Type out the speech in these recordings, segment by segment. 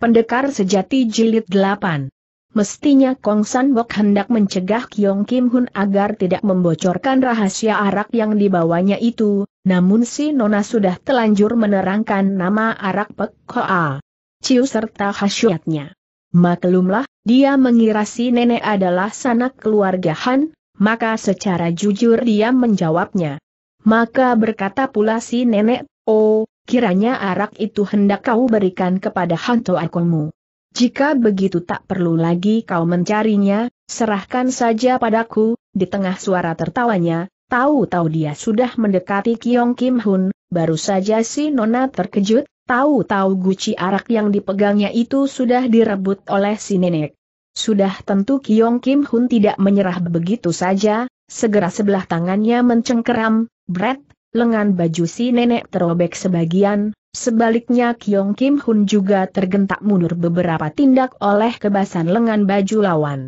Pendekar Sejati Jilid 8 Mestinya Kong San Bok hendak mencegah Kyong Kim Hun agar tidak membocorkan rahasia arak yang dibawanya itu, namun si Nona sudah telanjur menerangkan nama arak Pek Hoa. Ciu serta khasyatnya. Maklumlah, dia mengira si nenek adalah sanak keluarga Han, maka secara jujur dia menjawabnya. Maka berkata pula si nenek, oh, kiranya arak itu hendak kau berikan kepada hantu Akomu. Jika begitu tak perlu lagi kau mencarinya, serahkan saja padaku, di tengah suara tertawanya, tahu-tahu dia sudah mendekati Kiong Kim Hun, baru saja si Nona terkejut, tahu-tahu guci arak yang dipegangnya itu sudah direbut oleh si nenek. Sudah tentu Kiong Kim Hun tidak menyerah begitu saja, segera sebelah tangannya mencengkeram, Brett lengan baju si nenek terobek sebagian, sebaliknya Kyong Kim Hun juga tergentak mundur beberapa tindak oleh kebasan lengan baju lawan.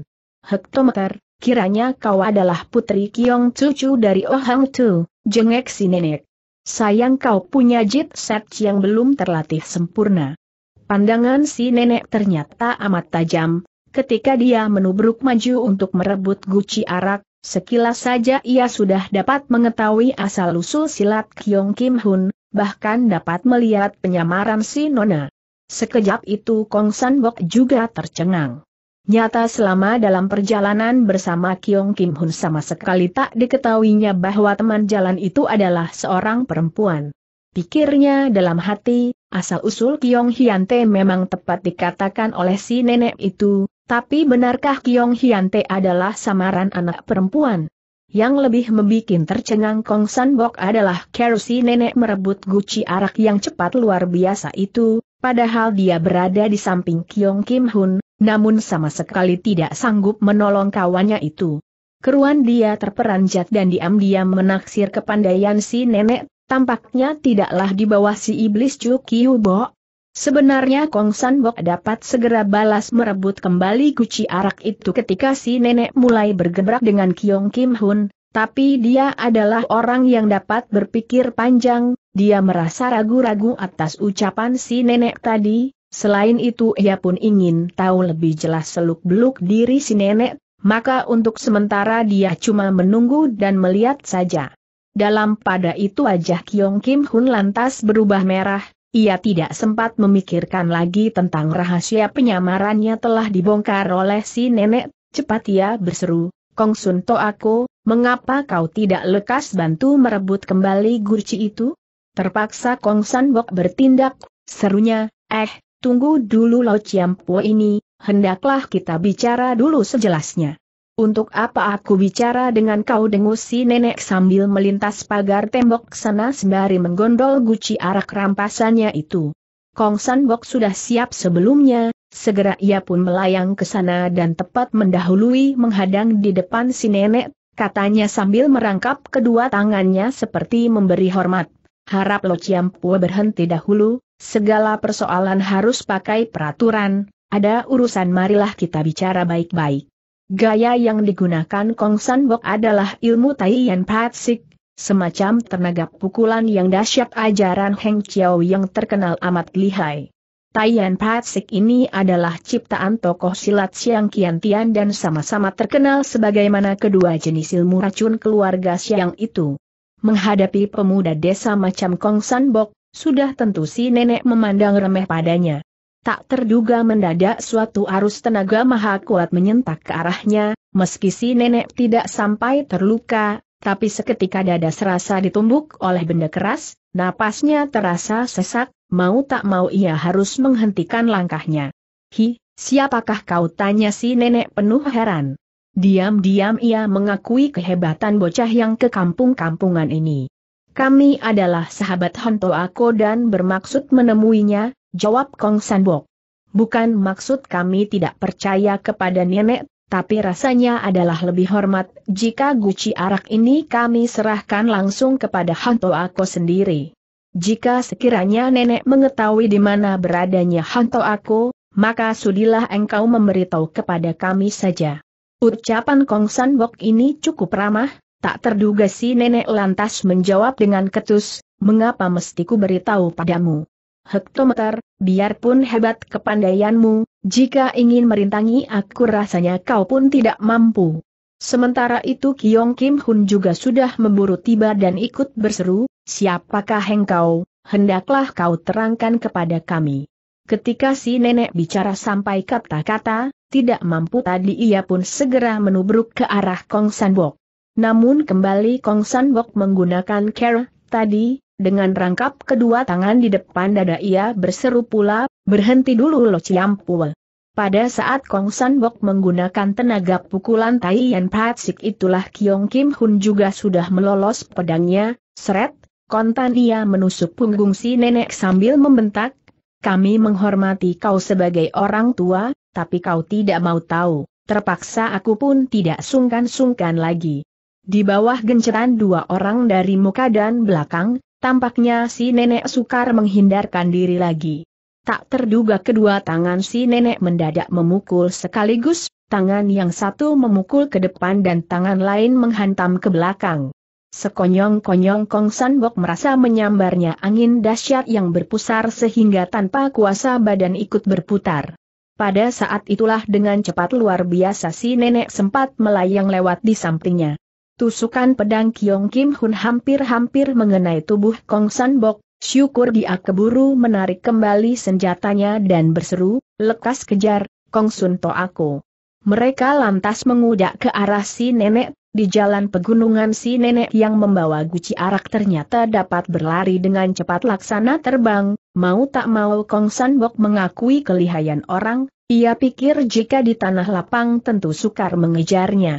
Hektometer, kiranya kau adalah putri Kyong cucu dari Oh Hang Tu, jengek si nenek. Sayang kau punya jit set yang belum terlatih sempurna. Pandangan si nenek ternyata amat tajam, ketika dia menubruk maju untuk merebut guci arak, Sekilas saja ia sudah dapat mengetahui asal-usul silat Kyong Kim Hun, bahkan dapat melihat penyamaran si Nona. Sekejap itu Kong San Bok juga tercengang. Nyata selama dalam perjalanan bersama Kyong Kim Hun sama sekali tak diketahuinya bahwa teman jalan itu adalah seorang perempuan. Pikirnya dalam hati, Asal-usul Kiong Hyante memang tepat dikatakan oleh si nenek itu, tapi benarkah Kiong Hyante adalah samaran anak perempuan? Yang lebih membuat tercengang Kong San Bok adalah si nenek merebut guci arak yang cepat luar biasa itu, padahal dia berada di samping Kiong Kim Hun, namun sama sekali tidak sanggup menolong kawannya itu. Keruan dia terperanjat dan diam-diam menaksir kepandaian si nenek, Tampaknya tidaklah di bawah si iblis Cuki bo. Sebenarnya Kong San Bok dapat segera balas merebut kembali guci arak itu ketika si nenek mulai bergebrak dengan Kiong Kim Hun, tapi dia adalah orang yang dapat berpikir panjang, dia merasa ragu-ragu atas ucapan si nenek tadi, selain itu ia pun ingin tahu lebih jelas seluk-beluk diri si nenek, maka untuk sementara dia cuma menunggu dan melihat saja. Dalam pada itu wajah Kiong Kim Hun lantas berubah merah, ia tidak sempat memikirkan lagi tentang rahasia penyamarannya telah dibongkar oleh si nenek, cepat ia berseru, Kong Sun To aku, mengapa kau tidak lekas bantu merebut kembali gurci itu? Terpaksa Kong San Bok bertindak, serunya, eh, tunggu dulu Chiam po ini, hendaklah kita bicara dulu sejelasnya. Untuk apa aku bicara dengan kau dengus si nenek sambil melintas pagar tembok sana sembari menggondol guci arak rampasannya itu. Kong San Bok sudah siap sebelumnya, segera ia pun melayang ke sana dan tepat mendahului menghadang di depan si nenek, katanya sambil merangkap kedua tangannya seperti memberi hormat. Harap Lo Chiampua berhenti dahulu, segala persoalan harus pakai peraturan, ada urusan marilah kita bicara baik-baik. Gaya yang digunakan Kong San Bok adalah ilmu Tai Pat Patsik, semacam tenaga pukulan yang dahsyat ajaran Heng Chiao yang terkenal amat lihai. Tai Pat Patsik ini adalah ciptaan tokoh silat Siang Kian Tian dan sama-sama terkenal sebagaimana kedua jenis ilmu racun keluarga Siang itu. Menghadapi pemuda desa macam Kong San Bok, sudah tentu si nenek memandang remeh padanya. Tak terduga mendadak suatu arus tenaga maha kuat menyentak ke arahnya, meski si nenek tidak sampai terluka, tapi seketika dada serasa ditumbuk oleh benda keras, napasnya terasa sesak, mau tak mau ia harus menghentikan langkahnya. Hi, siapakah kau tanya si nenek penuh heran. Diam-diam ia mengakui kehebatan bocah yang ke kampung-kampungan ini. Kami adalah sahabat Honto Ako dan bermaksud menemuinya, jawab Kong Sanbok. Bukan maksud kami tidak percaya kepada nenek, tapi rasanya adalah lebih hormat jika guci arak ini kami serahkan langsung kepada Hanto Ako sendiri. Jika sekiranya nenek mengetahui di mana beradanya Hanto Ako, maka sudilah engkau memberitahu kepada kami saja. Ucapan Kong San Sanbok ini cukup ramah, tak terduga si nenek lantas menjawab dengan ketus, mengapa mestiku beritahu padamu? Hektometer, biarpun hebat kepandaianmu, jika ingin merintangi aku rasanya kau pun tidak mampu. Sementara itu Kiong Kim Hun juga sudah memburu tiba dan ikut berseru, siapakah engkau, hendaklah kau terangkan kepada kami. Ketika si nenek bicara sampai kata-kata, tidak mampu tadi ia pun segera menubruk ke arah Kong Sanbok. Namun kembali Kong Sanbok menggunakan care tadi, dengan rangkap kedua tangan di depan dada ia berseru pula, berhenti dulu Lo ciampul. Pada saat Kong San Bok menggunakan tenaga pukulan Tai Yan Patsik itulah Kiong Kim Hun juga sudah melolos pedangnya, seret, kontan ia menusuk punggung si nenek sambil membentak, kami menghormati kau sebagai orang tua, tapi kau tidak mau tahu, terpaksa aku pun tidak sungkan-sungkan lagi. Di bawah genceran dua orang dari muka dan belakang, Tampaknya si nenek sukar menghindarkan diri lagi. Tak terduga kedua tangan si nenek mendadak memukul sekaligus, tangan yang satu memukul ke depan dan tangan lain menghantam ke belakang. Sekonyong-konyong Kong San Sanbok merasa menyambarnya angin dahsyat yang berpusar sehingga tanpa kuasa badan ikut berputar. Pada saat itulah dengan cepat luar biasa si nenek sempat melayang lewat di sampingnya. Tusukan pedang Kiong Kim Hun hampir-hampir mengenai tubuh Kong San Bok, syukur dia keburu menarik kembali senjatanya dan berseru, lekas kejar, Kong Sun To aku. Mereka lantas mengudak ke arah si nenek di jalan pegunungan si nenek yang membawa guci arak ternyata dapat berlari dengan cepat laksana terbang, mau tak mau Kong Bok mengakui kelihayan orang, ia pikir jika di tanah lapang tentu sukar mengejarnya.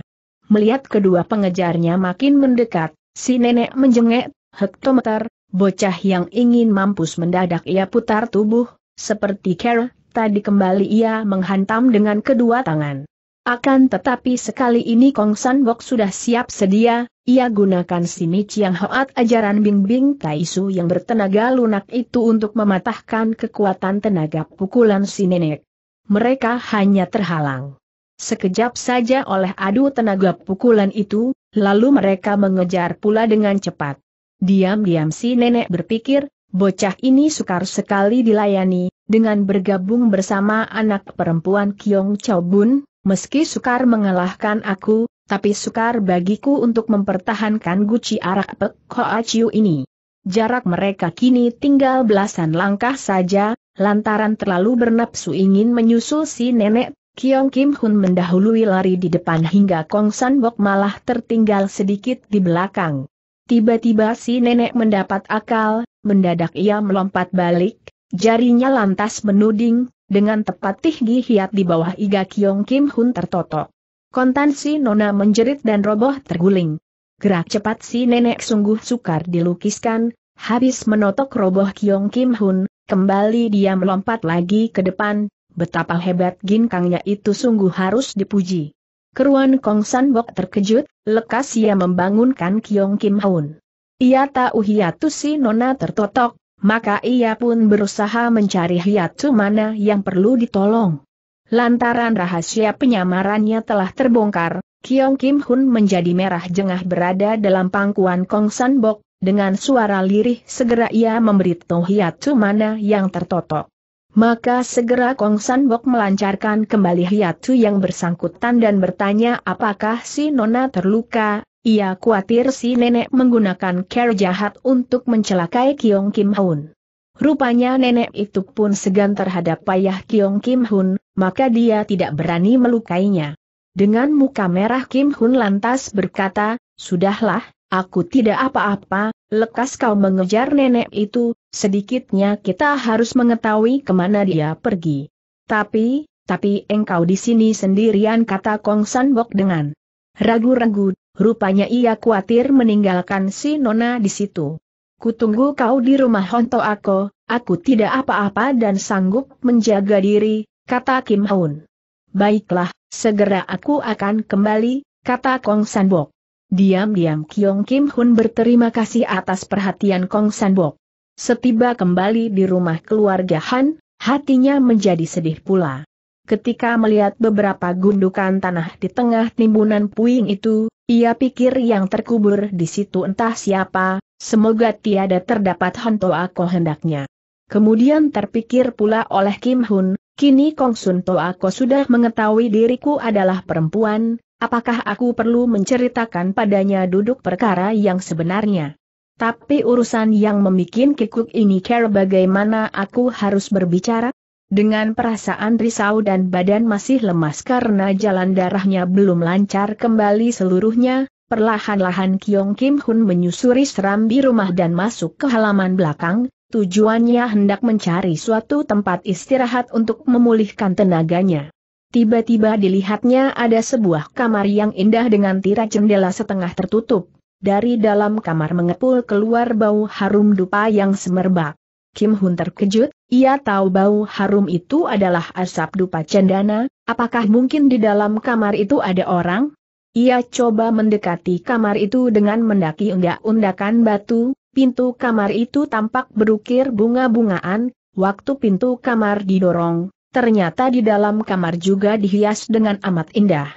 Melihat kedua pengejarnya makin mendekat, si nenek menjengek, hektometer, bocah yang ingin mampus mendadak ia putar tubuh, seperti care, tadi kembali ia menghantam dengan kedua tangan. Akan tetapi sekali ini Kong San Bok sudah siap sedia, ia gunakan sini Chiang Hoat ajaran Bing bimbing Taisu yang bertenaga lunak itu untuk mematahkan kekuatan tenaga pukulan si nenek. Mereka hanya terhalang. Sekejap saja oleh adu tenaga pukulan itu, lalu mereka mengejar pula dengan cepat. Diam-diam si nenek berpikir, bocah ini sukar sekali dilayani, dengan bergabung bersama anak perempuan Kiong Chow Bun, meski sukar mengalahkan aku, tapi sukar bagiku untuk mempertahankan Guci Arak Pek Koachiu ini. Jarak mereka kini tinggal belasan langkah saja, lantaran terlalu bernapsu ingin menyusul si nenek Kiong Kim Hun mendahului lari di depan hingga Kong San Bok malah tertinggal sedikit di belakang. Tiba-tiba si nenek mendapat akal, mendadak ia melompat balik, jarinya lantas menuding, dengan tepat tinggi Hiat di bawah iga Kiong Kim Hun tertotok. Kontan si nona menjerit dan roboh terguling. Gerak cepat si nenek sungguh sukar dilukiskan, habis menotok roboh Kiong Kim Hun, kembali dia melompat lagi ke depan, Betapa hebat ginkangnya itu sungguh harus dipuji. Keruan Kong San Bok terkejut, lekas ia membangunkan Kiong Kim Haun. Ia tahu hiatu si nona tertotok, maka ia pun berusaha mencari hiatu mana yang perlu ditolong. Lantaran rahasia penyamarannya telah terbongkar, Kiong Kim Hun menjadi merah jengah berada dalam pangkuan Kong San Bok, dengan suara lirih segera ia memberitahu hiatu mana yang tertotok. Maka segera Kong San Bok melancarkan kembali hiatu yang bersangkutan dan bertanya apakah si Nona terluka, ia khawatir si nenek menggunakan care jahat untuk mencelakai Kiong Kim Hun. Rupanya nenek itu pun segan terhadap payah Kiong Kim Hun, maka dia tidak berani melukainya. Dengan muka merah Kim Hun lantas berkata, Sudahlah, aku tidak apa-apa, lekas kau mengejar nenek itu, Sedikitnya kita harus mengetahui kemana dia pergi. Tapi, tapi engkau di sini sendirian kata Kong Sanbok dengan ragu-ragu, rupanya ia khawatir meninggalkan si Nona di situ. Kutunggu kau di rumah Honto aku, aku tidak apa-apa dan sanggup menjaga diri, kata Kim Haun. Baiklah, segera aku akan kembali, kata Kong Sanbok. Diam-diam Kyong Kim Hun berterima kasih atas perhatian Kong Sanbok. Setiba kembali di rumah keluarga Han, hatinya menjadi sedih pula. Ketika melihat beberapa gundukan tanah di tengah timbunan puing itu, ia pikir yang terkubur di situ entah siapa, semoga tiada terdapat hantu Ako hendaknya. Kemudian terpikir pula oleh Kim Hun, kini Kong Sun To Ako sudah mengetahui diriku adalah perempuan, apakah aku perlu menceritakan padanya duduk perkara yang sebenarnya. Tapi urusan yang membuat kikuk ini care bagaimana aku harus berbicara? Dengan perasaan risau dan badan masih lemas karena jalan darahnya belum lancar kembali seluruhnya, perlahan-lahan Kyong Kim Hun menyusuri serambi rumah dan masuk ke halaman belakang, tujuannya hendak mencari suatu tempat istirahat untuk memulihkan tenaganya. Tiba-tiba dilihatnya ada sebuah kamar yang indah dengan tirai jendela setengah tertutup. Dari dalam kamar mengepul keluar bau harum dupa yang semerbak. Kim Hun terkejut, ia tahu bau harum itu adalah asap dupa cendana, apakah mungkin di dalam kamar itu ada orang? Ia coba mendekati kamar itu dengan mendaki undak-undakan batu, pintu kamar itu tampak berukir bunga-bungaan, waktu pintu kamar didorong, ternyata di dalam kamar juga dihias dengan amat indah.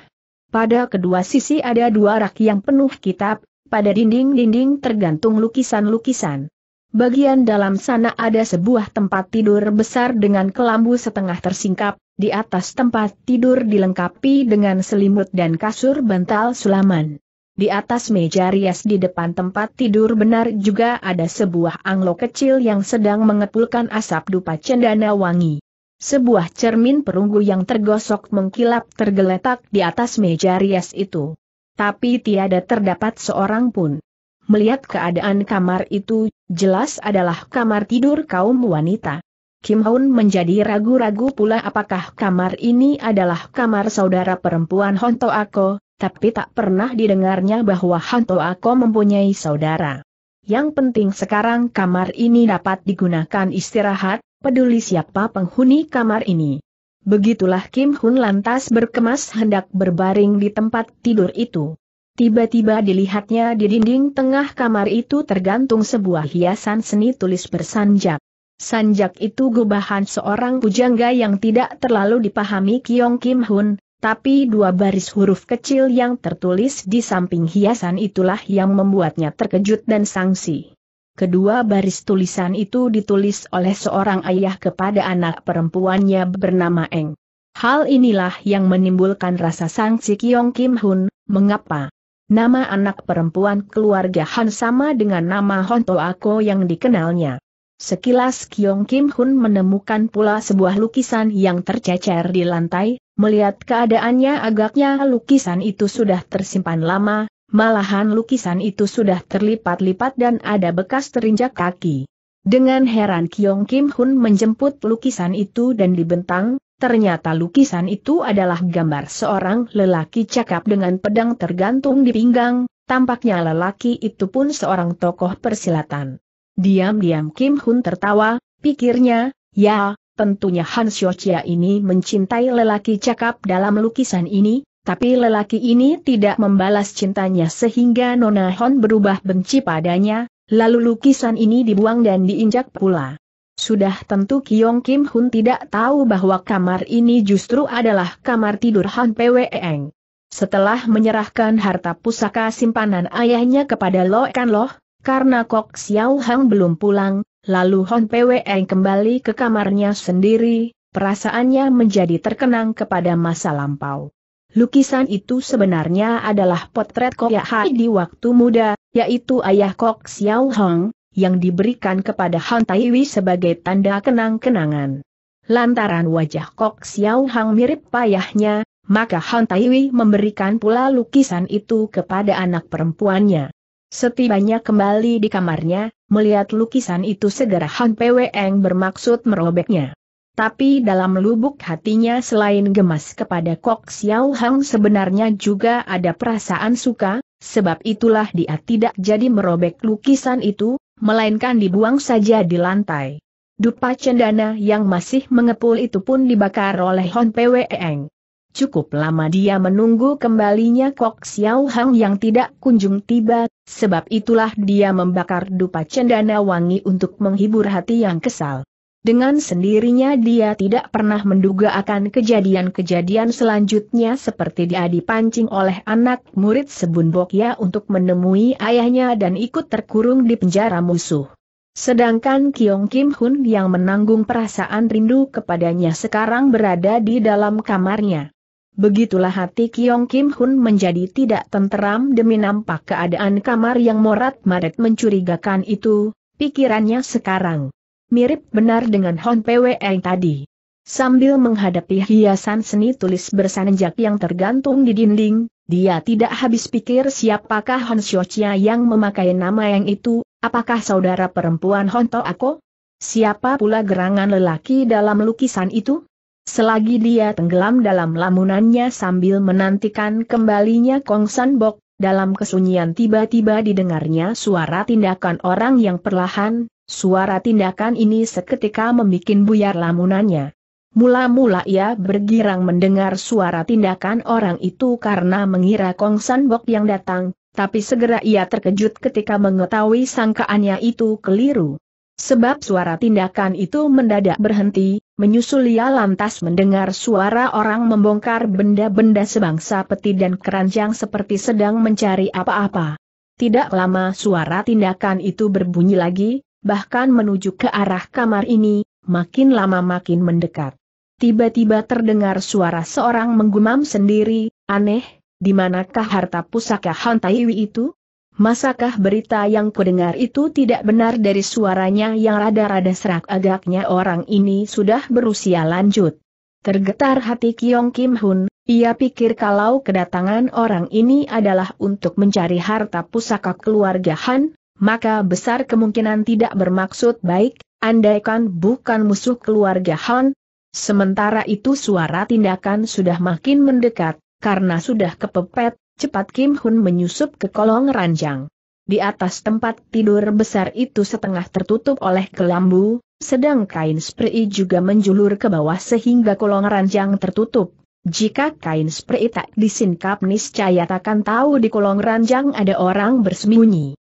Pada kedua sisi ada dua rak yang penuh kitab, pada dinding-dinding tergantung lukisan-lukisan. Bagian dalam sana ada sebuah tempat tidur besar dengan kelambu setengah tersingkap, di atas tempat tidur dilengkapi dengan selimut dan kasur bantal sulaman. Di atas meja rias di depan tempat tidur benar juga ada sebuah anglo kecil yang sedang mengepulkan asap dupa cendana wangi. Sebuah cermin perunggu yang tergosok mengkilap tergeletak di atas meja rias itu tapi tiada terdapat seorang pun. Melihat keadaan kamar itu, jelas adalah kamar tidur kaum wanita. Kim Hoon menjadi ragu-ragu pula apakah kamar ini adalah kamar saudara perempuan Honto Ako, tapi tak pernah didengarnya bahwa Honto Ako mempunyai saudara. Yang penting sekarang kamar ini dapat digunakan istirahat, peduli siapa penghuni kamar ini. Begitulah Kim Hun lantas berkemas hendak berbaring di tempat tidur itu. Tiba-tiba dilihatnya di dinding tengah kamar itu tergantung sebuah hiasan seni tulis bersanjak. Sanjak itu gubahan seorang pujangga yang tidak terlalu dipahami Kiong Kim Hun, tapi dua baris huruf kecil yang tertulis di samping hiasan itulah yang membuatnya terkejut dan sangsi. Kedua baris tulisan itu ditulis oleh seorang ayah kepada anak perempuannya bernama Eng. Hal inilah yang menimbulkan rasa sangsi Kiong Kim Hun, mengapa nama anak perempuan keluarga Han sama dengan nama Hon To Ako yang dikenalnya. Sekilas Kiong Kim Hun menemukan pula sebuah lukisan yang tercecer di lantai, melihat keadaannya agaknya lukisan itu sudah tersimpan lama, Malahan lukisan itu sudah terlipat-lipat dan ada bekas terinjak kaki. Dengan heran Kyong Kim Hun menjemput lukisan itu dan dibentang, ternyata lukisan itu adalah gambar seorang lelaki cakap dengan pedang tergantung di pinggang, tampaknya lelaki itu pun seorang tokoh persilatan. Diam-diam Kim Hun tertawa, pikirnya, ya, tentunya Han Chia ini mencintai lelaki cakap dalam lukisan ini, tapi lelaki ini tidak membalas cintanya sehingga Nona Hon berubah benci padanya, lalu lukisan ini dibuang dan diinjak pula. Sudah tentu Kiong Kim Hun tidak tahu bahwa kamar ini justru adalah kamar tidur Han Pweeng. Setelah menyerahkan harta pusaka simpanan ayahnya kepada Lo Kan Loh, karena Kok Xiao Hang belum pulang, lalu Han Pweeng kembali ke kamarnya sendiri, perasaannya menjadi terkenang kepada masa lampau. Lukisan itu sebenarnya adalah potret Kok Ya di waktu muda, yaitu ayah Kok Xiao Hong, yang diberikan kepada Han Taiwi sebagai tanda kenang-kenangan. Lantaran wajah Kok Xiao Hong mirip payahnya, maka Han Taiwi memberikan pula lukisan itu kepada anak perempuannya. Setibanya kembali di kamarnya, melihat lukisan itu segera Han Pweng bermaksud merobeknya. Tapi dalam lubuk hatinya selain gemas kepada Kok Xiao Hang sebenarnya juga ada perasaan suka, sebab itulah dia tidak jadi merobek lukisan itu, melainkan dibuang saja di lantai. Dupa cendana yang masih mengepul itu pun dibakar oleh Hon Pwe Eng. Cukup lama dia menunggu kembalinya Kok Xiao Hang yang tidak kunjung tiba, sebab itulah dia membakar dupa cendana wangi untuk menghibur hati yang kesal. Dengan sendirinya dia tidak pernah menduga akan kejadian-kejadian selanjutnya seperti dia dipancing oleh anak murid Sebun Bokya untuk menemui ayahnya dan ikut terkurung di penjara musuh. Sedangkan Kiong Kim Hun yang menanggung perasaan rindu kepadanya sekarang berada di dalam kamarnya. Begitulah hati Kiong Kim Hun menjadi tidak tenteram demi nampak keadaan kamar yang morat-maret mencurigakan itu, pikirannya sekarang mirip benar dengan Hon PWE tadi. Sambil menghadapi hiasan seni tulis bersanjak yang tergantung di dinding, dia tidak habis pikir siapakah Hon Shochia yang memakai nama yang itu, apakah saudara perempuan Hon Toako? Siapa pula gerangan lelaki dalam lukisan itu? Selagi dia tenggelam dalam lamunannya sambil menantikan kembalinya Kong San Bok, dalam kesunyian tiba-tiba didengarnya suara tindakan orang yang perlahan, Suara tindakan ini seketika membuat buyar lamunannya. Mula-mula ia bergirang mendengar suara tindakan orang itu karena mengira Kong San Bok yang datang, tapi segera ia terkejut ketika mengetahui sangkaannya itu keliru. Sebab suara tindakan itu mendadak berhenti, menyusul ia lantas mendengar suara orang membongkar benda-benda sebangsa peti dan keranjang seperti sedang mencari apa-apa. Tidak lama suara tindakan itu berbunyi lagi, bahkan menuju ke arah kamar ini, makin lama makin mendekat. Tiba-tiba terdengar suara seorang menggumam sendiri, aneh, di manakah harta pusaka Han Taiwi itu? Masakah berita yang kudengar itu tidak benar dari suaranya yang rada-rada serak agaknya orang ini sudah berusia lanjut. Tergetar hati Kiong Kim Hun, ia pikir kalau kedatangan orang ini adalah untuk mencari harta pusaka keluarga Han, maka besar kemungkinan tidak bermaksud baik, andaikan bukan musuh keluarga Han. Sementara itu suara tindakan sudah makin mendekat, karena sudah kepepet, cepat Kim Hun menyusup ke kolong ranjang. Di atas tempat tidur besar itu setengah tertutup oleh kelambu, sedang kain spray juga menjulur ke bawah sehingga kolong ranjang tertutup. Jika kain spray tak disingkap niscaya takkan tahu di kolong ranjang ada orang bersembunyi.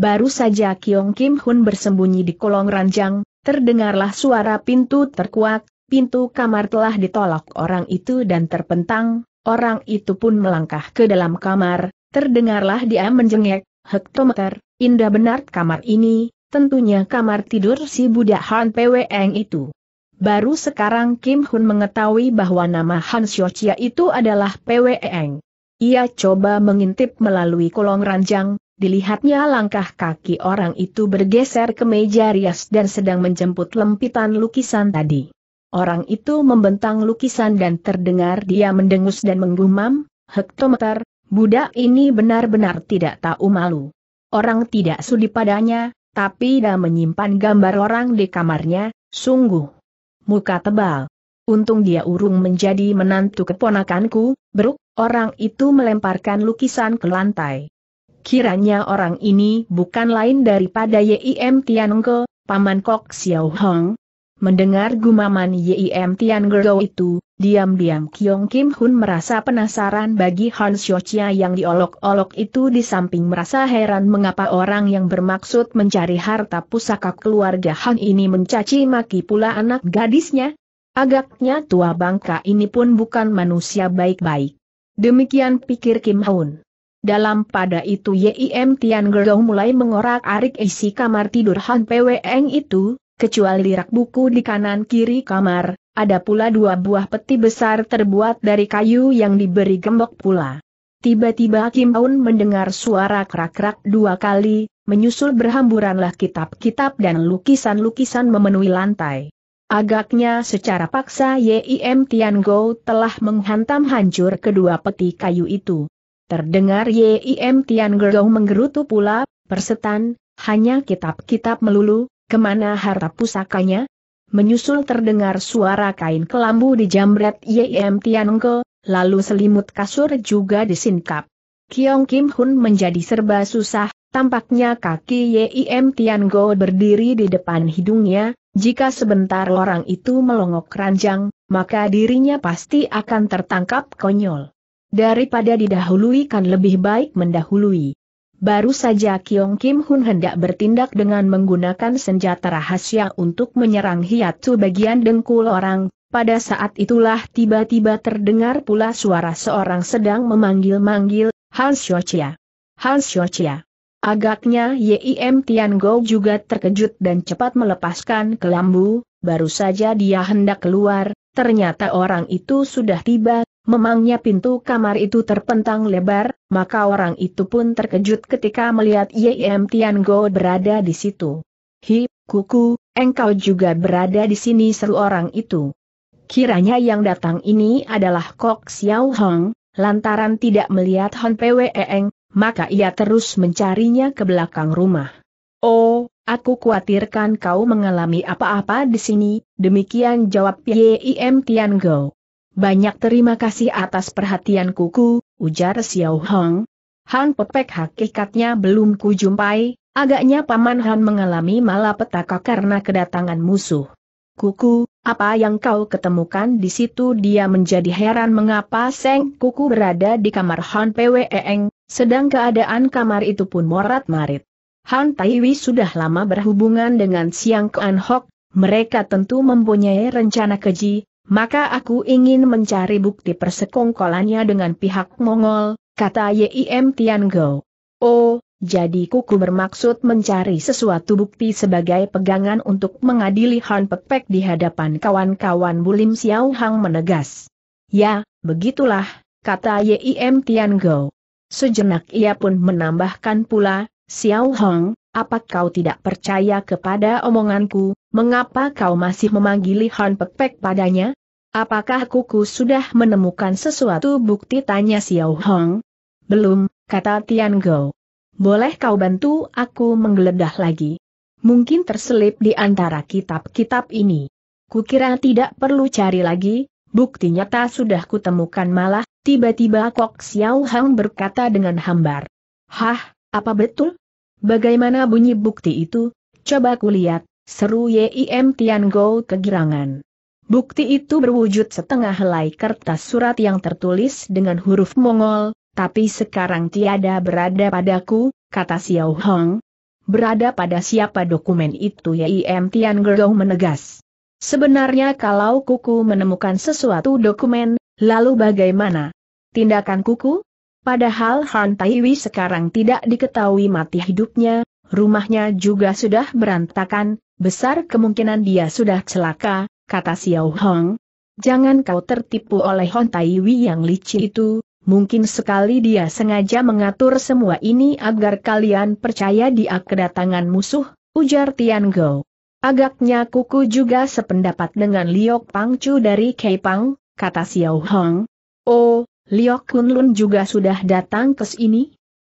Baru saja Kiong Kim Hun bersembunyi di kolong ranjang, terdengarlah suara pintu terkuak, pintu kamar telah ditolak orang itu dan terpentang, orang itu pun melangkah ke dalam kamar, terdengarlah dia menjengek, hektometer, indah benar kamar ini, tentunya kamar tidur si budak Han Pweng itu. Baru sekarang Kim Hun mengetahui bahwa nama Han Chia itu adalah Pweng. Ia coba mengintip melalui kolong ranjang, Dilihatnya langkah kaki orang itu bergeser ke meja rias dan sedang menjemput lempitan lukisan tadi. Orang itu membentang lukisan dan terdengar dia mendengus dan menggumam, hektometer, budak ini benar-benar tidak tahu malu. Orang tidak sudi padanya, tapi dia menyimpan gambar orang di kamarnya, sungguh. Muka tebal. Untung dia urung menjadi menantu keponakanku, beruk, orang itu melemparkan lukisan ke lantai. Kiranya orang ini bukan lain daripada Yim Tianengke, paman Kok Xiao Hong. Mendengar gumaman Yim Tianengke itu, diam-diam Kyong Kim Hun merasa penasaran bagi Han Xiaochia yang diolok-olok itu di samping merasa heran mengapa orang yang bermaksud mencari harta pusaka keluarga Han ini mencaci maki pula anak gadisnya. Agaknya tua bangka ini pun bukan manusia baik-baik. Demikian pikir Kim Hun. Dalam pada itu Yim Tian Gerong mulai mengorak-arik isi kamar tidur Han Pweng itu, kecuali rak buku di kanan kiri kamar, ada pula dua buah peti besar terbuat dari kayu yang diberi gembok pula. Tiba-tiba Kim Aun mendengar suara kerak-kerak dua kali, menyusul berhamburanlah kitab-kitab dan lukisan-lukisan memenuhi lantai. Agaknya secara paksa Yim Tian Go telah menghantam hancur kedua peti kayu itu. Terdengar Yim Tian Gerong menggerutu pula, persetan, hanya kitab-kitab melulu, kemana harta pusakanya? Menyusul terdengar suara kain kelambu di jambret Yim Tian Ge, lalu selimut kasur juga disingkap. Kiong Kim Hun menjadi serba susah, tampaknya kaki Yim Tian Go berdiri di depan hidungnya, jika sebentar orang itu melongok ranjang, maka dirinya pasti akan tertangkap konyol. Daripada didahului, kan lebih baik mendahului. Baru saja Kiong Kim Hun hendak bertindak dengan menggunakan senjata rahasia untuk menyerang hiatu bagian dengkul orang, pada saat itulah tiba-tiba terdengar pula suara seorang sedang memanggil-manggil, Han Xiaochia. Han Xiaochia. Agaknya Yim Tian Go juga terkejut dan cepat melepaskan kelambu, baru saja dia hendak keluar, ternyata orang itu sudah tiba, Memangnya pintu kamar itu terpentang lebar, maka orang itu pun terkejut ketika melihat Yem Tian Go berada di situ. Hi, kuku, engkau juga berada di sini seru orang itu. Kiranya yang datang ini adalah Kok Xiao Hong, lantaran tidak melihat Hon Pwe Eng, maka ia terus mencarinya ke belakang rumah. Oh, aku khawatirkan kau mengalami apa-apa di sini, demikian jawab Yem Tian Go. Banyak terima kasih atas perhatian kuku, ujar Xiao Hong. Han Popek hakikatnya belum kujumpai, agaknya Paman Han mengalami malapetaka karena kedatangan musuh. Kuku, apa yang kau ketemukan di situ dia menjadi heran mengapa Seng Kuku berada di kamar Han Pweeng, sedang keadaan kamar itu pun morat-marit. Han Taiwi sudah lama berhubungan dengan Siang Kuan Hok, mereka tentu mempunyai rencana keji, maka aku ingin mencari bukti persekongkolannya dengan pihak Mongol, kata Yim Tianggo. Oh, jadi kuku bermaksud mencari sesuatu bukti sebagai pegangan untuk mengadili Han Pekpek di hadapan kawan-kawan Bulim Xiao Hang menegas. Ya, begitulah, kata Yim Tianggo. Sejenak ia pun menambahkan pula, Xiao Hang, apa kau tidak percaya kepada omonganku, mengapa kau masih memanggili Han Pekpek padanya? Apakah kuku sudah menemukan sesuatu bukti tanya Xiao Hong? Belum, kata Tian Gou. Boleh kau bantu aku menggeledah lagi? Mungkin terselip di antara kitab-kitab ini. Kukira tidak perlu cari lagi, bukti nyata sudah kutemukan malah, tiba-tiba Kok Xiao Hong berkata dengan hambar. Hah, apa betul? Bagaimana bunyi bukti itu? Coba kulihat, seru Yim Tian Gou kegirangan. Bukti itu berwujud setengah helai kertas surat yang tertulis dengan huruf Mongol, tapi sekarang tiada berada padaku, kata Xiao Hong. Berada pada siapa dokumen itu Yim Tian Gerong menegas. Sebenarnya kalau kuku menemukan sesuatu dokumen, lalu bagaimana? Tindakan kuku? Padahal Han Taiwi sekarang tidak diketahui mati hidupnya, rumahnya juga sudah berantakan, besar kemungkinan dia sudah celaka, kata Xiao Hong. Jangan kau tertipu oleh Hon Tai Wei yang licik itu, mungkin sekali dia sengaja mengatur semua ini agar kalian percaya dia kedatangan musuh, ujar Tian Go. Agaknya kuku juga sependapat dengan Liok Pangcu dari Pang, kata Xiao Hong. Oh, Liok Kunlun juga sudah datang ke sini?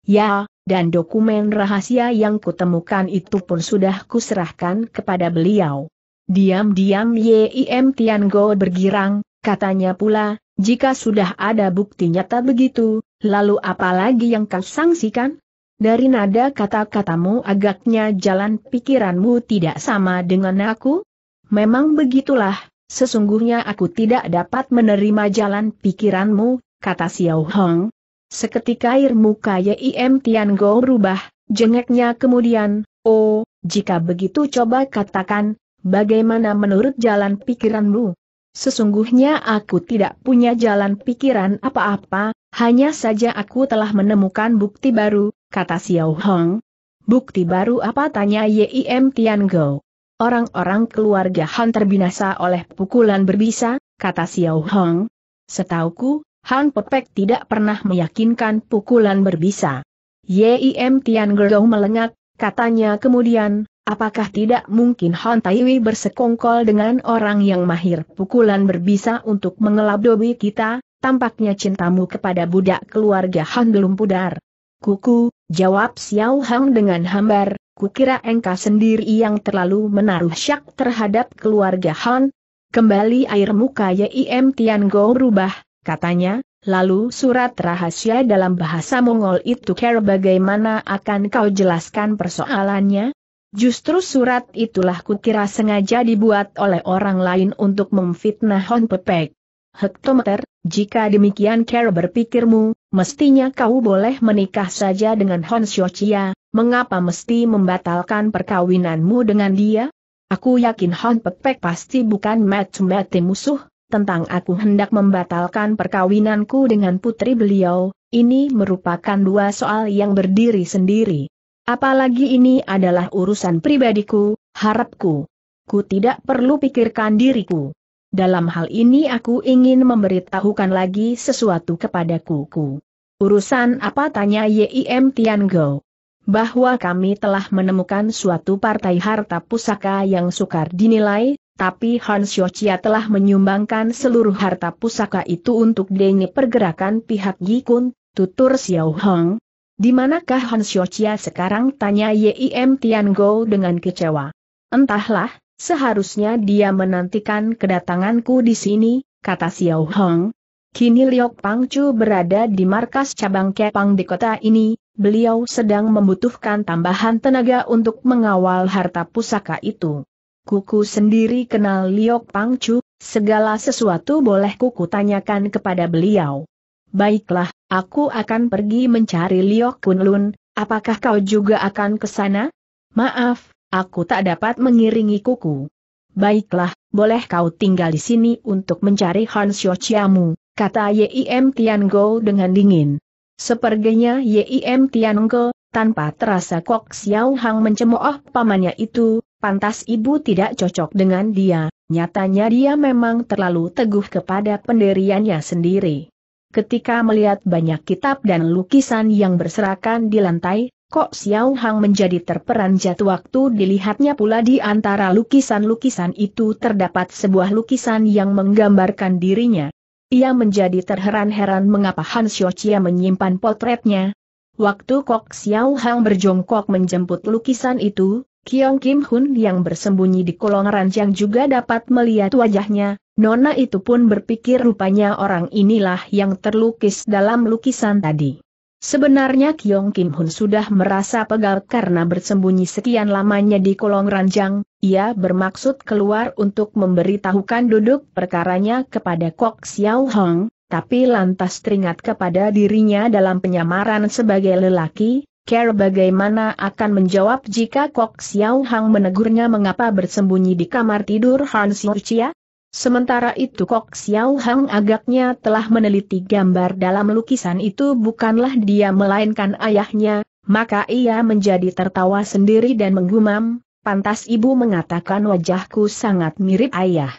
Ya, dan dokumen rahasia yang kutemukan itu pun sudah kuserahkan kepada beliau. Diam-diam Yim Tian Go bergirang, katanya pula, jika sudah ada bukti nyata begitu, lalu apa lagi yang kau sangsikan? Dari nada kata-katamu agaknya jalan pikiranmu tidak sama dengan aku? Memang begitulah, sesungguhnya aku tidak dapat menerima jalan pikiranmu, kata Xiao Hong. Seketika air muka Yim Go berubah, jengeknya kemudian, oh, jika begitu coba katakan, Bagaimana menurut jalan pikiranmu? Sesungguhnya aku tidak punya jalan pikiran apa-apa, hanya saja aku telah menemukan bukti baru, kata Xiao Hong. Bukti baru apa tanya Yim Tian Gou. Orang-orang keluarga Han terbinasa oleh pukulan berbisa, kata Xiao Hong. Setauku, Han Popek tidak pernah meyakinkan pukulan berbisa. Yim Tian Gou melengak, katanya kemudian, Apakah tidak mungkin Han Taiwi bersekongkol dengan orang yang mahir pukulan berbisa untuk mengelabui kita? Tampaknya cintamu kepada budak keluarga Han belum pudar. Kuku, jawab Xiao Hang dengan hambar, kukira engkau sendiri yang terlalu menaruh syak terhadap keluarga Han. Kembali air muka Yim Tian Go rubah, katanya, lalu surat rahasia dalam bahasa Mongol itu care bagaimana akan kau jelaskan persoalannya? Justru surat itulah kukira sengaja dibuat oleh orang lain untuk memfitnah Hon Pepek. Hektometer, jika demikian Care berpikirmu, mestinya kau boleh menikah saja dengan Hon Xiochia, mengapa mesti membatalkan perkawinanmu dengan dia? Aku yakin Hon Pepek pasti bukan mati-mati musuh, tentang aku hendak membatalkan perkawinanku dengan putri beliau, ini merupakan dua soal yang berdiri sendiri. Apalagi ini adalah urusan pribadiku, harapku. Ku tidak perlu pikirkan diriku. Dalam hal ini aku ingin memberitahukan lagi sesuatu kepada kuku. Urusan apa tanya Yim Tiango? Bahwa kami telah menemukan suatu partai harta pusaka yang sukar dinilai, tapi Han Yochia telah menyumbangkan seluruh harta pusaka itu untuk dengi pergerakan pihak Gikun, tutur Xiao Hong, di manakah Han Xiochia sekarang? Tanya Yim Tiango dengan kecewa. Entahlah, seharusnya dia menantikan kedatanganku di sini, kata Xiao Hong. Kini Liok Pangcu berada di markas cabang Kepang di kota ini, beliau sedang membutuhkan tambahan tenaga untuk mengawal harta pusaka itu. Kuku sendiri kenal Liok Pangcu, segala sesuatu boleh kuku tanyakan kepada beliau. Baiklah, Aku akan pergi mencari Liok Kunlun, apakah kau juga akan ke sana? Maaf, aku tak dapat mengiringi kuku. Baiklah, boleh kau tinggal di sini untuk mencari Han Chiamu, kata Yim Tiango dengan dingin. Sepertinya Yim Tiango, tanpa terasa Kok Xiao Hang mencemooh pamannya itu, pantas ibu tidak cocok dengan dia, nyatanya dia memang terlalu teguh kepada pendiriannya sendiri. Ketika melihat banyak kitab dan lukisan yang berserakan di lantai, Kok Xiao Hang menjadi terperanjat waktu dilihatnya pula di antara lukisan-lukisan itu terdapat sebuah lukisan yang menggambarkan dirinya. Ia menjadi terheran-heran mengapa Han Xiaoqia menyimpan potretnya. Waktu Kok Xiao Hang berjongkok menjemput lukisan itu, Kiong Kim Hun yang bersembunyi di kolong ranjang juga dapat melihat wajahnya, Nona itu pun berpikir rupanya orang inilah yang terlukis dalam lukisan tadi. Sebenarnya Kiong Kim Hun sudah merasa pegal karena bersembunyi sekian lamanya di kolong ranjang, ia bermaksud keluar untuk memberitahukan duduk perkaranya kepada Kok Xiao Hong, tapi lantas teringat kepada dirinya dalam penyamaran sebagai lelaki, Care bagaimana akan menjawab jika Kok Xiao Hang menegurnya mengapa bersembunyi di kamar tidur Han Xiuqia? Sementara itu Kok Xiao Hang agaknya telah meneliti gambar dalam lukisan itu bukanlah dia melainkan ayahnya, maka ia menjadi tertawa sendiri dan menggumam, pantas ibu mengatakan wajahku sangat mirip ayah.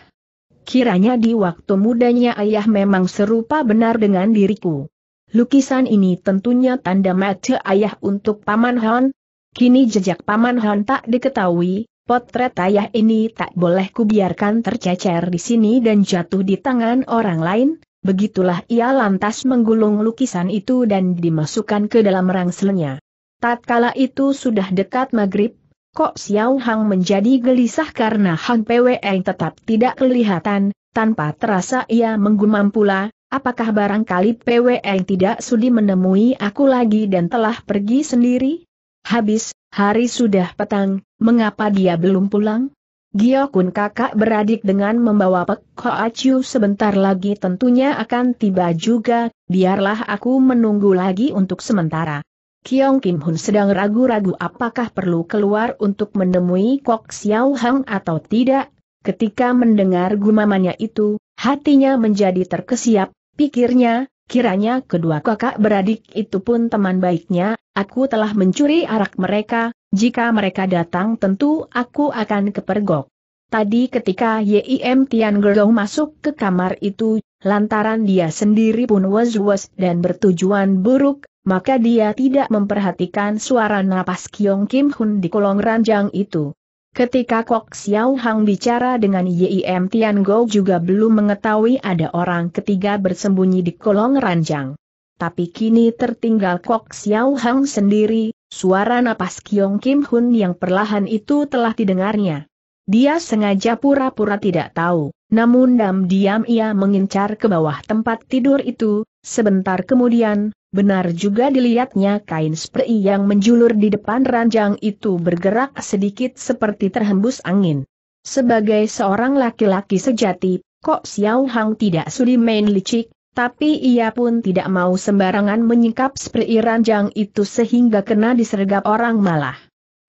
Kiranya di waktu mudanya ayah memang serupa benar dengan diriku. Lukisan ini tentunya tanda mata ayah untuk Paman Han. Kini jejak Paman Han tak diketahui, potret ayah ini tak boleh kubiarkan tercecer di sini dan jatuh di tangan orang lain. Begitulah ia lantas menggulung lukisan itu dan dimasukkan ke dalam rangselnya. Tatkala itu sudah dekat maghrib, Kok Xiao Hang menjadi gelisah karena Han Pwe tetap tidak kelihatan, tanpa terasa ia menggumam pula, Apakah barangkali PWN tidak sudi menemui aku lagi dan telah pergi sendiri? Habis, hari sudah petang, mengapa dia belum pulang? Giokun kakak beradik dengan membawa Pek Acu sebentar lagi tentunya akan tiba juga, biarlah aku menunggu lagi untuk sementara. Kiong Kim Hun sedang ragu-ragu apakah perlu keluar untuk menemui Kok Xiao Hang atau tidak, ketika mendengar gumamannya itu, hatinya menjadi terkesiap, Pikirnya, kiranya kedua kakak beradik itu pun teman baiknya, aku telah mencuri arak mereka, jika mereka datang tentu aku akan kepergok. Tadi ketika Yim Tian Gerong masuk ke kamar itu, lantaran dia sendiri pun was-was dan bertujuan buruk, maka dia tidak memperhatikan suara napas Kiong Kim Hun di kolong ranjang itu. Ketika Kok Xiao Hang bicara dengan Yim Tian Gou juga belum mengetahui ada orang ketiga bersembunyi di kolong ranjang. Tapi kini tertinggal Kok Xiao Hang sendiri, suara napas Kiong Kim Hun yang perlahan itu telah didengarnya. Dia sengaja pura-pura tidak tahu, namun dam-diam ia mengincar ke bawah tempat tidur itu, sebentar kemudian, Benar juga dilihatnya kain spray yang menjulur di depan ranjang itu bergerak sedikit seperti terhembus angin. Sebagai seorang laki-laki sejati, kok Xiao Hang tidak sudi main licik, tapi ia pun tidak mau sembarangan menyingkap spray ranjang itu sehingga kena disergap orang malah.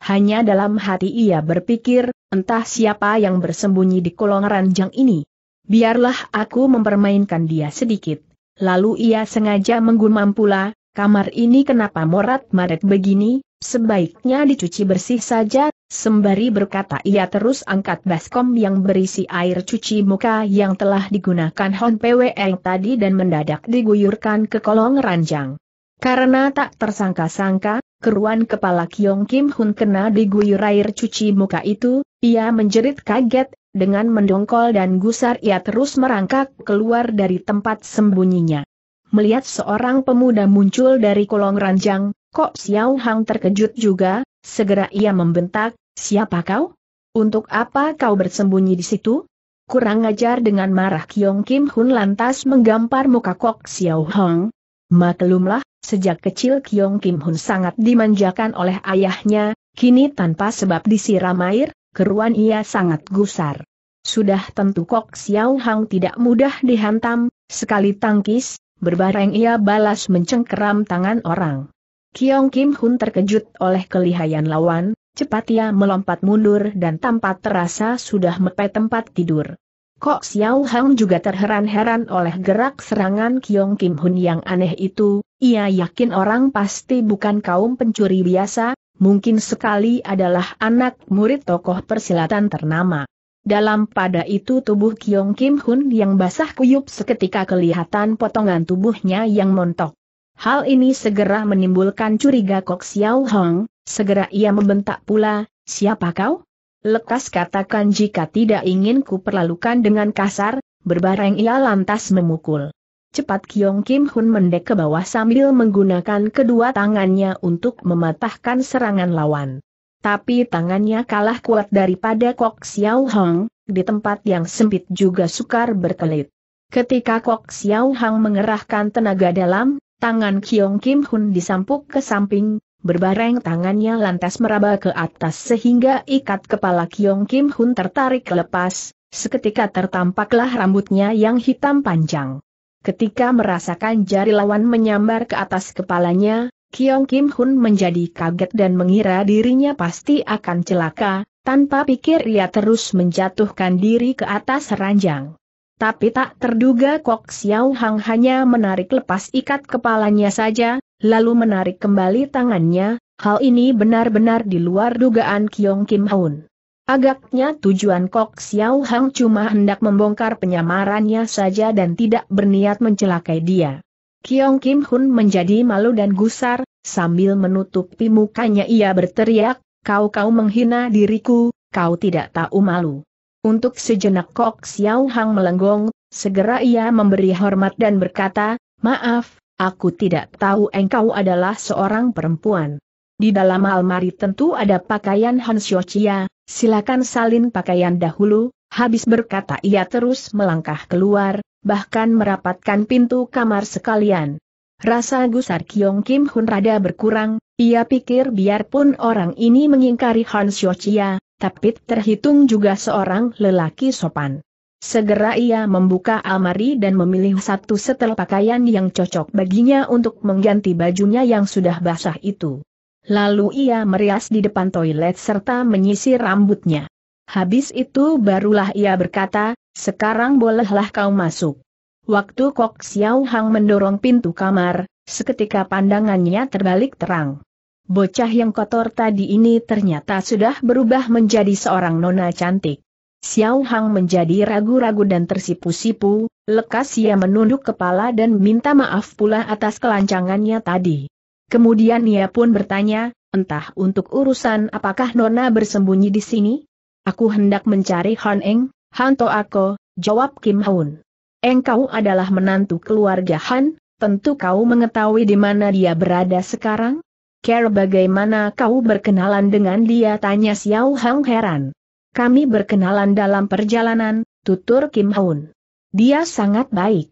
Hanya dalam hati ia berpikir, entah siapa yang bersembunyi di kolong ranjang ini. Biarlah aku mempermainkan dia sedikit lalu ia sengaja menggumam pula, kamar ini kenapa morat-maret begini, sebaiknya dicuci bersih saja, sembari berkata ia terus angkat baskom yang berisi air cuci muka yang telah digunakan Hon Pwe tadi dan mendadak diguyurkan ke kolong ranjang. Karena tak tersangka-sangka, keruan kepala Kyong Kim Hun kena diguyur air cuci muka itu, ia menjerit kaget, dengan mendongkol dan gusar ia terus merangkak keluar dari tempat sembunyinya. Melihat seorang pemuda muncul dari kolong ranjang, Kok Xiao Hang terkejut juga, segera ia membentak, siapa kau? Untuk apa kau bersembunyi di situ? Kurang ajar dengan marah Kiong Kim Hun lantas menggampar muka Kok Xiao Hang. Maklumlah, sejak kecil Kiong Kim Hun sangat dimanjakan oleh ayahnya, kini tanpa sebab disiram air, keruan ia sangat gusar. Sudah tentu Kok Xiao Hang tidak mudah dihantam, sekali tangkis, berbareng ia balas mencengkeram tangan orang. Kiong Kim Hun terkejut oleh kelihayan lawan, cepat ia melompat mundur dan tampak terasa sudah mepet tempat tidur. Kok Xiao Hang juga terheran-heran oleh gerak serangan Kiong Kim Hun yang aneh itu, ia yakin orang pasti bukan kaum pencuri biasa, mungkin sekali adalah anak murid tokoh persilatan ternama. Dalam pada itu tubuh Kyong Kim Hun yang basah kuyup seketika kelihatan potongan tubuhnya yang montok. Hal ini segera menimbulkan curiga Kok Xiao Hong, segera ia membentak pula, siapa kau? Lekas katakan jika tidak ingin ku perlalukan dengan kasar, berbareng ia lantas memukul. Cepat Kyong Kim Hun mendek ke bawah sambil menggunakan kedua tangannya untuk mematahkan serangan lawan tapi tangannya kalah kuat daripada Kok Xiao Hong, di tempat yang sempit juga sukar berkelit. Ketika Kok Xiao Hong mengerahkan tenaga dalam, tangan Kiong Kim Hun disampuk ke samping, berbareng tangannya lantas meraba ke atas sehingga ikat kepala Kiong Kim Hun tertarik lepas, seketika tertampaklah rambutnya yang hitam panjang. Ketika merasakan jari lawan menyambar ke atas kepalanya, Kiong Kim Hun menjadi kaget dan mengira dirinya pasti akan celaka, tanpa pikir ia terus menjatuhkan diri ke atas ranjang. Tapi tak terduga Kok Xiao Hang hanya menarik lepas ikat kepalanya saja, lalu menarik kembali tangannya, hal ini benar-benar di luar dugaan Kiong Kim Hun. Agaknya tujuan Kok Xiao Hang cuma hendak membongkar penyamarannya saja dan tidak berniat mencelakai dia. Kiong Kim Hun menjadi malu dan gusar, sambil menutupi mukanya ia berteriak, kau-kau menghina diriku, kau tidak tahu malu. Untuk sejenak Kok Xiao Hang melenggong, segera ia memberi hormat dan berkata, maaf, aku tidak tahu engkau adalah seorang perempuan. Di dalam almari tentu ada pakaian Han Chia, silakan salin pakaian dahulu, habis berkata ia terus melangkah keluar, bahkan merapatkan pintu kamar sekalian. Rasa gusar Kyong Kim Hun rada berkurang, ia pikir biarpun orang ini mengingkari Han Xiu Chia, tapi terhitung juga seorang lelaki sopan. Segera ia membuka almari dan memilih satu setel pakaian yang cocok baginya untuk mengganti bajunya yang sudah basah itu. Lalu ia merias di depan toilet serta menyisir rambutnya. Habis itu barulah ia berkata, sekarang bolehlah kau masuk. Waktu Kok Xiao Hang mendorong pintu kamar, seketika pandangannya terbalik terang. Bocah yang kotor tadi ini ternyata sudah berubah menjadi seorang nona cantik. Xiao Hang menjadi ragu-ragu dan tersipu-sipu, lekas ia menunduk kepala dan minta maaf pula atas kelancangannya tadi. Kemudian ia pun bertanya, entah untuk urusan apakah Nona bersembunyi di sini? Aku hendak mencari Han Eng, Hanto aku, jawab Kim Hoon. Engkau adalah menantu keluarga Han, tentu kau mengetahui di mana dia berada sekarang? Care bagaimana kau berkenalan dengan dia tanya Xiao Hang heran. Kami berkenalan dalam perjalanan, tutur Kim Hoon. Dia sangat baik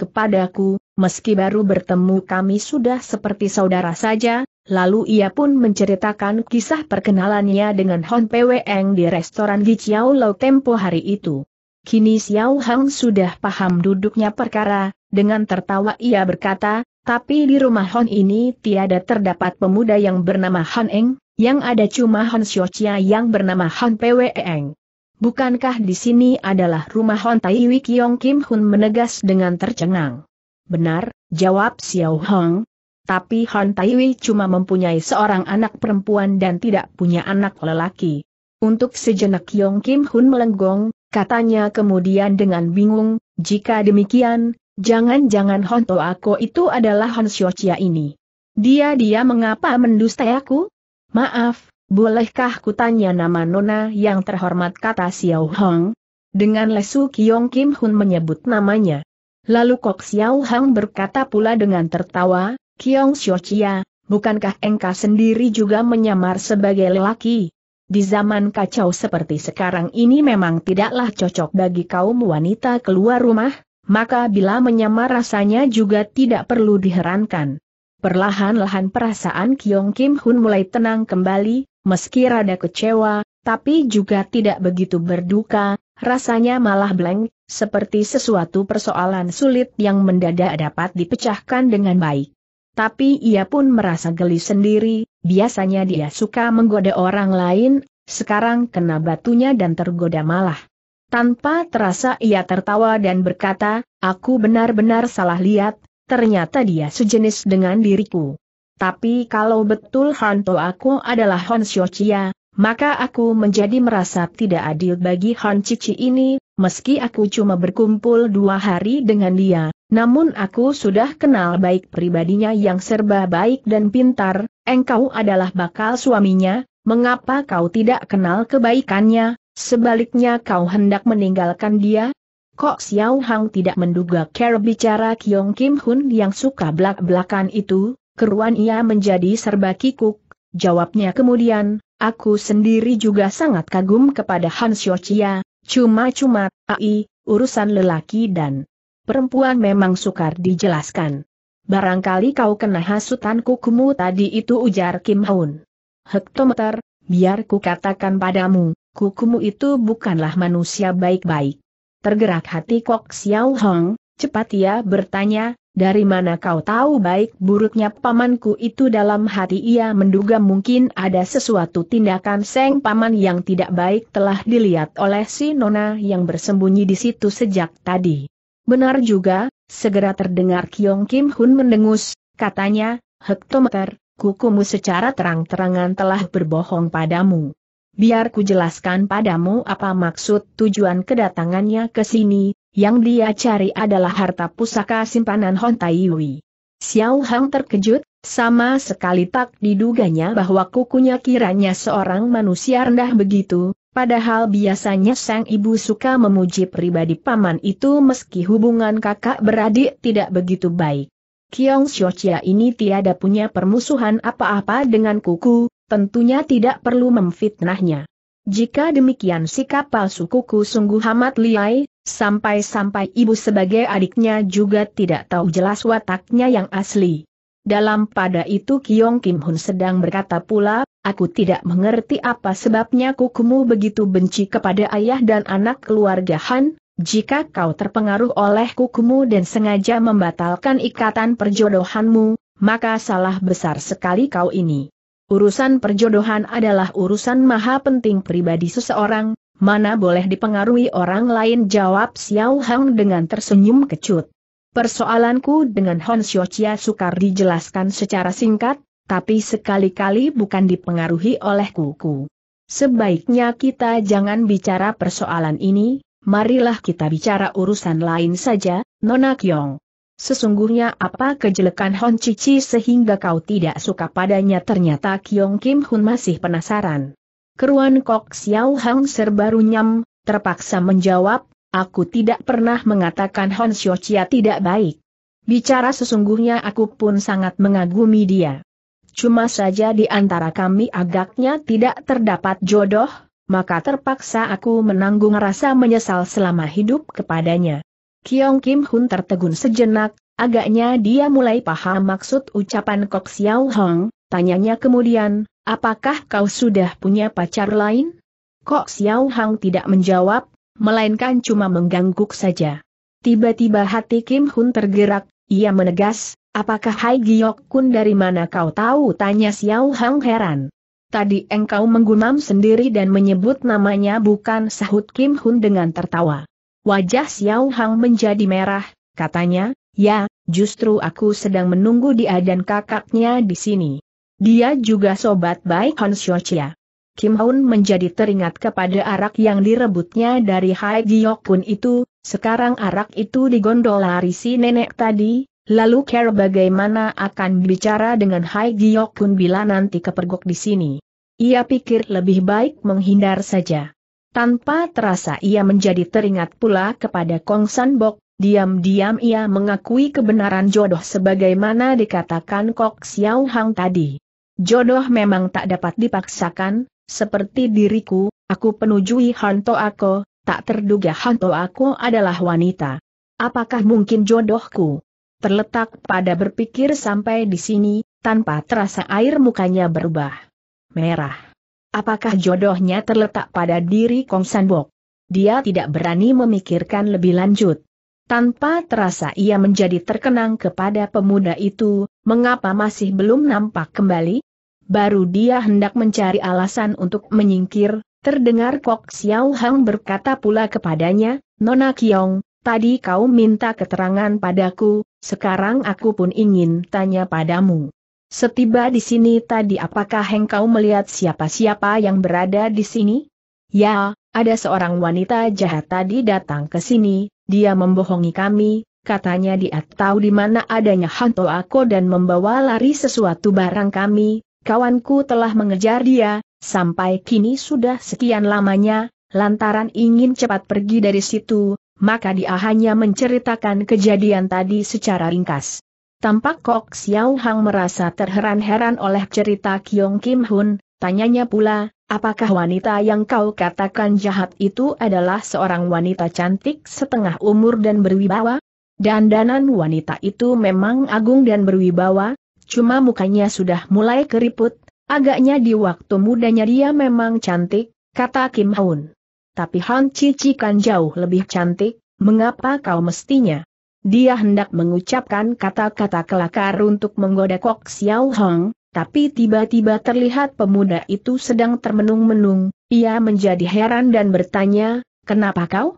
kepadaku, meski baru bertemu kami sudah seperti saudara saja, lalu ia pun menceritakan kisah perkenalannya dengan Hon Pweng di restoran Chiao Lau tempo hari itu. Kini Xiao Hang sudah paham duduknya perkara, dengan tertawa ia berkata, tapi di rumah Hon ini tiada terdapat pemuda yang bernama Han Eng, yang ada cuma Han Chia yang bernama Han Pweng. Bukankah di sini adalah rumah Hon Tai Kim Hun menegas dengan tercengang? Benar, jawab Xiao Hong. Tapi Hon Tai cuma mempunyai seorang anak perempuan dan tidak punya anak lelaki. Untuk sejenak Yong Kim Hun melenggong, katanya kemudian dengan bingung, jika demikian, jangan-jangan Hon Ako itu adalah Hon Xiao ini. Dia-dia mengapa mendustai aku? Maaf, Bolehkah kutanya nama Nona yang terhormat kata Xiao Hong? Dengan lesu Kiong Kim Hun menyebut namanya. Lalu Kok Xiao Hong berkata pula dengan tertawa, Kiong Xiao Chia, bukankah engkau sendiri juga menyamar sebagai lelaki? Di zaman kacau seperti sekarang ini memang tidaklah cocok bagi kaum wanita keluar rumah, maka bila menyamar rasanya juga tidak perlu diherankan. Perlahan-lahan perasaan Kiong Kim Hun mulai tenang kembali, Meski rada kecewa, tapi juga tidak begitu berduka, rasanya malah blank, seperti sesuatu persoalan sulit yang mendadak dapat dipecahkan dengan baik. Tapi ia pun merasa geli sendiri, biasanya dia suka menggoda orang lain, sekarang kena batunya dan tergoda malah. Tanpa terasa ia tertawa dan berkata, aku benar-benar salah lihat, ternyata dia sejenis dengan diriku. Tapi kalau betul Hanto aku adalah Hon Xiochia, maka aku menjadi merasa tidak adil bagi Han Cici ini, meski aku cuma berkumpul dua hari dengan dia, namun aku sudah kenal baik pribadinya yang serba baik dan pintar, engkau adalah bakal suaminya, mengapa kau tidak kenal kebaikannya, sebaliknya kau hendak meninggalkan dia? Kok Xiao Hang tidak menduga cara bicara Kyong Kim Hun yang suka belak-belakan itu, keruan ia menjadi serba kikuk, jawabnya kemudian, aku sendiri juga sangat kagum kepada Han Xiochia, cuma-cuma, ai, urusan lelaki dan perempuan memang sukar dijelaskan. Barangkali kau kena hasutan kukumu tadi itu ujar Kim Haun. Hektometer, biar ku katakan padamu, kukumu itu bukanlah manusia baik-baik. Tergerak hati Kok Xiao Hong, cepat ia bertanya, dari mana kau tahu baik buruknya pamanku itu dalam hati ia menduga mungkin ada sesuatu tindakan seng paman yang tidak baik telah dilihat oleh si Nona yang bersembunyi di situ sejak tadi. Benar juga, segera terdengar Kyong Kim Hun mendengus, katanya, hektometer, kukumu secara terang-terangan telah berbohong padamu. Biar ku jelaskan padamu apa maksud tujuan kedatangannya ke sini, yang dia cari adalah harta pusaka simpanan Hon Wei. Xiao Hang terkejut, sama sekali tak diduganya bahwa kukunya kiranya seorang manusia rendah begitu, padahal biasanya sang ibu suka memuji pribadi paman itu meski hubungan kakak beradik tidak begitu baik. Kiong Xiochia ini tiada punya permusuhan apa-apa dengan kuku, tentunya tidak perlu memfitnahnya. Jika demikian sikap palsu kuku sungguh amat liai, Sampai-sampai ibu sebagai adiknya juga tidak tahu jelas wataknya yang asli. Dalam pada itu Kiong Kim Hun sedang berkata pula, aku tidak mengerti apa sebabnya kukumu begitu benci kepada ayah dan anak keluarga Han, jika kau terpengaruh oleh kukumu dan sengaja membatalkan ikatan perjodohanmu, maka salah besar sekali kau ini. Urusan perjodohan adalah urusan maha penting pribadi seseorang, Mana boleh dipengaruhi orang lain jawab Xiao Hang dengan tersenyum kecut. Persoalanku dengan Hon Xiochia sukar dijelaskan secara singkat, tapi sekali-kali bukan dipengaruhi oleh kuku. Sebaiknya kita jangan bicara persoalan ini, marilah kita bicara urusan lain saja, Nona Kyong. Sesungguhnya apa kejelekan Hon Cici sehingga kau tidak suka padanya ternyata Kyong Kim Hun masih penasaran. Keruan Kok Xiao Hang serba runyam, terpaksa menjawab, aku tidak pernah mengatakan Hon Xiao Chia tidak baik. Bicara sesungguhnya aku pun sangat mengagumi dia. Cuma saja di antara kami agaknya tidak terdapat jodoh, maka terpaksa aku menanggung rasa menyesal selama hidup kepadanya. Kiong Kim Hun tertegun sejenak, agaknya dia mulai paham maksud ucapan Kok Xiao Hong, tanyanya kemudian, apakah kau sudah punya pacar lain? Kok Xiao Hang tidak menjawab, melainkan cuma menggangguk saja. Tiba-tiba hati Kim Hun tergerak, ia menegas, apakah Hai Giok Kun dari mana kau tahu? Tanya Xiao Hang heran. Tadi engkau menggunam sendiri dan menyebut namanya bukan sahut Kim Hun dengan tertawa. Wajah Xiao Hang menjadi merah, katanya, ya, justru aku sedang menunggu dia dan kakaknya di sini. Dia juga sobat baik Han Xiochia. Kim Hoon menjadi teringat kepada arak yang direbutnya dari Hai Kun itu, sekarang arak itu digondol lari si nenek tadi, lalu Care bagaimana akan bicara dengan Hai Kun bila nanti kepergok di sini. Ia pikir lebih baik menghindar saja. Tanpa terasa ia menjadi teringat pula kepada Kong San Bok, diam-diam ia mengakui kebenaran jodoh sebagaimana dikatakan Kok Xiao Hang tadi. Jodoh memang tak dapat dipaksakan, seperti diriku, aku penujui Hanto aku. tak terduga Hanto aku adalah wanita. Apakah mungkin jodohku? Terletak pada berpikir sampai di sini, tanpa terasa air mukanya berubah. Merah. Apakah jodohnya terletak pada diri Kong Sanbok? Dia tidak berani memikirkan lebih lanjut. Tanpa terasa ia menjadi terkenang kepada pemuda itu, mengapa masih belum nampak kembali? baru dia hendak mencari alasan untuk menyingkir, terdengar Kok Xiao Hang berkata pula kepadanya, Nona Kiong, tadi kau minta keterangan padaku, sekarang aku pun ingin tanya padamu. Setiba di sini tadi apakah engkau melihat siapa-siapa yang berada di sini? Ya, ada seorang wanita jahat tadi datang ke sini, dia membohongi kami, katanya dia tahu di mana adanya hantu aku dan membawa lari sesuatu barang kami, Kawanku telah mengejar dia, sampai kini sudah sekian lamanya, lantaran ingin cepat pergi dari situ, maka dia hanya menceritakan kejadian tadi secara ringkas. Tampak Kok Xiao Hang merasa terheran-heran oleh cerita Kyong Kim Hun, tanyanya pula, apakah wanita yang kau katakan jahat itu adalah seorang wanita cantik setengah umur dan berwibawa? Dandanan wanita itu memang agung dan berwibawa, cuma mukanya sudah mulai keriput, agaknya di waktu mudanya dia memang cantik, kata Kim Haun. Tapi Han Cici kan jauh lebih cantik, mengapa kau mestinya? Dia hendak mengucapkan kata-kata kelakar untuk menggoda Kok Xiao Hong, tapi tiba-tiba terlihat pemuda itu sedang termenung-menung, ia menjadi heran dan bertanya, kenapa kau?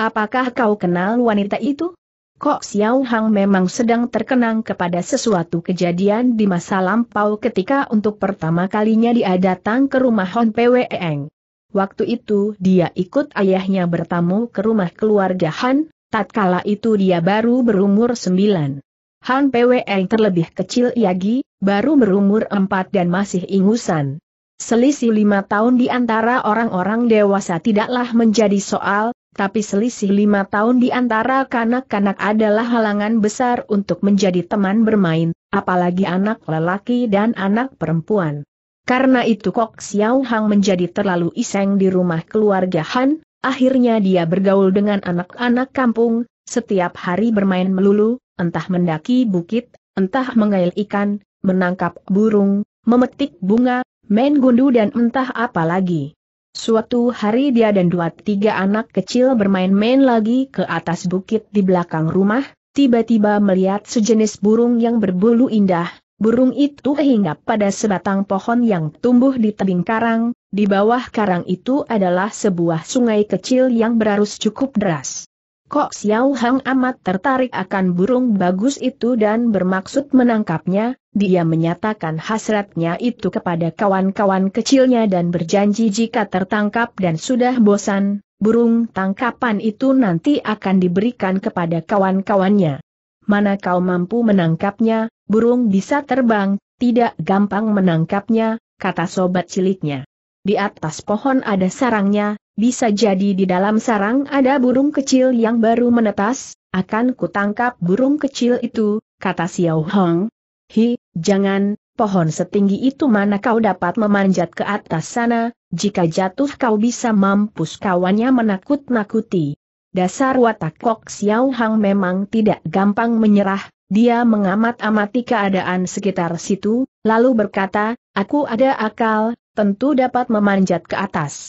Apakah kau kenal wanita itu? Kok Xiao Hang memang sedang terkenang kepada sesuatu kejadian di masa lampau ketika untuk pertama kalinya dia datang ke rumah Hon Pwe Waktu itu dia ikut ayahnya bertamu ke rumah keluarga Han, tatkala itu dia baru berumur sembilan. Han Pwe Eng terlebih kecil Yagi, baru berumur empat dan masih ingusan. Selisih lima tahun di antara orang-orang dewasa tidaklah menjadi soal, tapi selisih lima tahun di antara kanak-kanak adalah halangan besar untuk menjadi teman bermain, apalagi anak lelaki dan anak perempuan. Karena itu Kok Xiao Hang menjadi terlalu iseng di rumah keluarga Han, akhirnya dia bergaul dengan anak-anak kampung, setiap hari bermain melulu, entah mendaki bukit, entah mengail ikan, menangkap burung, memetik bunga, main gundu dan entah apa lagi. Suatu hari dia dan dua tiga anak kecil bermain-main lagi ke atas bukit di belakang rumah, tiba-tiba melihat sejenis burung yang berbulu indah, burung itu hinggap pada sebatang pohon yang tumbuh di tebing karang, di bawah karang itu adalah sebuah sungai kecil yang berarus cukup deras. Kok Xiao Hang amat tertarik akan burung bagus itu dan bermaksud menangkapnya, dia menyatakan hasratnya itu kepada kawan-kawan kecilnya dan berjanji jika tertangkap dan sudah bosan, burung tangkapan itu nanti akan diberikan kepada kawan-kawannya. Mana kau mampu menangkapnya, burung bisa terbang, tidak gampang menangkapnya, kata sobat ciliknya. Di atas pohon ada sarangnya, bisa jadi di dalam sarang ada burung kecil yang baru menetas, akan kutangkap burung kecil itu, kata Xiao Hong. Hi, jangan, pohon setinggi itu mana kau dapat memanjat ke atas sana, jika jatuh kau bisa mampus kawannya menakut-nakuti. Dasar watak Kok Xiao Hong memang tidak gampang menyerah, dia mengamat-amati keadaan sekitar situ, lalu berkata, aku ada akal, tentu dapat memanjat ke atas.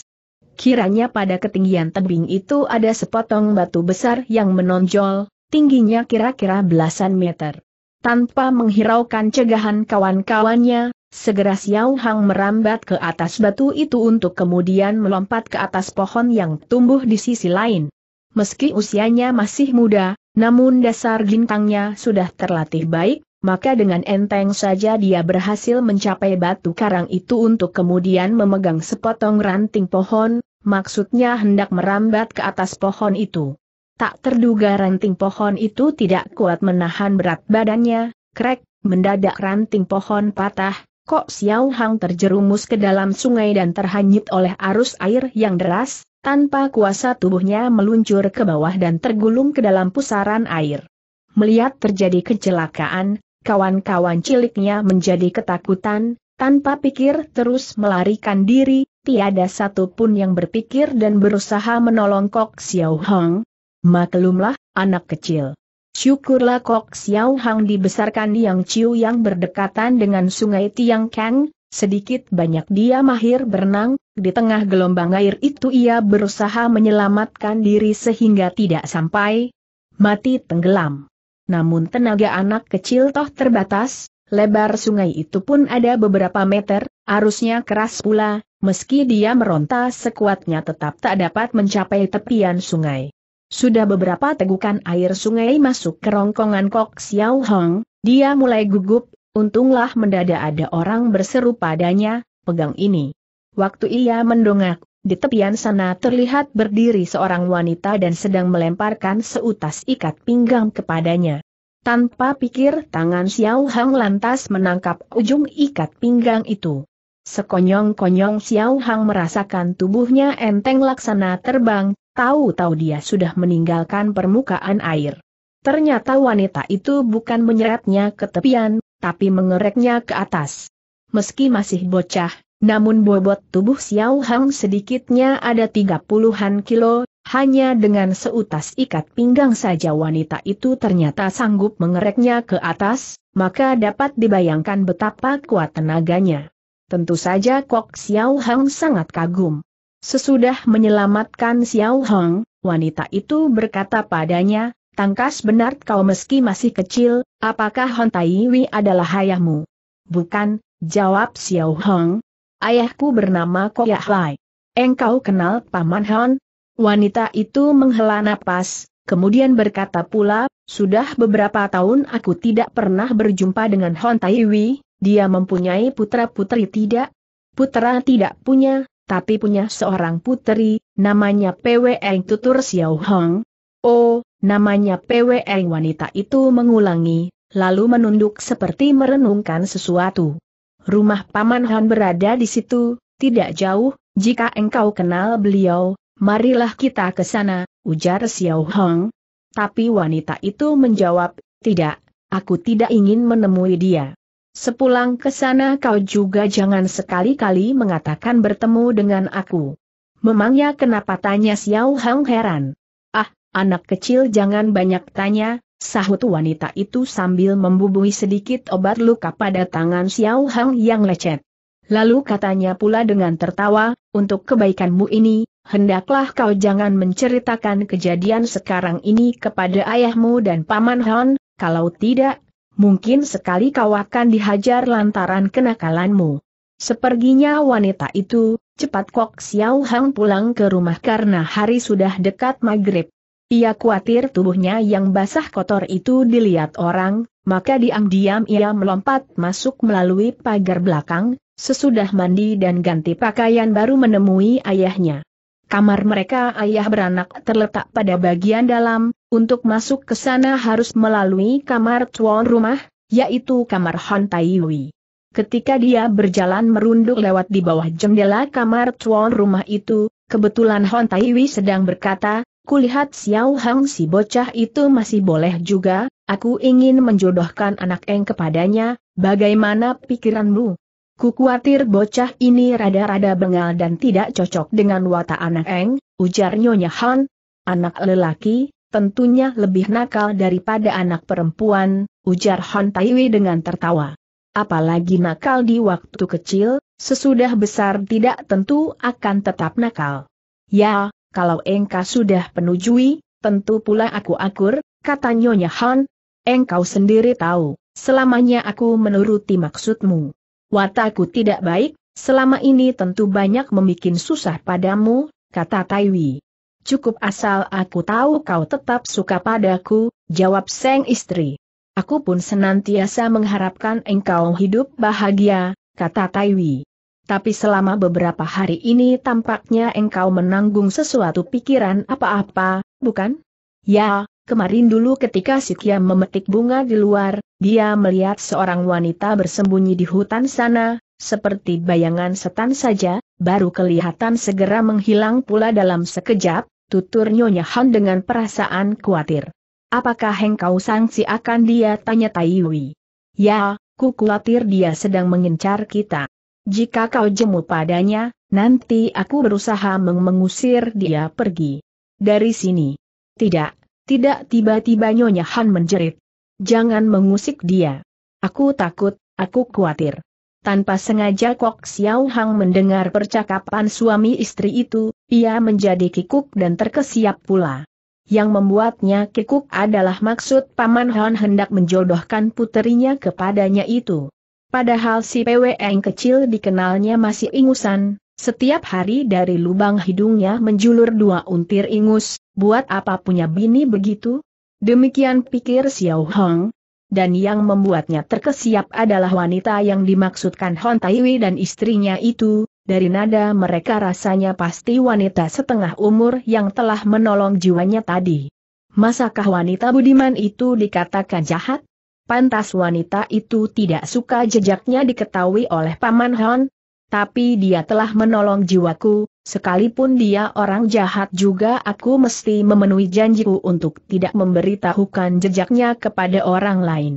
Kiranya pada ketinggian tebing itu ada sepotong batu besar yang menonjol, tingginya kira-kira belasan meter. Tanpa menghiraukan cegahan kawan-kawannya, segera Xiao Hang merambat ke atas batu itu untuk kemudian melompat ke atas pohon yang tumbuh di sisi lain. Meski usianya masih muda, namun dasar gintangnya sudah terlatih baik, maka dengan enteng saja dia berhasil mencapai batu karang itu untuk kemudian memegang sepotong ranting pohon, maksudnya hendak merambat ke atas pohon itu. Tak terduga ranting pohon itu tidak kuat menahan berat badannya, krek, mendadak ranting pohon patah, kok Xiao Hang terjerumus ke dalam sungai dan terhanyut oleh arus air yang deras, tanpa kuasa tubuhnya meluncur ke bawah dan tergulung ke dalam pusaran air. Melihat terjadi kecelakaan, kawan-kawan ciliknya menjadi ketakutan, tanpa pikir terus melarikan diri, tiada satu pun yang berpikir dan berusaha menolong Kok Xiao Hang. Maklumlah, anak kecil. Syukurlah Kok Xiao Hang dibesarkan di Yang Chiu yang berdekatan dengan sungai Tiang Kang, sedikit banyak dia mahir berenang, di tengah gelombang air itu ia berusaha menyelamatkan diri sehingga tidak sampai mati tenggelam namun tenaga anak kecil toh terbatas, lebar sungai itu pun ada beberapa meter, arusnya keras pula, meski dia meronta sekuatnya tetap tak dapat mencapai tepian sungai. Sudah beberapa tegukan air sungai masuk ke rongkongan Kok Xiao Hong, dia mulai gugup, untunglah mendadak ada orang berseru padanya, pegang ini. Waktu ia mendongak, di tepian sana terlihat berdiri seorang wanita dan sedang melemparkan seutas ikat pinggang kepadanya. Tanpa pikir tangan Xiao Hang lantas menangkap ujung ikat pinggang itu. Sekonyong-konyong Xiao Hang merasakan tubuhnya enteng laksana terbang, tahu-tahu dia sudah meninggalkan permukaan air. Ternyata wanita itu bukan menyeretnya ke tepian, tapi mengereknya ke atas. Meski masih bocah, namun bobot tubuh Xiao Hang sedikitnya ada tiga puluhan kilo, hanya dengan seutas ikat pinggang saja wanita itu ternyata sanggup mengereknya ke atas, maka dapat dibayangkan betapa kuat tenaganya. Tentu saja Kok Xiao Hang sangat kagum. Sesudah menyelamatkan Xiao Hang, wanita itu berkata padanya, Tangkas benar kau meski masih kecil, apakah Hon Taiwi adalah ayahmu? Bukan, jawab Xiao Hong, Ayahku bernama Kok Yahlai. Engkau kenal Paman Han? Wanita itu menghela napas, kemudian berkata pula, sudah beberapa tahun aku tidak pernah berjumpa dengan Hon Taiwi, dia mempunyai putra-putri tidak? Putra tidak punya, tapi punya seorang putri, namanya Eng Tutur Xiao Hong. Oh, namanya Eng. wanita itu mengulangi, lalu menunduk seperti merenungkan sesuatu. Rumah Paman Han berada di situ, tidak jauh, jika engkau kenal beliau, marilah kita ke sana, ujar Xiao Hong. Tapi wanita itu menjawab, tidak, aku tidak ingin menemui dia. Sepulang ke sana kau juga jangan sekali-kali mengatakan bertemu dengan aku. Memangnya kenapa tanya Xiao Hong heran? Ah, anak kecil jangan banyak tanya, sahut wanita itu sambil membubui sedikit obat luka pada tangan Xiao Hang yang lecet. Lalu katanya pula dengan tertawa, untuk kebaikanmu ini, hendaklah kau jangan menceritakan kejadian sekarang ini kepada ayahmu dan paman Han, kalau tidak, mungkin sekali kau akan dihajar lantaran kenakalanmu. Seperginya wanita itu, cepat Kok Xiao Hang pulang ke rumah karena hari sudah dekat maghrib. Ia khawatir tubuhnya yang basah kotor itu dilihat orang, maka diam-diam ia melompat masuk melalui pagar belakang, sesudah mandi dan ganti pakaian baru menemui ayahnya. Kamar mereka ayah beranak terletak pada bagian dalam, untuk masuk ke sana harus melalui kamar tuan rumah, yaitu kamar Hon Taiwi. Ketika dia berjalan merunduk lewat di bawah jendela kamar tuan rumah itu, kebetulan Hon Taiwi sedang berkata, Kulihat Xiao Hang si bocah itu masih boleh juga, aku ingin menjodohkan anak Eng kepadanya, bagaimana pikiranmu? Ku khawatir bocah ini rada-rada bengal dan tidak cocok dengan watak anak Eng, ujar Nyonya Han. Anak lelaki, tentunya lebih nakal daripada anak perempuan, ujar Han Taiwi dengan tertawa. Apalagi nakal di waktu kecil, sesudah besar tidak tentu akan tetap nakal. Ya, kalau engkau sudah penujui, tentu pula aku akur, kata Nyonya Han. Engkau sendiri tahu, selamanya aku menuruti maksudmu. Wataku tidak baik, selama ini tentu banyak membuat susah padamu, kata Taiwi. Cukup asal aku tahu kau tetap suka padaku, jawab Seng istri. Aku pun senantiasa mengharapkan engkau hidup bahagia, kata Taiwi. Tapi selama beberapa hari ini tampaknya engkau menanggung sesuatu pikiran apa-apa, bukan? Ya, kemarin dulu ketika Sikia memetik bunga di luar, dia melihat seorang wanita bersembunyi di hutan sana, seperti bayangan setan saja, baru kelihatan segera menghilang pula dalam sekejap, tutur Nyonya Han dengan perasaan khawatir. Apakah engkau sangsi akan dia tanya Taiwi? Ya, ku khawatir dia sedang mengincar kita. Jika kau jemu padanya, nanti aku berusaha mengusir dia pergi. Dari sini. Tidak, tidak tiba-tiba Nyonya Han menjerit. Jangan mengusik dia. Aku takut, aku khawatir. Tanpa sengaja Kok Xiao Hang mendengar percakapan suami istri itu, ia menjadi kikuk dan terkesiap pula. Yang membuatnya kikuk adalah maksud Paman Han hendak menjodohkan puterinya kepadanya itu. Padahal si PWN kecil dikenalnya masih ingusan, setiap hari dari lubang hidungnya menjulur dua untir ingus, buat apa punya bini begitu? Demikian pikir Xiao Hong. Dan yang membuatnya terkesiap adalah wanita yang dimaksudkan Hon Taiwi dan istrinya itu, dari nada mereka rasanya pasti wanita setengah umur yang telah menolong jiwanya tadi. Masakah wanita budiman itu dikatakan jahat? Pantas wanita itu tidak suka jejaknya diketahui oleh Paman Hon. tapi dia telah menolong jiwaku, sekalipun dia orang jahat juga aku mesti memenuhi janjiku untuk tidak memberitahukan jejaknya kepada orang lain.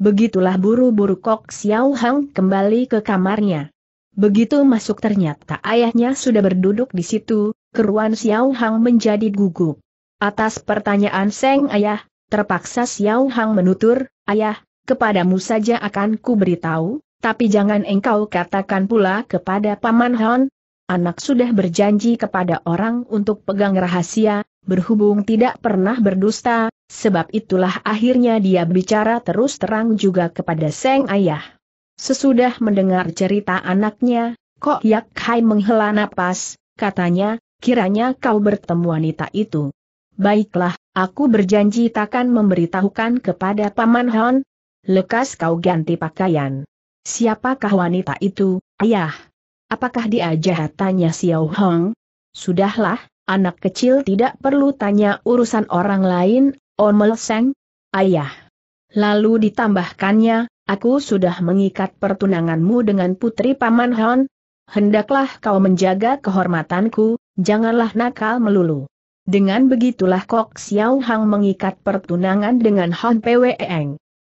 Begitulah buru-buru Kok Xiao Hang kembali ke kamarnya. Begitu masuk ternyata ayahnya sudah berduduk di situ, keruan Xiao Hang menjadi gugup. Atas pertanyaan Seng Ayah, Terpaksa Xiao Hang menutur, ayah, kepadamu saja akan ku beritahu, tapi jangan engkau katakan pula kepada Paman Hon. Anak sudah berjanji kepada orang untuk pegang rahasia, berhubung tidak pernah berdusta, sebab itulah akhirnya dia bicara terus terang juga kepada Seng Ayah. Sesudah mendengar cerita anaknya, Kok Yak Hai menghela napas, katanya, kiranya kau bertemu wanita itu. Baiklah, aku berjanji takkan memberitahukan kepada Paman Hon. Lekas kau ganti pakaian. Siapakah wanita itu, ayah? Apakah dia jahat tanya Xiao Hong? Sudahlah, anak kecil tidak perlu tanya urusan orang lain, Omel Seng. Ayah. Lalu ditambahkannya, aku sudah mengikat pertunanganmu dengan putri Paman Hon. Hendaklah kau menjaga kehormatanku, janganlah nakal melulu. Dengan begitulah Kok Xiao Hang mengikat pertunangan dengan Han Pwe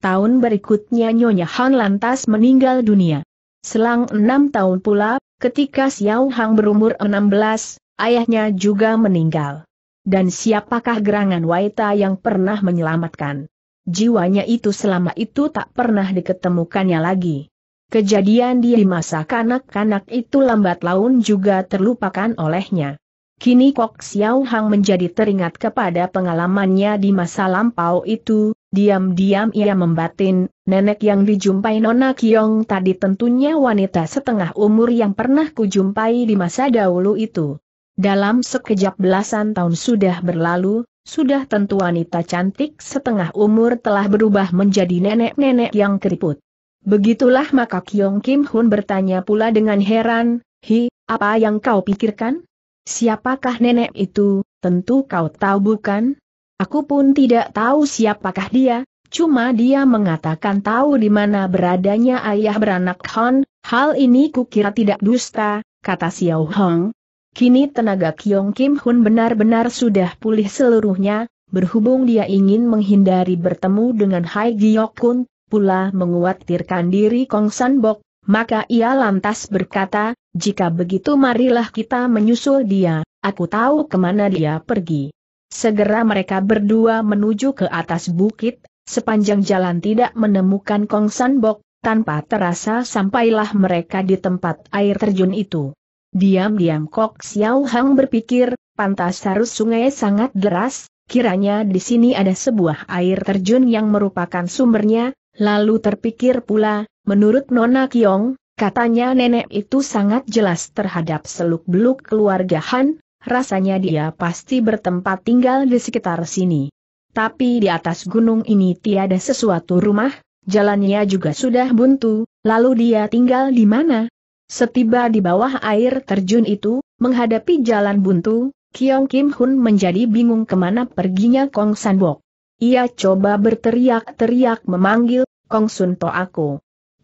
Tahun berikutnya Nyonya Han lantas meninggal dunia. Selang enam tahun pula, ketika Xiao Hang berumur 16, ayahnya juga meninggal. Dan siapakah gerangan Waita yang pernah menyelamatkan? Jiwanya itu selama itu tak pernah diketemukannya lagi. Kejadian di masa kanak-kanak itu lambat laun juga terlupakan olehnya. Kini Kok Xiao Hang menjadi teringat kepada pengalamannya di masa lampau itu, diam-diam ia membatin, nenek yang dijumpai Nona Kiong tadi tentunya wanita setengah umur yang pernah kujumpai di masa dahulu itu. Dalam sekejap belasan tahun sudah berlalu, sudah tentu wanita cantik setengah umur telah berubah menjadi nenek-nenek yang keriput. Begitulah maka Kyong Kim Hun bertanya pula dengan heran, Hi, apa yang kau pikirkan? Siapakah nenek itu, tentu kau tahu bukan? Aku pun tidak tahu siapakah dia, cuma dia mengatakan tahu di mana beradanya ayah beranak Han. hal ini kukira tidak dusta, kata Xiao Hong. Kini tenaga Kyong Kim Hun benar-benar sudah pulih seluruhnya, berhubung dia ingin menghindari bertemu dengan Hai Giok Kun, pula menguatirkan diri Kong San Bok, maka ia lantas berkata, jika begitu marilah kita menyusul dia, aku tahu kemana dia pergi. Segera mereka berdua menuju ke atas bukit, sepanjang jalan tidak menemukan Kong San Bok, tanpa terasa sampailah mereka di tempat air terjun itu. Diam-diam Kok Xiao Hang berpikir, pantas harus sungai sangat deras, kiranya di sini ada sebuah air terjun yang merupakan sumbernya, lalu terpikir pula, menurut Nona Kiong, Katanya nenek itu sangat jelas terhadap seluk-beluk keluarga Han, rasanya dia pasti bertempat tinggal di sekitar sini. Tapi di atas gunung ini tiada sesuatu rumah, jalannya juga sudah buntu, lalu dia tinggal di mana? Setiba di bawah air terjun itu, menghadapi jalan buntu, Kiong Kim Hun menjadi bingung kemana perginya Kong Bok. Ia coba berteriak-teriak memanggil, Kong Sun To aku.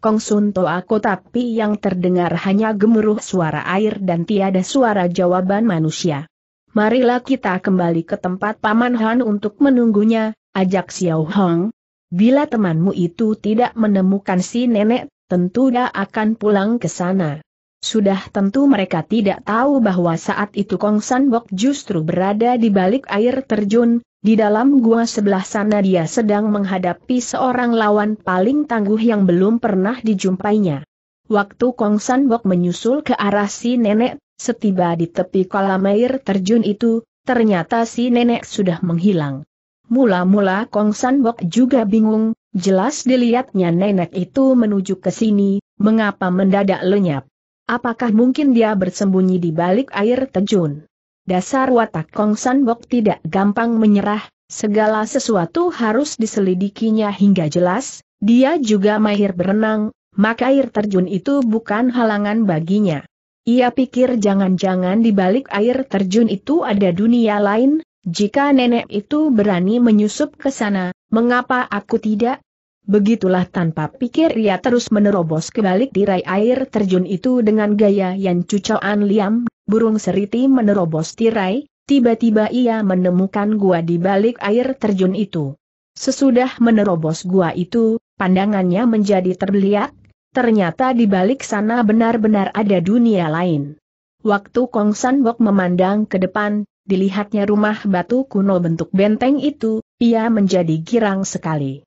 Kong Sun Toako tapi yang terdengar hanya gemuruh suara air dan tiada suara jawaban manusia. Marilah kita kembali ke tempat Paman Han untuk menunggunya, ajak Xiao Hong. Bila temanmu itu tidak menemukan si nenek, tentu dia akan pulang ke sana. Sudah tentu mereka tidak tahu bahwa saat itu Kong San Bok justru berada di balik air terjun, di dalam gua sebelah sana dia sedang menghadapi seorang lawan paling tangguh yang belum pernah dijumpainya. Waktu Kong San Bok menyusul ke arah si nenek, setiba di tepi kolam air terjun itu, ternyata si nenek sudah menghilang. Mula-mula Kong San Bok juga bingung, jelas dilihatnya nenek itu menuju ke sini, mengapa mendadak lenyap. Apakah mungkin dia bersembunyi di balik air terjun? Dasar watak Kong San Bok tidak gampang menyerah, segala sesuatu harus diselidikinya hingga jelas, dia juga mahir berenang, maka air terjun itu bukan halangan baginya. Ia pikir jangan-jangan di balik air terjun itu ada dunia lain, jika nenek itu berani menyusup ke sana, mengapa aku tidak? Begitulah tanpa pikir ia terus menerobos ke balik tirai air terjun itu dengan gaya yang cucoan liam, burung seriti menerobos tirai, tiba-tiba ia menemukan gua di balik air terjun itu. Sesudah menerobos gua itu, pandangannya menjadi terbeliak ternyata di balik sana benar-benar ada dunia lain. Waktu Kong San Bok memandang ke depan, dilihatnya rumah batu kuno bentuk benteng itu, ia menjadi girang sekali.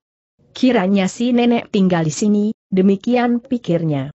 Kiranya si nenek tinggal di sini, demikian pikirnya.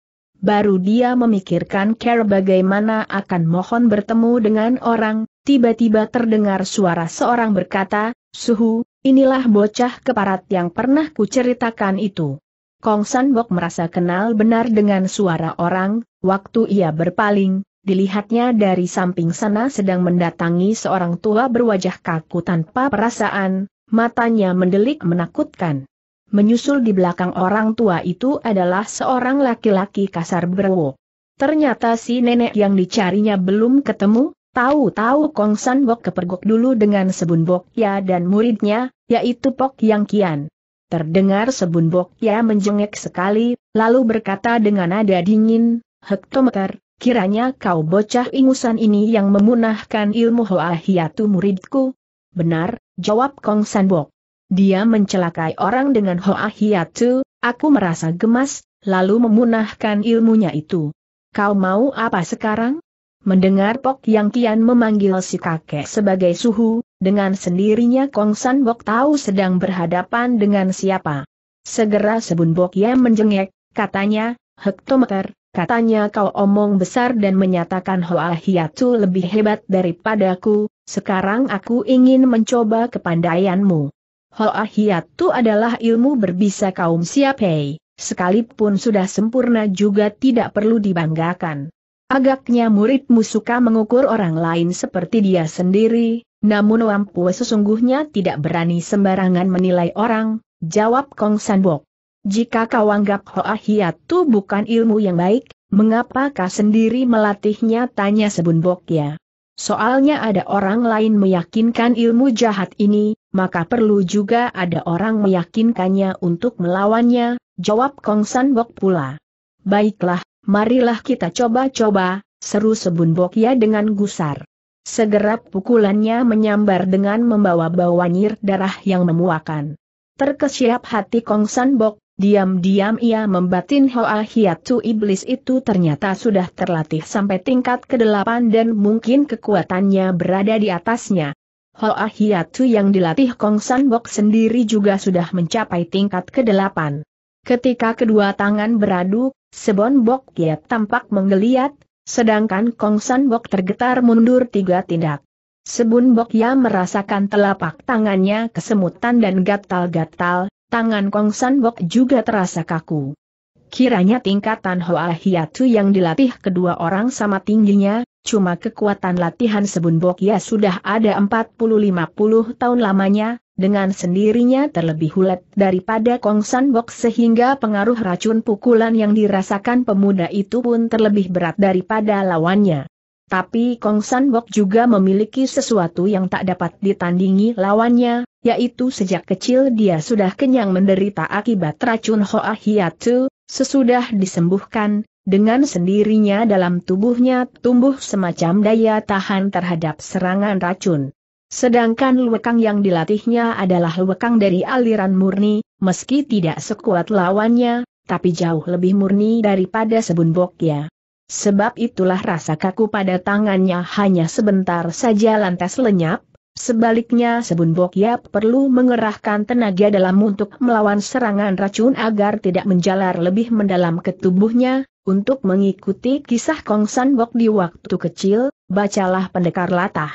Baru dia memikirkan care bagaimana akan mohon bertemu dengan orang, tiba-tiba terdengar suara seorang berkata, Suhu, inilah bocah keparat yang pernah kuceritakan itu. Kong San Sanbok merasa kenal benar dengan suara orang, waktu ia berpaling, dilihatnya dari samping sana sedang mendatangi seorang tua berwajah kaku tanpa perasaan, matanya mendelik menakutkan menyusul di belakang orang tua itu adalah seorang laki-laki kasar berwo. Ternyata si nenek yang dicarinya belum ketemu, tahu-tahu Kong San Bok kepergok dulu dengan Sebun Bok Ya dan muridnya, yaitu Pok Yang Kian. Terdengar Sebun Bok Ya menjengek sekali, lalu berkata dengan nada dingin, Hektometer, Kiranya kau bocah ingusan ini yang memunahkan ilmu Hoa Hiatu muridku? Benar, jawab Kong Sanbok dia mencelakai orang dengan Hoa Hiatu, aku merasa gemas, lalu memunahkan ilmunya itu. Kau mau apa sekarang? Mendengar Pok Yang Kian memanggil si kakek sebagai suhu, dengan sendirinya Kong San Bok tahu sedang berhadapan dengan siapa. Segera Sebun Bok Yang menjengek, katanya, hektometer, katanya kau omong besar dan menyatakan Hoa Hiatu lebih hebat daripadaku, sekarang aku ingin mencoba kepandaianmu tu adalah ilmu berbisa kaum Siapei, sekalipun sudah sempurna juga tidak perlu dibanggakan. Agaknya muridmu suka mengukur orang lain seperti dia sendiri, namun Wampu sesungguhnya tidak berani sembarangan menilai orang, jawab Kong Sanbok. Jika kau anggap tu bukan ilmu yang baik, mengapa kau sendiri melatihnya tanya Sebunbok ya? Soalnya ada orang lain meyakinkan ilmu jahat ini, maka perlu juga ada orang meyakinkannya untuk melawannya, jawab Kong San Bok pula. Baiklah, marilah kita coba-coba, seru Sebun Bok ya dengan gusar. Segera pukulannya menyambar dengan membawa-bawa nyir darah yang memuakan. Terkesiap hati Kong San Bok, Diam-diam ia membatin Hoa Hiatu Iblis itu ternyata sudah terlatih sampai tingkat ke-8 dan mungkin kekuatannya berada di atasnya. Hoa Hiatu yang dilatih Kong San Bok sendiri juga sudah mencapai tingkat ke-8. Ketika kedua tangan beradu, Sebon Bok Giat tampak menggeliat, sedangkan Kong San Bok tergetar mundur tiga tindak. Sebun ya merasakan telapak tangannya kesemutan dan gatal-gatal, tangan Kong San Sanbok juga terasa kaku. Kiranya tingkatan Hoa Hiatu yang dilatih kedua orang sama tingginya, cuma kekuatan latihan Sebun Bok ya sudah ada 40-50 tahun lamanya, dengan sendirinya terlebih hulet daripada Kong San Sanbok sehingga pengaruh racun pukulan yang dirasakan pemuda itu pun terlebih berat daripada lawannya. Tapi Kong San Sanbok juga memiliki sesuatu yang tak dapat ditandingi lawannya, yaitu sejak kecil dia sudah kenyang menderita akibat racun Hoa Hiatu, sesudah disembuhkan, dengan sendirinya dalam tubuhnya tumbuh semacam daya tahan terhadap serangan racun. Sedangkan luekang yang dilatihnya adalah luekang dari aliran murni, meski tidak sekuat lawannya, tapi jauh lebih murni daripada sebun ya. Sebab itulah rasa kaku pada tangannya hanya sebentar saja lantas lenyap, Sebaliknya Sebun Yap perlu mengerahkan tenaga dalam untuk melawan serangan racun agar tidak menjalar lebih mendalam ke tubuhnya, untuk mengikuti kisah Kong San Bok di waktu kecil, bacalah pendekar latah.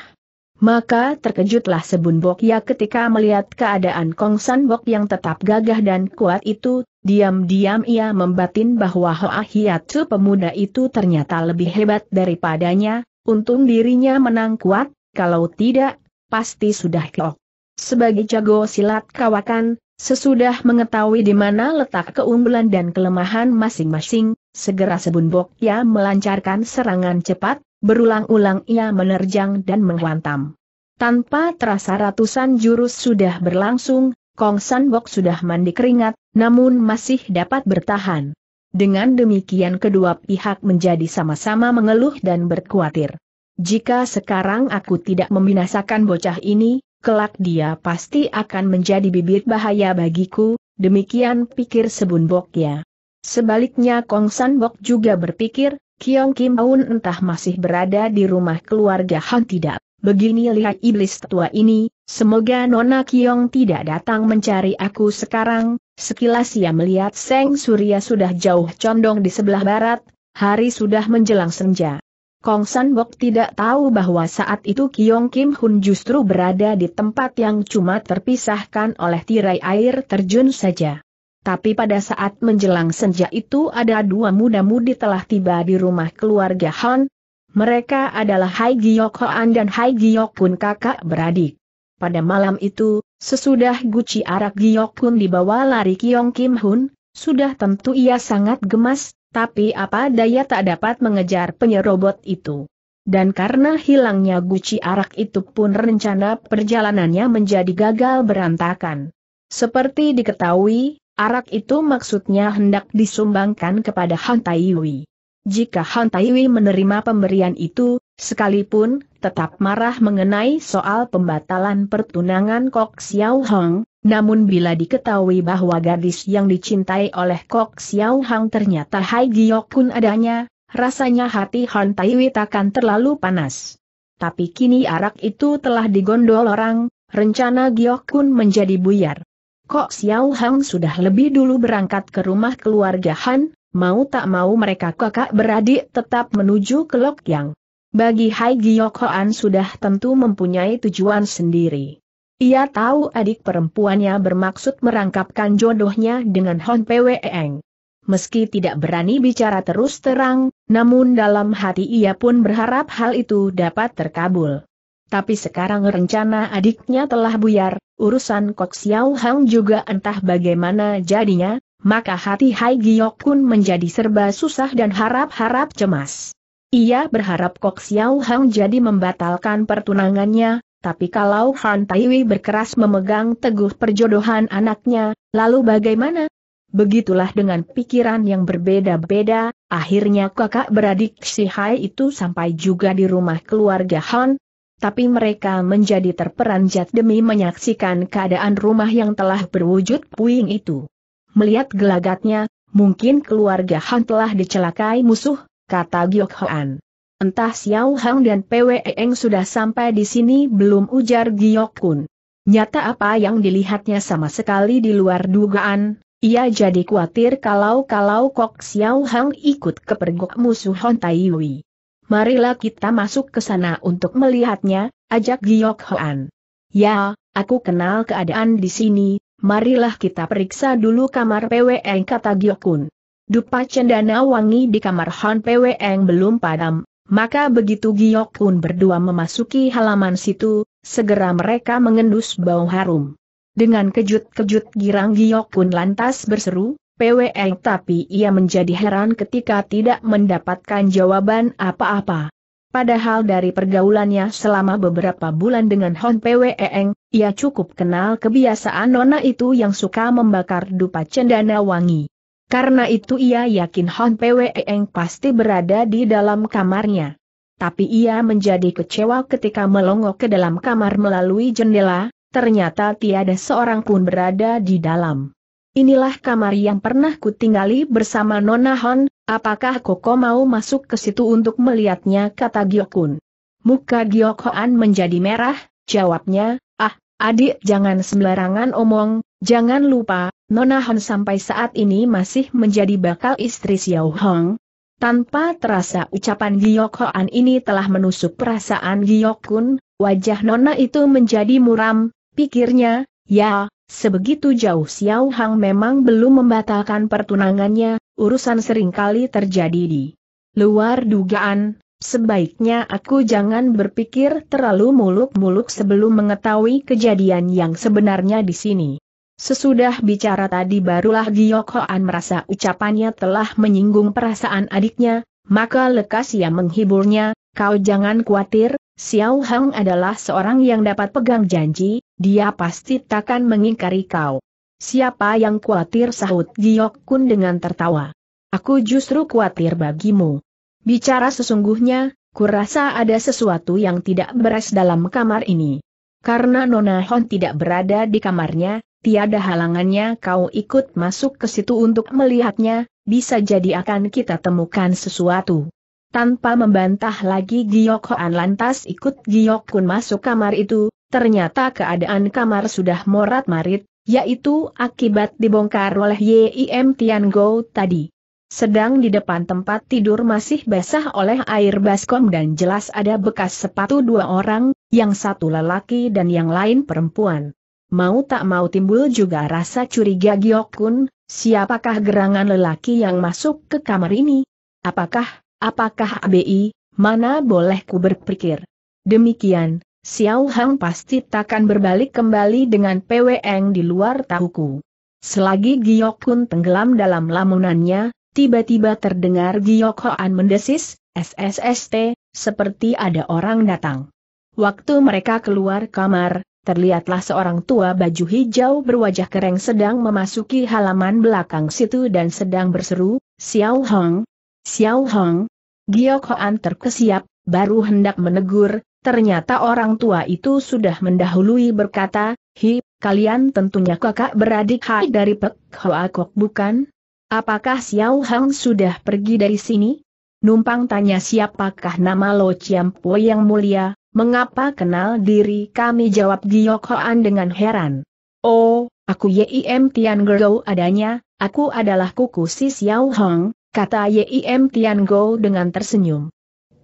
Maka terkejutlah Sebun Yap ketika melihat keadaan Kong San Bok yang tetap gagah dan kuat itu, diam-diam ia membatin bahwa Hoa Hiatsu pemuda itu ternyata lebih hebat daripadanya, untung dirinya menang kuat, kalau tidak, pasti sudah kok. Sebagai jago silat kawakan, sesudah mengetahui di mana letak keunggulan dan kelemahan masing-masing, segera Sebun bok ia melancarkan serangan cepat, berulang-ulang ia menerjang dan menghantam. Tanpa terasa ratusan jurus sudah berlangsung, Kong San Bok sudah mandi keringat, namun masih dapat bertahan. Dengan demikian kedua pihak menjadi sama-sama mengeluh dan berkhawatir. Jika sekarang aku tidak membinasakan bocah ini, kelak dia pasti akan menjadi bibit bahaya bagiku, demikian pikir Sebun Bok ya. Sebaliknya Kong San Bok juga berpikir, Kiong Kim Aun entah masih berada di rumah keluarga Han tidak. Begini lihat iblis tua ini, semoga Nona Kiong tidak datang mencari aku sekarang, sekilas ia melihat Seng Surya sudah jauh condong di sebelah barat, hari sudah menjelang senja. Kong San Bok tidak tahu bahwa saat itu Kiong Kim Hun justru berada di tempat yang cuma terpisahkan oleh tirai air terjun saja. Tapi pada saat menjelang senja itu ada dua muda-mudi telah tiba di rumah keluarga Han. Mereka adalah Hai Giok Hoan dan Hai Giok Kun kakak beradik. Pada malam itu, sesudah guci arak Giok Kun dibawa lari Kiong Kim Hun, sudah tentu ia sangat gemas, tapi apa daya tak dapat mengejar penyerobot itu. Dan karena hilangnya guci arak itu pun rencana perjalanannya menjadi gagal berantakan. Seperti diketahui, arak itu maksudnya hendak disumbangkan kepada Han Taiwi. Jika Han Taiwi menerima pemberian itu, sekalipun tetap marah mengenai soal pembatalan pertunangan Kok Xiao Hong, namun bila diketahui bahwa gadis yang dicintai oleh Kok Xiao Hang ternyata Hai Giok Kun adanya, rasanya hati Han Tai akan terlalu panas. Tapi kini arak itu telah digondol orang, rencana Giok Kun menjadi buyar. Kok Xiao Hang sudah lebih dulu berangkat ke rumah keluarga Han, mau tak mau mereka kakak beradik tetap menuju ke Lok Yang. Bagi Hai Giok Hoan sudah tentu mempunyai tujuan sendiri. Ia tahu adik perempuannya bermaksud merangkapkan jodohnya dengan Hon Pwe Eng. Meski tidak berani bicara terus terang, namun dalam hati ia pun berharap hal itu dapat terkabul. Tapi sekarang rencana adiknya telah buyar, urusan Kok Xiao Hang juga entah bagaimana jadinya, maka hati Hai Giok pun menjadi serba susah dan harap-harap cemas. Ia berharap Kok Xiao Hang jadi membatalkan pertunangannya, tapi kalau Han Taiwi berkeras memegang teguh perjodohan anaknya, lalu bagaimana? Begitulah dengan pikiran yang berbeda-beda, akhirnya kakak beradik Si Hai itu sampai juga di rumah keluarga Han. Tapi mereka menjadi terperanjat demi menyaksikan keadaan rumah yang telah berwujud puing itu. Melihat gelagatnya, mungkin keluarga Han telah dicelakai musuh, kata Giok Hoan. Entah Xiao Hang dan Pwe Eng sudah sampai di sini belum ujar Giok Kun. Nyata apa yang dilihatnya sama sekali di luar dugaan, ia jadi khawatir kalau-kalau Kok Xiao Hang ikut ke pergok musuh Hon Tai Yui. Marilah kita masuk ke sana untuk melihatnya, ajak Giok Hoan. Ya, aku kenal keadaan di sini, marilah kita periksa dulu kamar Pwe Eng kata Giok Kun. Dupa cendana wangi di kamar Han Pwe Eng belum padam, maka begitu Giok Kun berdua memasuki halaman situ, segera mereka mengendus bau harum. Dengan kejut-kejut girang Giok Kun lantas berseru, Pweng, tapi ia menjadi heran ketika tidak mendapatkan jawaban apa-apa. Padahal dari pergaulannya selama beberapa bulan dengan Hon Pweng, e ia cukup kenal kebiasaan nona itu yang suka membakar dupa cendana wangi. Karena itu ia yakin Han Pweng pasti berada di dalam kamarnya. Tapi ia menjadi kecewa ketika melongo ke dalam kamar melalui jendela, ternyata tiada seorang pun berada di dalam. Inilah kamar yang pernah kutinggali bersama Nona Hon. apakah Koko mau masuk ke situ untuk melihatnya kata Giokun. Muka Giokhoan menjadi merah, jawabnya, ah, adik jangan sembarangan omong, jangan lupa, Nona Han sampai saat ini masih menjadi bakal istri Xiao Hong. Tanpa terasa ucapan Giyok Hoan ini telah menusuk perasaan Giyok Kun, wajah Nona itu menjadi muram, pikirnya, ya, sebegitu jauh Xiao Hong memang belum membatalkan pertunangannya, urusan seringkali terjadi di luar dugaan, Sebaiknya aku jangan berpikir terlalu muluk-muluk sebelum mengetahui kejadian yang sebenarnya di sini. Sesudah bicara tadi barulah Giok merasa ucapannya telah menyinggung perasaan adiknya, maka lekas ia menghiburnya, kau jangan khawatir, Xiao Hang adalah seorang yang dapat pegang janji, dia pasti takkan mengingkari kau. Siapa yang khawatir sahut Giyok Kun dengan tertawa. Aku justru khawatir bagimu. Bicara sesungguhnya, kurasa ada sesuatu yang tidak beres dalam kamar ini. Karena Nona Hon tidak berada di kamarnya, tiada halangannya kau ikut masuk ke situ untuk melihatnya, bisa jadi akan kita temukan sesuatu. Tanpa membantah lagi Giyok Hoan lantas ikut Giyok Kun masuk kamar itu, ternyata keadaan kamar sudah morat-marit, yaitu akibat dibongkar oleh Yim Tian Go tadi. Sedang di depan tempat tidur masih basah oleh air baskom dan jelas ada bekas sepatu dua orang, yang satu lelaki dan yang lain perempuan. Mau tak mau timbul juga rasa curiga Kun. siapakah gerangan lelaki yang masuk ke kamar ini? Apakah, apakah ABI, mana boleh ku berpikir? Demikian, Xiao Hang pasti takkan berbalik kembali dengan PWN di luar tahuku. Selagi Kun tenggelam dalam lamunannya, tiba-tiba terdengar Giyok Hoan mendesis, SSST, seperti ada orang datang. Waktu mereka keluar kamar, terlihatlah seorang tua baju hijau berwajah kering sedang memasuki halaman belakang situ dan sedang berseru, Xiao Hong, Xiao Hong. Giyok Hoan terkesiap, baru hendak menegur, ternyata orang tua itu sudah mendahului berkata, Hi, kalian tentunya kakak beradik Hai dari Pek Hoa Kok bukan? Apakah Xiao Hang sudah pergi dari sini? Numpang tanya siapakah nama Lo Chiampo yang mulia, mengapa kenal diri kami jawab Giyok Hoan dengan heran. Oh, aku Yim Tian Gou adanya, aku adalah kuku si Xiao Hang, kata Yim Tian Go dengan tersenyum.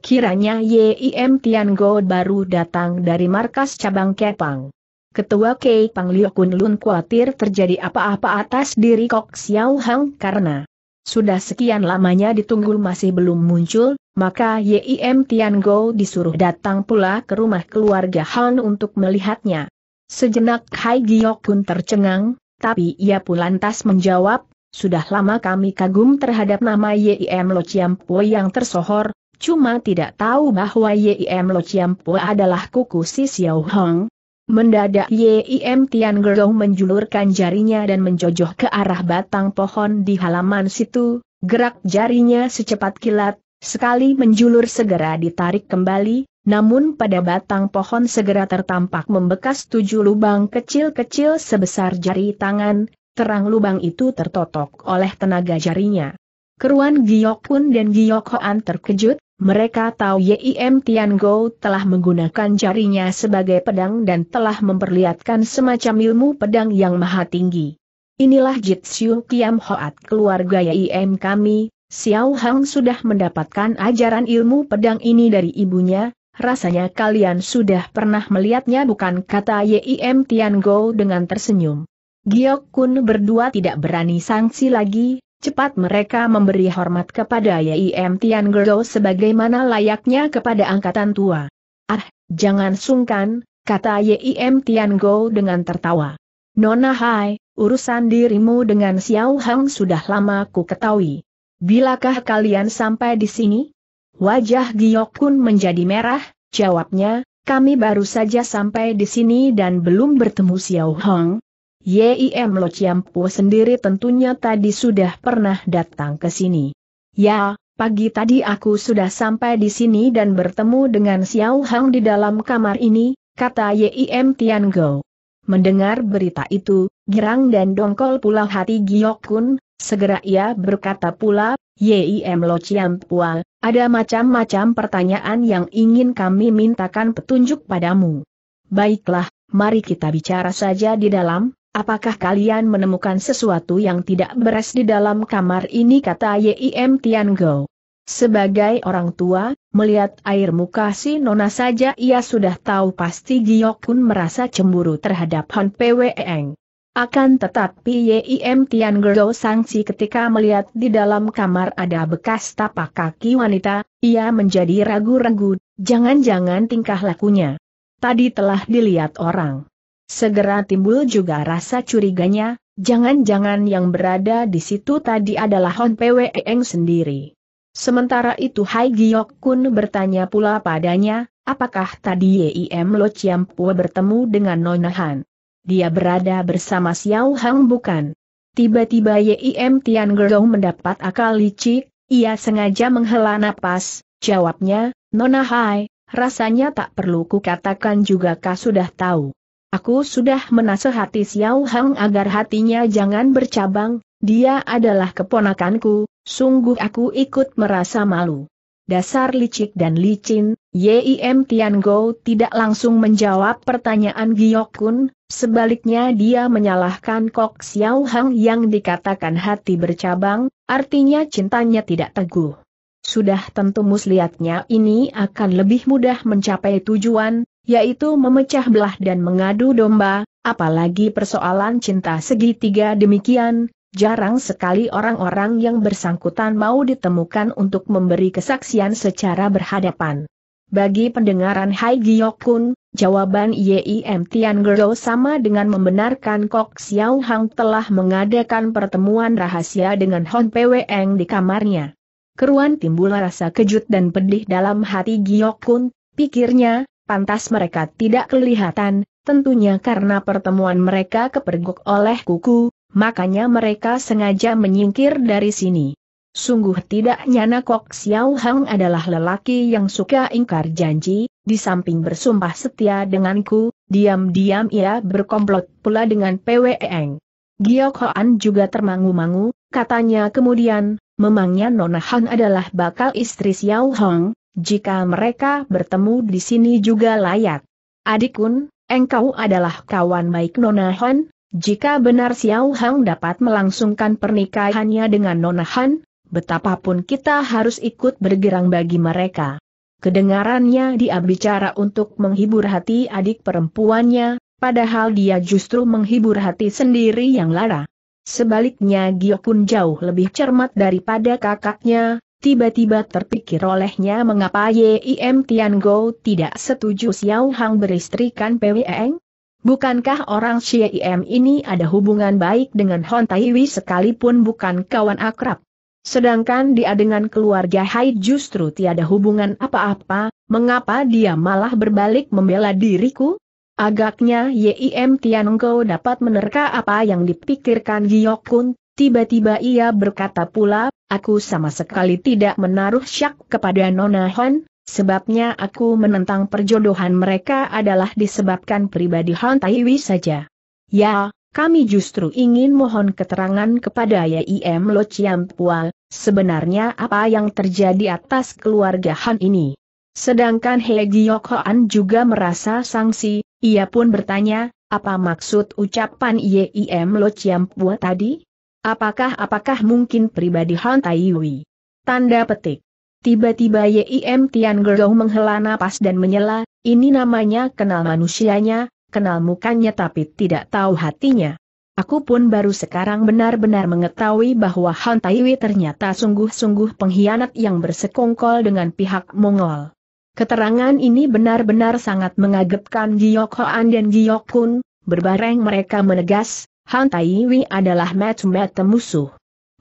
Kiranya Yim Tian Go baru datang dari markas cabang Kepang. Ketua Kei Pang Liu Kun Lun khawatir terjadi apa-apa atas diri Kok Xiao Hang karena sudah sekian lamanya ditunggu masih belum muncul, maka Yim Tian Go disuruh datang pula ke rumah keluarga Han untuk melihatnya. Sejenak Hai Giok pun tercengang, tapi ia pun lantas menjawab, sudah lama kami kagum terhadap nama Yim Lo Chiampo yang tersohor, cuma tidak tahu bahwa Yim Lo Chiampo adalah kuku si Xiao Hang. Mendadak Yim Tian Gerong menjulurkan jarinya dan menjojoh ke arah batang pohon di halaman situ, gerak jarinya secepat kilat, sekali menjulur segera ditarik kembali, namun pada batang pohon segera tertampak membekas tujuh lubang kecil-kecil sebesar jari tangan, terang lubang itu tertotok oleh tenaga jarinya. Keruan Giok Pun dan Giok Hoan terkejut, mereka tahu Yim Tiango telah menggunakan jarinya sebagai pedang dan telah memperlihatkan semacam ilmu pedang yang maha tinggi. Inilah Jitsu Kiam Hoat keluarga Yim kami, Xiao Hang sudah mendapatkan ajaran ilmu pedang ini dari ibunya, rasanya kalian sudah pernah melihatnya bukan kata Yim Tiango dengan tersenyum. Giok Kun berdua tidak berani sangsi lagi, Cepat mereka memberi hormat kepada Yim Tian Gerdo sebagaimana layaknya kepada angkatan tua. Ah, jangan sungkan, kata Yim Tian Go dengan tertawa. Nona Hai, urusan dirimu dengan Xiao Hang sudah lama ku ketahui. Bilakah kalian sampai di sini? Wajah Giok Kun menjadi merah, jawabnya, kami baru saja sampai di sini dan belum bertemu Xiao Hang, Yim Lo Chiampu sendiri tentunya tadi sudah pernah datang ke sini. Ya, pagi tadi aku sudah sampai di sini dan bertemu dengan Xiao Hang di dalam kamar ini, kata Yim Tian Gou. Mendengar berita itu, girang dan dongkol pula hati Giok Kun, segera ia berkata pula, Yim Lo Chiampu, ada macam-macam pertanyaan yang ingin kami mintakan petunjuk padamu. Baiklah, mari kita bicara saja di dalam, Apakah kalian menemukan sesuatu yang tidak beres di dalam kamar ini kata Yim Tian Go. Sebagai orang tua, melihat air muka si Nona saja ia sudah tahu pasti Giokun merasa cemburu terhadap Han Pweng. Akan tetapi Yim Tian Go sangsi ketika melihat di dalam kamar ada bekas tapak kaki wanita, ia menjadi ragu-ragu, jangan-jangan tingkah lakunya. Tadi telah dilihat orang. Segera timbul juga rasa curiganya, jangan-jangan yang berada di situ tadi adalah Hon Pwe Eng sendiri. Sementara itu Hai Giok Kun bertanya pula padanya, apakah tadi Yim Lo Pua bertemu dengan Nona Han? Dia berada bersama Xiao Hang bukan? Tiba-tiba Yim Tian Gerong mendapat akal licik, ia sengaja menghela napas, jawabnya, Nona Hai, rasanya tak perlu kukatakan juga kau sudah tahu. Aku sudah menasehati Xiao Hang agar hatinya jangan bercabang, dia adalah keponakanku, sungguh aku ikut merasa malu. Dasar licik dan licin, Yim Tian Gou tidak langsung menjawab pertanyaan Giok Kun, sebaliknya dia menyalahkan Kok Xiao Hang yang dikatakan hati bercabang, artinya cintanya tidak teguh. Sudah tentu muslihatnya ini akan lebih mudah mencapai tujuan, yaitu memecah belah dan mengadu domba, apalagi persoalan cinta segitiga demikian, jarang sekali orang-orang yang bersangkutan mau ditemukan untuk memberi kesaksian secara berhadapan. Bagi pendengaran Hai Giyokun, jawaban YIM Tian Gero sama dengan membenarkan Kok Xiao Hang telah mengadakan pertemuan rahasia dengan Hon Pwe Eng di kamarnya. Keruan timbul rasa kejut dan pedih dalam hati Giyokun, pikirnya, pantas mereka tidak kelihatan, tentunya karena pertemuan mereka kepergok oleh kuku, makanya mereka sengaja menyingkir dari sini. Sungguh tidak nyana Kok Xiao Hang adalah lelaki yang suka ingkar janji, di samping bersumpah setia denganku, diam-diam ia berkomplot pula dengan Eng. Giok Hoan juga termangu-mangu, katanya kemudian, memangnya Nona Han adalah bakal istri Xiao Hong, jika mereka bertemu di sini juga layak. Adikun, engkau adalah kawan baik Nona Han, jika benar Xiao Hang dapat melangsungkan pernikahannya dengan Nona Han, betapapun kita harus ikut bergerang bagi mereka. Kedengarannya dia bicara untuk menghibur hati adik perempuannya, padahal dia justru menghibur hati sendiri yang lara. Sebaliknya pun jauh lebih cermat daripada kakaknya, Tiba-tiba terpikir olehnya mengapa Yim Tiango tidak setuju Xiao Hang beristrikan Pwi Eng? Bukankah orang Yim ini ada hubungan baik dengan Hon Taiwi sekalipun bukan kawan akrab? Sedangkan dia dengan keluarga Hai justru tiada hubungan apa-apa, mengapa dia malah berbalik membela diriku? Agaknya Yim Tiango dapat menerka apa yang dipikirkan Giyokun, tiba-tiba ia berkata pula, aku sama sekali tidak menaruh syak kepada Nona Han, sebabnya aku menentang perjodohan mereka adalah disebabkan pribadi Han Taiwi saja. Ya, kami justru ingin mohon keterangan kepada YIM Lo Chiam Pual, sebenarnya apa yang terjadi atas keluarga Han ini. Sedangkan He Giyok Hoan juga merasa sangsi, ia pun bertanya, apa maksud ucapan YIM Lo Chiam Pual tadi? Apakah-apakah mungkin pribadi Han Taiwi? Tanda petik. Tiba-tiba Yim Tian Gerong menghela napas dan menyela, ini namanya kenal manusianya, kenal mukanya tapi tidak tahu hatinya. Aku pun baru sekarang benar-benar mengetahui bahwa Han Taiwi ternyata sungguh-sungguh pengkhianat yang bersekongkol dengan pihak Mongol. Keterangan ini benar-benar sangat mengagetkan Giyok Hoan dan Giyok Kun, berbareng mereka menegas, Han Tai Wei adalah match-mat musuh.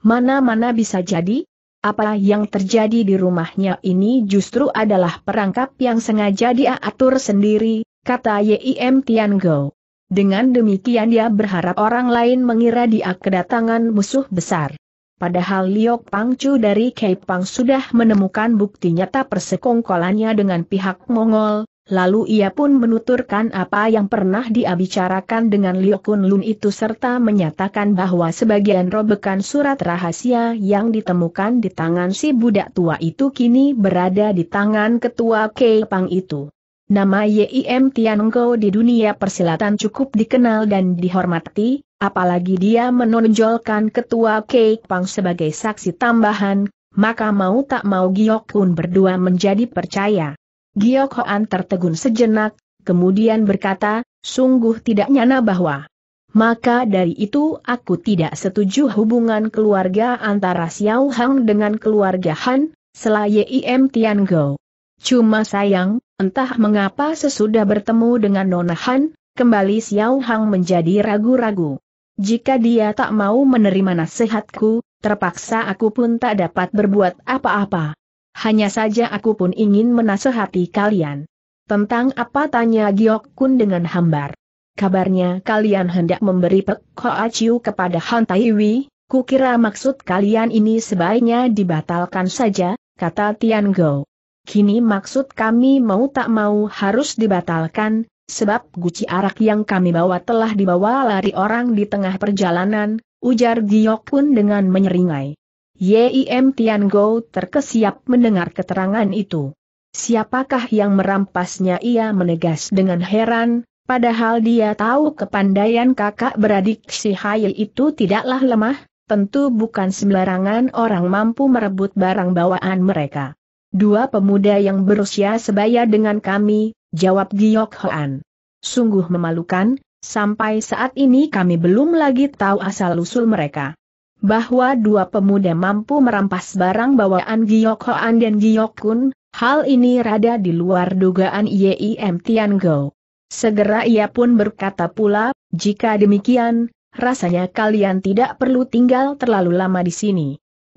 Mana-mana bisa jadi, apa yang terjadi di rumahnya ini justru adalah perangkap yang sengaja dia atur sendiri, kata Yim Tian Go. Dengan demikian dia berharap orang lain mengira dia kedatangan musuh besar. Padahal Liok Pangcu dari Pang sudah menemukan bukti nyata persekongkolannya dengan pihak Mongol, Lalu ia pun menuturkan apa yang pernah dia bicarakan dengan Liu Kun Lun itu serta menyatakan bahwa sebagian robekan surat rahasia yang ditemukan di tangan si budak tua itu kini berada di tangan ketua Kei Pang itu. Nama Yim Tiango di dunia persilatan cukup dikenal dan dihormati, apalagi dia menonjolkan ketua Kei Pang sebagai saksi tambahan, maka mau tak mau Giok Kun berdua menjadi percaya. Giok Hoan tertegun sejenak, kemudian berkata, sungguh tidak nyana bahwa. Maka dari itu aku tidak setuju hubungan keluarga antara Xiao Hang dengan keluarga Han, selaya Im Tian Go. Cuma sayang, entah mengapa sesudah bertemu dengan Nona Han, kembali Xiao Hang menjadi ragu-ragu. Jika dia tak mau menerima nasihatku, terpaksa aku pun tak dapat berbuat apa-apa. Hanya saja aku pun ingin menasehati kalian. Tentang apa tanya Giok Kun dengan hambar. Kabarnya kalian hendak memberi Pek Hoa kepada Han Tai kukira maksud kalian ini sebaiknya dibatalkan saja, kata Tian Go. Kini maksud kami mau tak mau harus dibatalkan, sebab guci arak yang kami bawa telah dibawa lari orang di tengah perjalanan, ujar Giok Kun dengan menyeringai. Yim Tian Gou terkesiap mendengar keterangan itu. Siapakah yang merampasnya ia menegas dengan heran, padahal dia tahu kepandaian kakak beradik si Hail itu tidaklah lemah, tentu bukan sembarangan orang mampu merebut barang bawaan mereka. Dua pemuda yang berusia sebaya dengan kami, jawab Giyok Hoan. Sungguh memalukan, sampai saat ini kami belum lagi tahu asal-usul mereka bahwa dua pemuda mampu merampas barang bawaan Giyok Hoan dan Giyok Kun, hal ini rada di luar dugaan Yim Tian Go. Segera ia pun berkata pula, jika demikian, rasanya kalian tidak perlu tinggal terlalu lama di sini.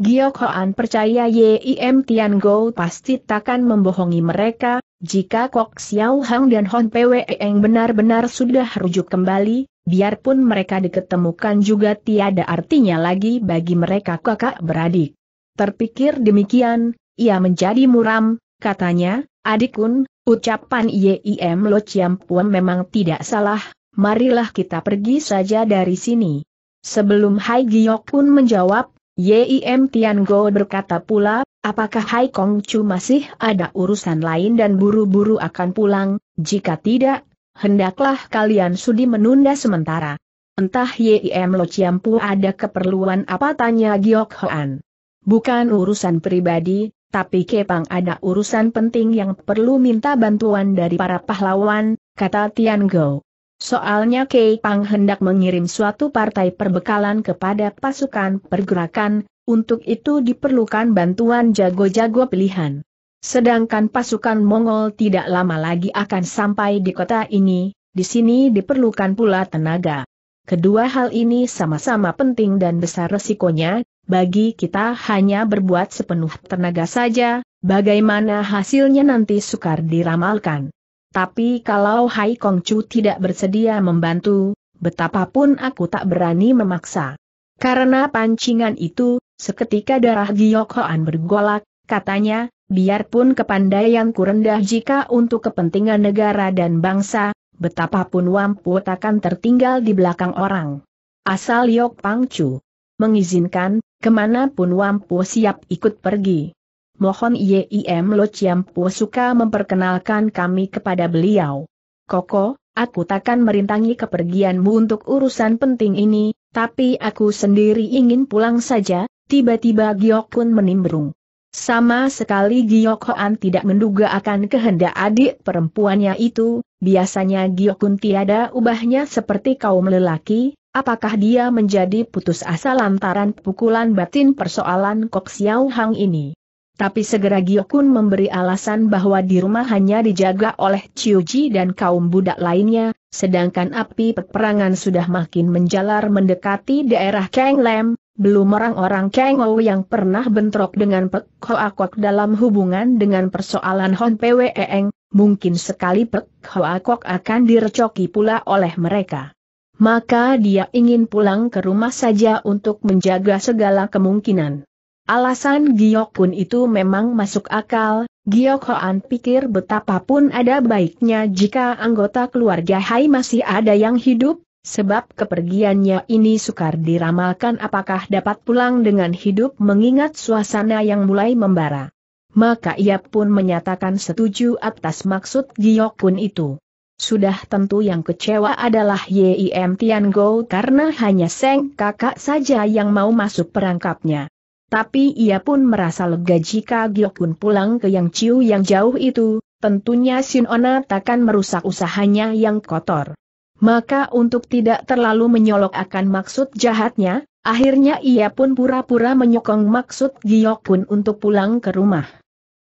Giyok Hoan percaya Yim Tian Go pasti takkan membohongi mereka, jika Kok Xiao Hang dan Hon Pwe Eng benar-benar sudah rujuk kembali, biarpun mereka diketemukan juga tiada artinya lagi bagi mereka kakak beradik. Terpikir demikian, ia menjadi muram, katanya, adikun, ucapan Yim Lo Chiam Puan memang tidak salah, marilah kita pergi saja dari sini. Sebelum Hai Giok pun menjawab, Yim Tian Go berkata pula, apakah Hai Kong Chu masih ada urusan lain dan buru-buru akan pulang, jika tidak, hendaklah kalian sudi menunda sementara. Entah Yim Lo Chiampu ada keperluan apa tanya Giok Hoan. Bukan urusan pribadi, tapi Kepang ada urusan penting yang perlu minta bantuan dari para pahlawan, kata Tian Go. Soalnya Kepang hendak mengirim suatu partai perbekalan kepada pasukan pergerakan, untuk itu diperlukan bantuan jago-jago pilihan. Sedangkan pasukan Mongol tidak lama lagi akan sampai di kota ini, di sini diperlukan pula tenaga. Kedua hal ini sama-sama penting dan besar resikonya, bagi kita hanya berbuat sepenuh tenaga saja, bagaimana hasilnya nanti sukar diramalkan. Tapi kalau Hai Kong Chu tidak bersedia membantu, betapapun aku tak berani memaksa. Karena pancingan itu, seketika darah Giok bergolak, katanya, Biarpun kepandaianku rendah jika untuk kepentingan negara dan bangsa, betapapun Wampu takkan tertinggal di belakang orang. Asal Yok Pangcu mengizinkan, kemanapun Wampu siap ikut pergi. Mohon Yim Lo Chiampu suka memperkenalkan kami kepada beliau. Koko, aku takkan merintangi kepergianmu untuk urusan penting ini, tapi aku sendiri ingin pulang saja, tiba-tiba pun menimbrung. Sama sekali Giok tidak menduga akan kehendak adik perempuannya itu, biasanya Giok Kun tiada ubahnya seperti kaum lelaki, apakah dia menjadi putus asa lantaran pukulan batin persoalan Kok Xiao Hang ini. Tapi segera Giokun memberi alasan bahwa di rumah hanya dijaga oleh Ji dan kaum budak lainnya, sedangkan api peperangan sudah makin menjalar mendekati daerah Kang Lem, belum orang-orang Kang Ou yang pernah bentrok dengan Pek Hoa Kok dalam hubungan dengan persoalan Hon e Eng, mungkin sekali Pek Hoa Kok akan direcoki pula oleh mereka. Maka dia ingin pulang ke rumah saja untuk menjaga segala kemungkinan. Alasan Giok pun itu memang masuk akal, Giok Hoan pikir betapapun ada baiknya jika anggota keluarga Hai masih ada yang hidup, Sebab kepergiannya ini sukar diramalkan apakah dapat pulang dengan hidup mengingat suasana yang mulai membara. Maka ia pun menyatakan setuju atas maksud pun itu. Sudah tentu yang kecewa adalah Yim Tian Go karena hanya Seng kakak saja yang mau masuk perangkapnya. Tapi ia pun merasa lega jika pun pulang ke Yang Ciu yang jauh itu, tentunya Sinona takkan merusak usahanya yang kotor. Maka untuk tidak terlalu menyolok akan maksud jahatnya, akhirnya ia pun pura-pura menyokong maksud Giok pun untuk pulang ke rumah.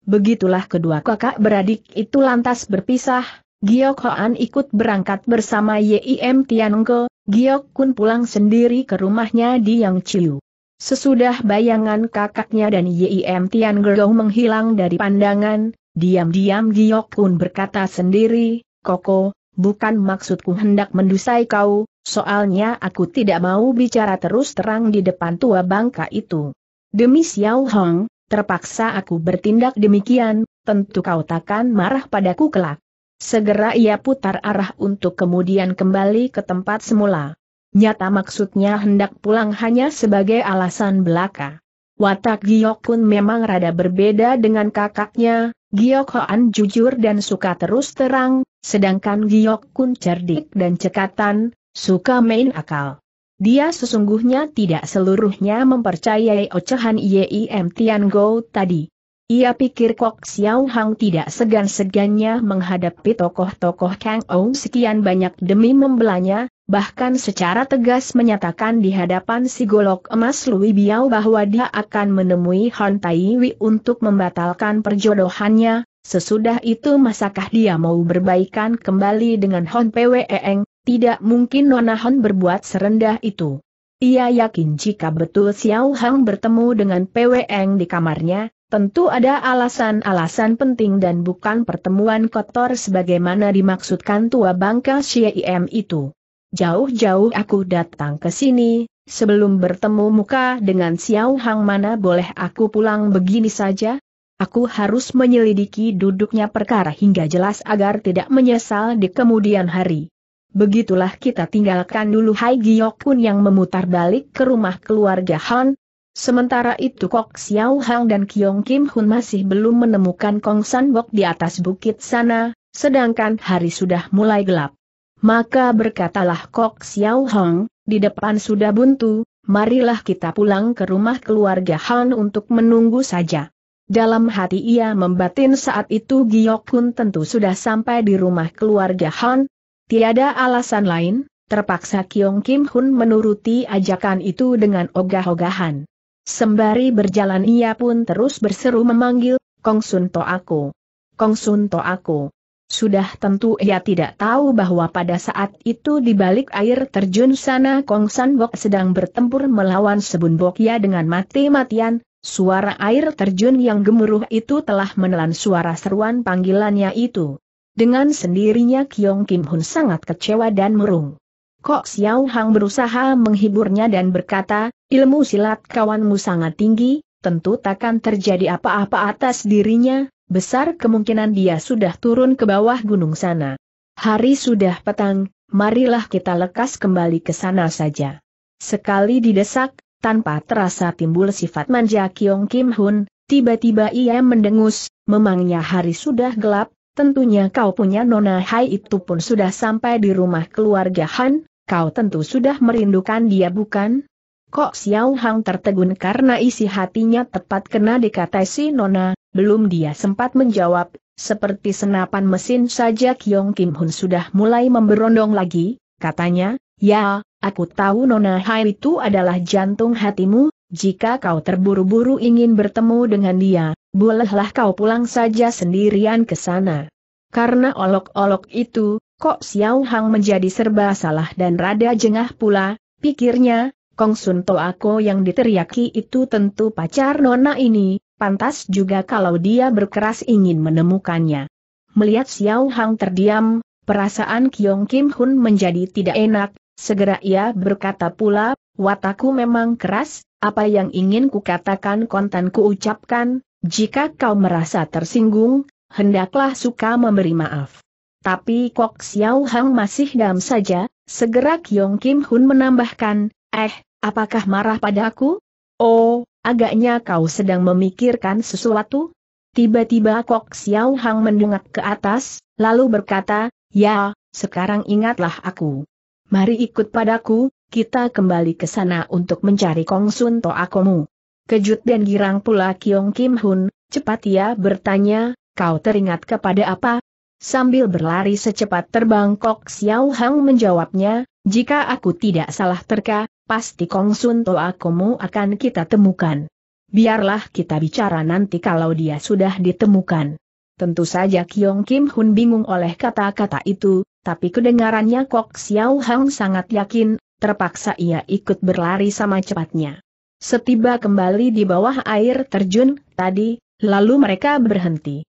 Begitulah kedua kakak beradik itu lantas berpisah, Giok Hoan ikut berangkat bersama Yim Tianongko, Giok Kun pulang sendiri ke rumahnya di Yang Chiu. Sesudah bayangan kakaknya dan Yim Tian menghilang dari pandangan, diam-diam Giok Kun berkata sendiri, Koko, bukan maksudku hendak mendusai kau, soalnya aku tidak mau bicara terus terang di depan tua bangka itu. Demi Xiao Hong, terpaksa aku bertindak demikian, tentu kau takkan marah padaku kelak. Segera ia putar arah untuk kemudian kembali ke tempat semula. Nyata maksudnya hendak pulang hanya sebagai alasan belaka. Watak pun memang rada berbeda dengan kakaknya, Giok Hoan jujur dan suka terus terang, Sedangkan Giok Kun cerdik dan cekatan, suka main akal. Dia sesungguhnya tidak seluruhnya mempercayai ocehan Yim Tian Go tadi. Ia pikir Kok Xiao Hang tidak segan-segannya menghadapi tokoh-tokoh Kang Ong sekian banyak demi membelanya, bahkan secara tegas menyatakan di hadapan si golok emas Lui Biao bahwa dia akan menemui Han Tai Wei untuk membatalkan perjodohannya, Sesudah itu masakah dia mau berbaikan kembali dengan Hon Pweeng, tidak mungkin Nona Hon berbuat serendah itu. Ia yakin jika betul Xiao Hang bertemu dengan Pweeng di kamarnya, tentu ada alasan-alasan penting dan bukan pertemuan kotor sebagaimana dimaksudkan tua bangka Xiem itu. Jauh-jauh aku datang ke sini, sebelum bertemu muka dengan Xiao Hang mana boleh aku pulang begini saja? Aku harus menyelidiki duduknya perkara hingga jelas agar tidak menyesal di kemudian hari. Begitulah kita tinggalkan dulu Hai Giokun yang memutar balik ke rumah keluarga Han. Sementara itu Kok Xiao Hang dan Kyong Kim Hun masih belum menemukan Kong San Bok di atas bukit sana, sedangkan hari sudah mulai gelap. Maka berkatalah Kok Xiao Hang, di depan sudah buntu, marilah kita pulang ke rumah keluarga Han untuk menunggu saja. Dalam hati ia membatin saat itu Giok pun tentu sudah sampai di rumah keluarga Han. Tiada alasan lain, terpaksa Kiong Kim Hun menuruti ajakan itu dengan ogah-ogahan. Sembari berjalan ia pun terus berseru memanggil, Kong Sun To aku. Kong Sun To aku. Sudah tentu ia tidak tahu bahwa pada saat itu di balik air terjun sana Kong San Bok sedang bertempur melawan Sebun ya dengan mati-matian, Suara air terjun yang gemuruh itu telah menelan suara seruan panggilannya itu. Dengan sendirinya Kiong Kim Hun sangat kecewa dan murung. Kok Xiao Hang berusaha menghiburnya dan berkata, ilmu silat kawanmu sangat tinggi, tentu takkan terjadi apa-apa atas dirinya, besar kemungkinan dia sudah turun ke bawah gunung sana. Hari sudah petang, marilah kita lekas kembali ke sana saja. Sekali didesak, tanpa terasa timbul sifat manja Kiong Kim Hun, tiba-tiba ia mendengus, memangnya hari sudah gelap, tentunya kau punya Nona Hai itu pun sudah sampai di rumah keluarga Han, kau tentu sudah merindukan dia bukan? Kok Xiao Hang tertegun karena isi hatinya tepat kena dikatai si Nona, belum dia sempat menjawab, seperti senapan mesin saja Kiong Kim Hun sudah mulai memberondong lagi, katanya, ya, Aku tahu Nona Hai itu adalah jantung hatimu, jika kau terburu-buru ingin bertemu dengan dia, bolehlah kau pulang saja sendirian ke sana. Karena olok-olok itu, kok Xiao Hang menjadi serba salah dan rada jengah pula, pikirnya, Kong Sun Toako yang diteriaki itu tentu pacar Nona ini, pantas juga kalau dia berkeras ingin menemukannya. Melihat Xiao Hang terdiam, perasaan Kyong Kim Hun menjadi tidak enak, Segera ia berkata pula, wataku memang keras, apa yang ingin kukatakan kontan ucapkan. jika kau merasa tersinggung, hendaklah suka memberi maaf. Tapi Kok Xiao Hang masih dam saja, segera Kyong Kim Hun menambahkan, eh, apakah marah padaku? Oh, agaknya kau sedang memikirkan sesuatu? Tiba-tiba Kok Xiao Hang mendongak ke atas, lalu berkata, ya, sekarang ingatlah aku. Mari ikut padaku, kita kembali ke sana untuk mencari Kong Sun Toakomu. Kejut dan girang pula Kiong Kim Hun, cepat ia bertanya, kau teringat kepada apa? Sambil berlari secepat terbang Kok Xiao Hang menjawabnya, jika aku tidak salah terka, pasti Kong Sun Toakomu akan kita temukan. Biarlah kita bicara nanti kalau dia sudah ditemukan. Tentu saja Kiong Kim Hun bingung oleh kata-kata itu, tapi kedengarannya Kok Xiao Hang sangat yakin, terpaksa ia ikut berlari sama cepatnya. Setiba kembali di bawah air terjun, tadi, lalu mereka berhenti.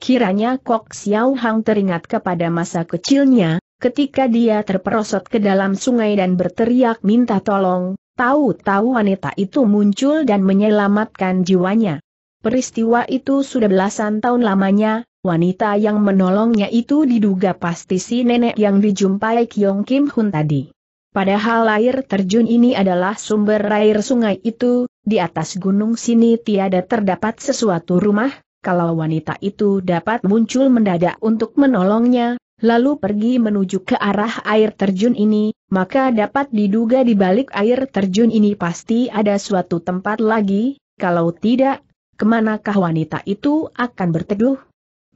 Kiranya Kok Xiao Hang teringat kepada masa kecilnya, ketika dia terperosot ke dalam sungai dan berteriak minta tolong, tahu-tahu wanita itu muncul dan menyelamatkan jiwanya. Peristiwa itu sudah belasan tahun lamanya, Wanita yang menolongnya itu diduga pasti si nenek yang dijumpai Kyong Kim Hun tadi. Padahal air terjun ini adalah sumber air sungai itu, di atas gunung sini tiada terdapat sesuatu rumah, kalau wanita itu dapat muncul mendadak untuk menolongnya, lalu pergi menuju ke arah air terjun ini, maka dapat diduga di balik air terjun ini pasti ada suatu tempat lagi, kalau tidak, kemanakah wanita itu akan berteduh?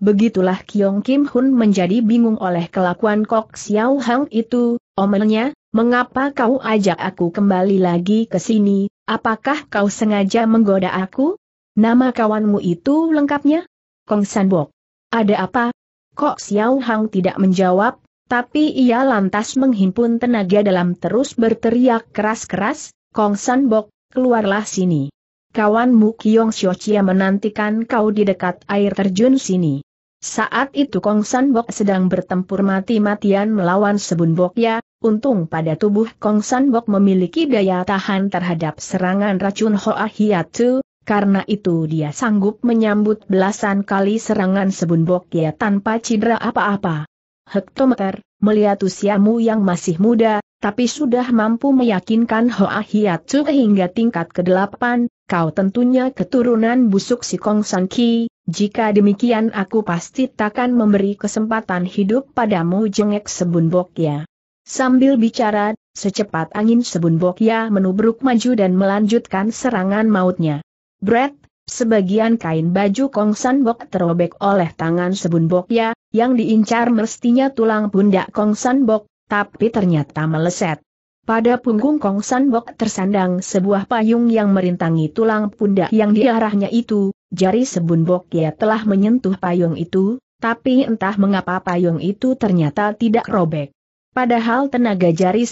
Begitulah Kiong Kim Hun menjadi bingung oleh kelakuan Kok Xiao Hang itu, omelnya, mengapa kau ajak aku kembali lagi ke sini, apakah kau sengaja menggoda aku? Nama kawanmu itu lengkapnya? Kong San Sanbok. Ada apa? Kok Xiao Hang tidak menjawab, tapi ia lantas menghimpun tenaga dalam terus berteriak keras-keras, Kong San Sanbok, keluarlah sini. Kawanmu Kiong Chia menantikan kau di dekat air terjun sini. Saat itu Kong San Bok sedang bertempur mati-matian melawan Sebun Bok Ya. untung pada tubuh Kong San Bok memiliki daya tahan terhadap serangan racun Hoa Hiatu, karena itu dia sanggup menyambut belasan kali serangan Sebun Bok Ya tanpa cedera apa-apa. Hektometer, melihat usiamu yang masih muda, tapi sudah mampu meyakinkan Hoa Hiatsu hingga tingkat ke-8, kau tentunya keturunan busuk si Kong San Ki, jika demikian aku pasti takkan memberi kesempatan hidup padamu jengek Sebun Bokya. Sambil bicara, secepat angin Sebun Bokya menubruk maju dan melanjutkan serangan mautnya. Brett, Sebagian kain baju Kong San Bok terobek oleh tangan Sebun Bokya, yang diincar mestinya tulang pundak Kong San Bok, tapi ternyata meleset. Pada punggung Kong San Bok tersandang sebuah payung yang merintangi tulang pundak yang diarahnya itu, jari Sebun Bokya telah menyentuh payung itu, tapi entah mengapa payung itu ternyata tidak robek. Padahal tenaga jari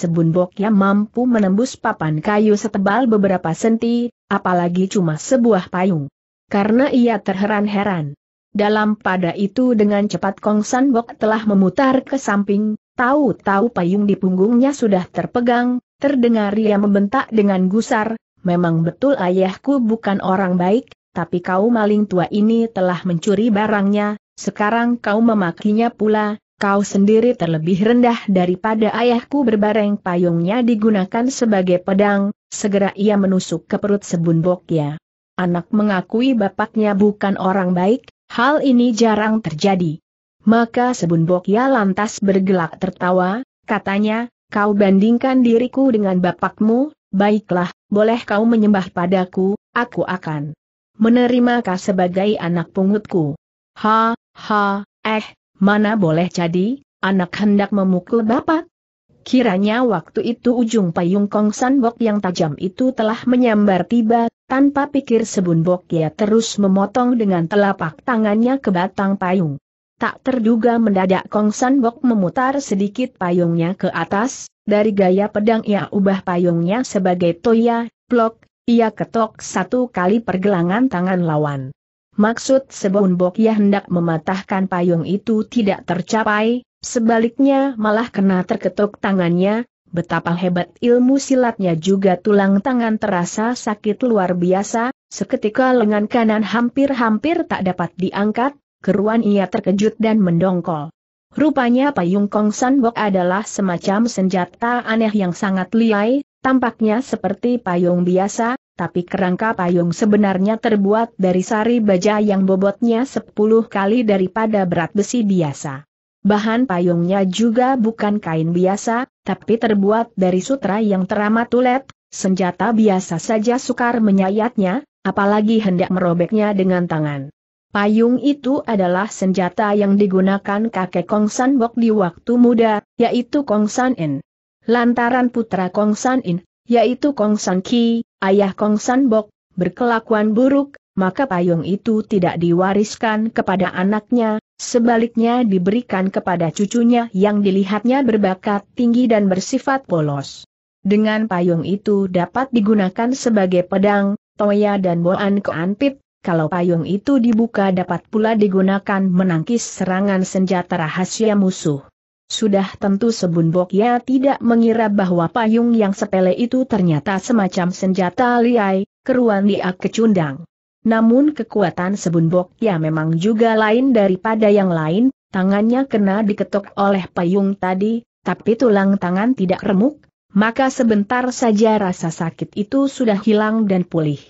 yang mampu menembus papan kayu setebal beberapa senti, apalagi cuma sebuah payung. Karena ia terheran-heran. Dalam pada itu dengan cepat Kong San Bok telah memutar ke samping, tahu-tahu payung di punggungnya sudah terpegang, terdengar ia membentak dengan gusar, memang betul ayahku bukan orang baik, tapi kau maling tua ini telah mencuri barangnya, sekarang kau memakinya pula, kau sendiri terlebih rendah daripada ayahku berbareng payungnya digunakan sebagai pedang, segera ia menusuk ke perut sebunboknya. Anak mengakui bapaknya bukan orang baik, hal ini jarang terjadi. Maka sebunboknya lantas bergelak tertawa, katanya, kau bandingkan diriku dengan bapakmu, baiklah, boleh kau menyembah padaku, aku akan menerima kau sebagai anak pungutku. Ha, ha, eh, Mana boleh jadi, anak hendak memukul bapak? Kiranya waktu itu ujung payung Kong San Bok yang tajam itu telah menyambar tiba, tanpa pikir sebun Bok ia terus memotong dengan telapak tangannya ke batang payung. Tak terduga mendadak Kong San Bok memutar sedikit payungnya ke atas, dari gaya pedang ia ubah payungnya sebagai toya, blok, ia ketok satu kali pergelangan tangan lawan. Maksud Sebun yang hendak mematahkan payung itu tidak tercapai, sebaliknya malah kena terketuk tangannya, betapa hebat ilmu silatnya juga tulang tangan terasa sakit luar biasa, seketika lengan kanan hampir-hampir tak dapat diangkat, keruan ia terkejut dan mendongkol. Rupanya payung Kong San Bok adalah semacam senjata aneh yang sangat liai, tampaknya seperti payung biasa, tapi kerangka payung sebenarnya terbuat dari sari baja yang bobotnya 10 kali daripada berat besi biasa. Bahan payungnya juga bukan kain biasa, tapi terbuat dari sutra yang teramat tulet, senjata biasa saja sukar menyayatnya, apalagi hendak merobeknya dengan tangan. Payung itu adalah senjata yang digunakan kakek Kong San Bok di waktu muda, yaitu Kong San In. Lantaran putra Kong San In, yaitu Kong San Ki, ayah Kong San Bok, berkelakuan buruk, maka payung itu tidak diwariskan kepada anaknya, sebaliknya diberikan kepada cucunya yang dilihatnya berbakat tinggi dan bersifat polos. Dengan payung itu dapat digunakan sebagai pedang, toya dan boan keanpit, kalau payung itu dibuka dapat pula digunakan menangkis serangan senjata rahasia musuh. Sudah tentu Sebun Bokya tidak mengira bahwa payung yang sepele itu ternyata semacam senjata liai, keruan dia kecundang. Namun kekuatan Sebun Bokya memang juga lain daripada yang lain, tangannya kena diketuk oleh payung tadi, tapi tulang tangan tidak remuk, maka sebentar saja rasa sakit itu sudah hilang dan pulih.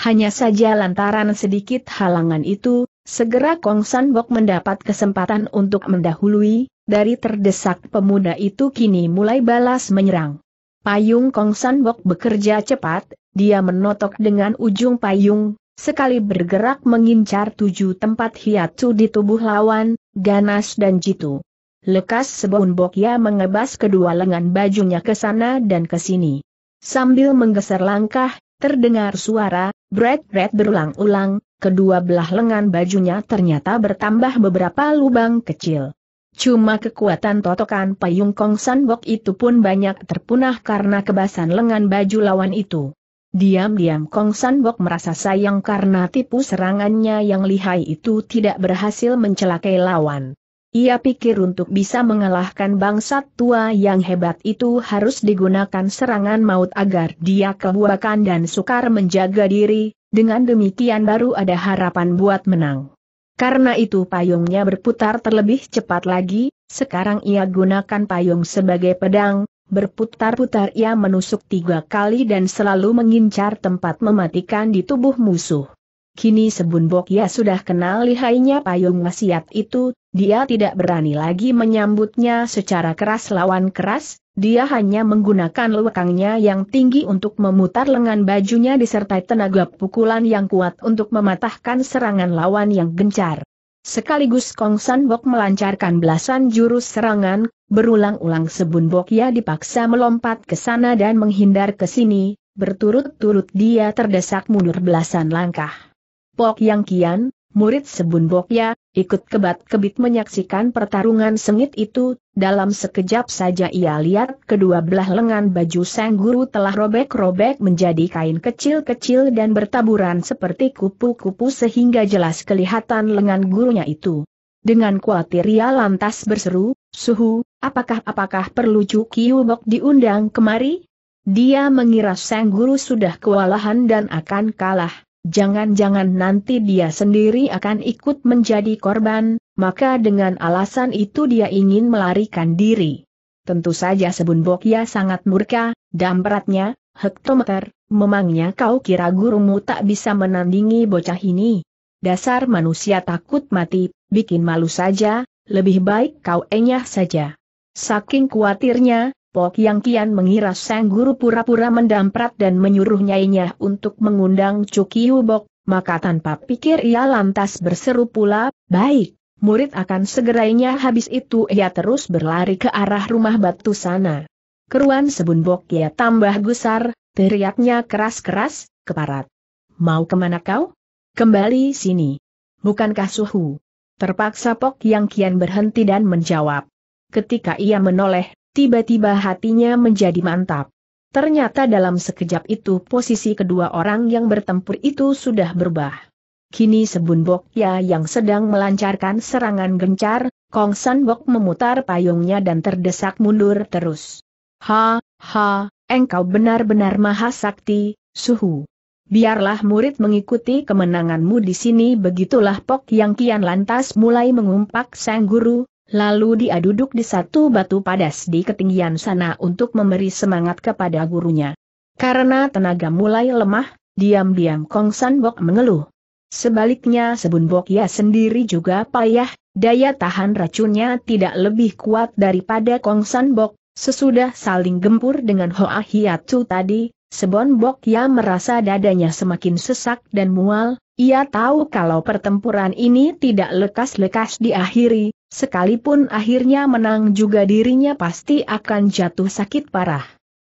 Hanya saja lantaran sedikit halangan itu, segera Kong San Bok mendapat kesempatan untuk mendahului, dari terdesak pemuda itu kini mulai balas menyerang. Payung Kong Sanbok bekerja cepat, dia menotok dengan ujung payung, sekali bergerak mengincar tujuh tempat hiatu di tubuh lawan, ganas dan jitu. Lekas bok ia mengebas kedua lengan bajunya ke sana dan ke sini. Sambil menggeser langkah, terdengar suara, bret-bret berulang-ulang, kedua belah lengan bajunya ternyata bertambah beberapa lubang kecil. Cuma kekuatan totokan payung Kong San Bok itu pun banyak terpunah karena kebasan lengan baju lawan itu. Diam-diam Kong San Bok merasa sayang karena tipu serangannya yang lihai itu tidak berhasil mencelakai lawan. Ia pikir untuk bisa mengalahkan bangsat tua yang hebat itu harus digunakan serangan maut agar dia kebuakan dan sukar menjaga diri, dengan demikian baru ada harapan buat menang. Karena itu payungnya berputar terlebih cepat lagi, sekarang ia gunakan payung sebagai pedang, berputar-putar ia menusuk tiga kali dan selalu mengincar tempat mematikan di tubuh musuh. Kini Sebun Bokya sudah kenal lihainya payung wasiat itu, dia tidak berani lagi menyambutnya secara keras lawan keras, dia hanya menggunakan lekangnya yang tinggi untuk memutar lengan bajunya disertai tenaga pukulan yang kuat untuk mematahkan serangan lawan yang gencar. Sekaligus Kong San Bok melancarkan belasan jurus serangan, berulang-ulang Sebun Bokya dipaksa melompat ke sana dan menghindar ke sini, berturut-turut dia terdesak mundur belasan langkah. Pok Yang Kian, murid Sebun ya, ikut kebat-kebit menyaksikan pertarungan sengit itu, dalam sekejap saja ia lihat kedua belah lengan baju sang guru telah robek-robek menjadi kain kecil-kecil dan bertaburan seperti kupu-kupu sehingga jelas kelihatan lengan gurunya itu. Dengan khawatir ia lantas berseru, Suhu, apakah-apakah perlu Cukiu Bok diundang kemari? Dia mengira sang guru sudah kewalahan dan akan kalah. Jangan-jangan nanti dia sendiri akan ikut menjadi korban, maka dengan alasan itu dia ingin melarikan diri. Tentu saja Sebun Bokya sangat murka, dampratnya, hektometer, memangnya kau kira gurumu tak bisa menandingi bocah ini? Dasar manusia takut mati, bikin malu saja, lebih baik kau enyah saja. Saking khawatirnya, Pok Yang Kian mengira sang guru pura-pura mendamprat dan menyuruh nyainya untuk mengundang Cuki Yubok. maka tanpa pikir ia lantas berseru pula, baik, murid akan segerainya habis itu ia terus berlari ke arah rumah batu sana. Keruan sebun Bok ia tambah gusar, teriaknya keras-keras, keparat. Mau kemana kau? Kembali sini. Bukankah suhu? Terpaksa Pok Yang Kian berhenti dan menjawab. Ketika ia menoleh, tiba-tiba hatinya menjadi mantap. Ternyata dalam sekejap itu posisi kedua orang yang bertempur itu sudah berubah. Kini Sebun ya yang sedang melancarkan serangan gencar, Kong San Bok memutar payungnya dan terdesak mundur terus. Ha, ha, engkau benar-benar maha sakti, suhu. Biarlah murid mengikuti kemenanganmu di sini begitulah Pok Yang Kian lantas mulai mengumpak sang guru, Lalu dia duduk di satu batu padas di ketinggian sana untuk memberi semangat kepada gurunya. Karena tenaga mulai lemah, diam-diam Kong San Bok mengeluh. Sebaliknya Sebun Bok Ya sendiri juga payah, daya tahan racunnya tidak lebih kuat daripada Kong San Bok. Sesudah saling gempur dengan Hoa Hiatu tadi, Sebun Bok Ya merasa dadanya semakin sesak dan mual, ia tahu kalau pertempuran ini tidak lekas-lekas diakhiri, sekalipun akhirnya menang juga dirinya pasti akan jatuh sakit parah.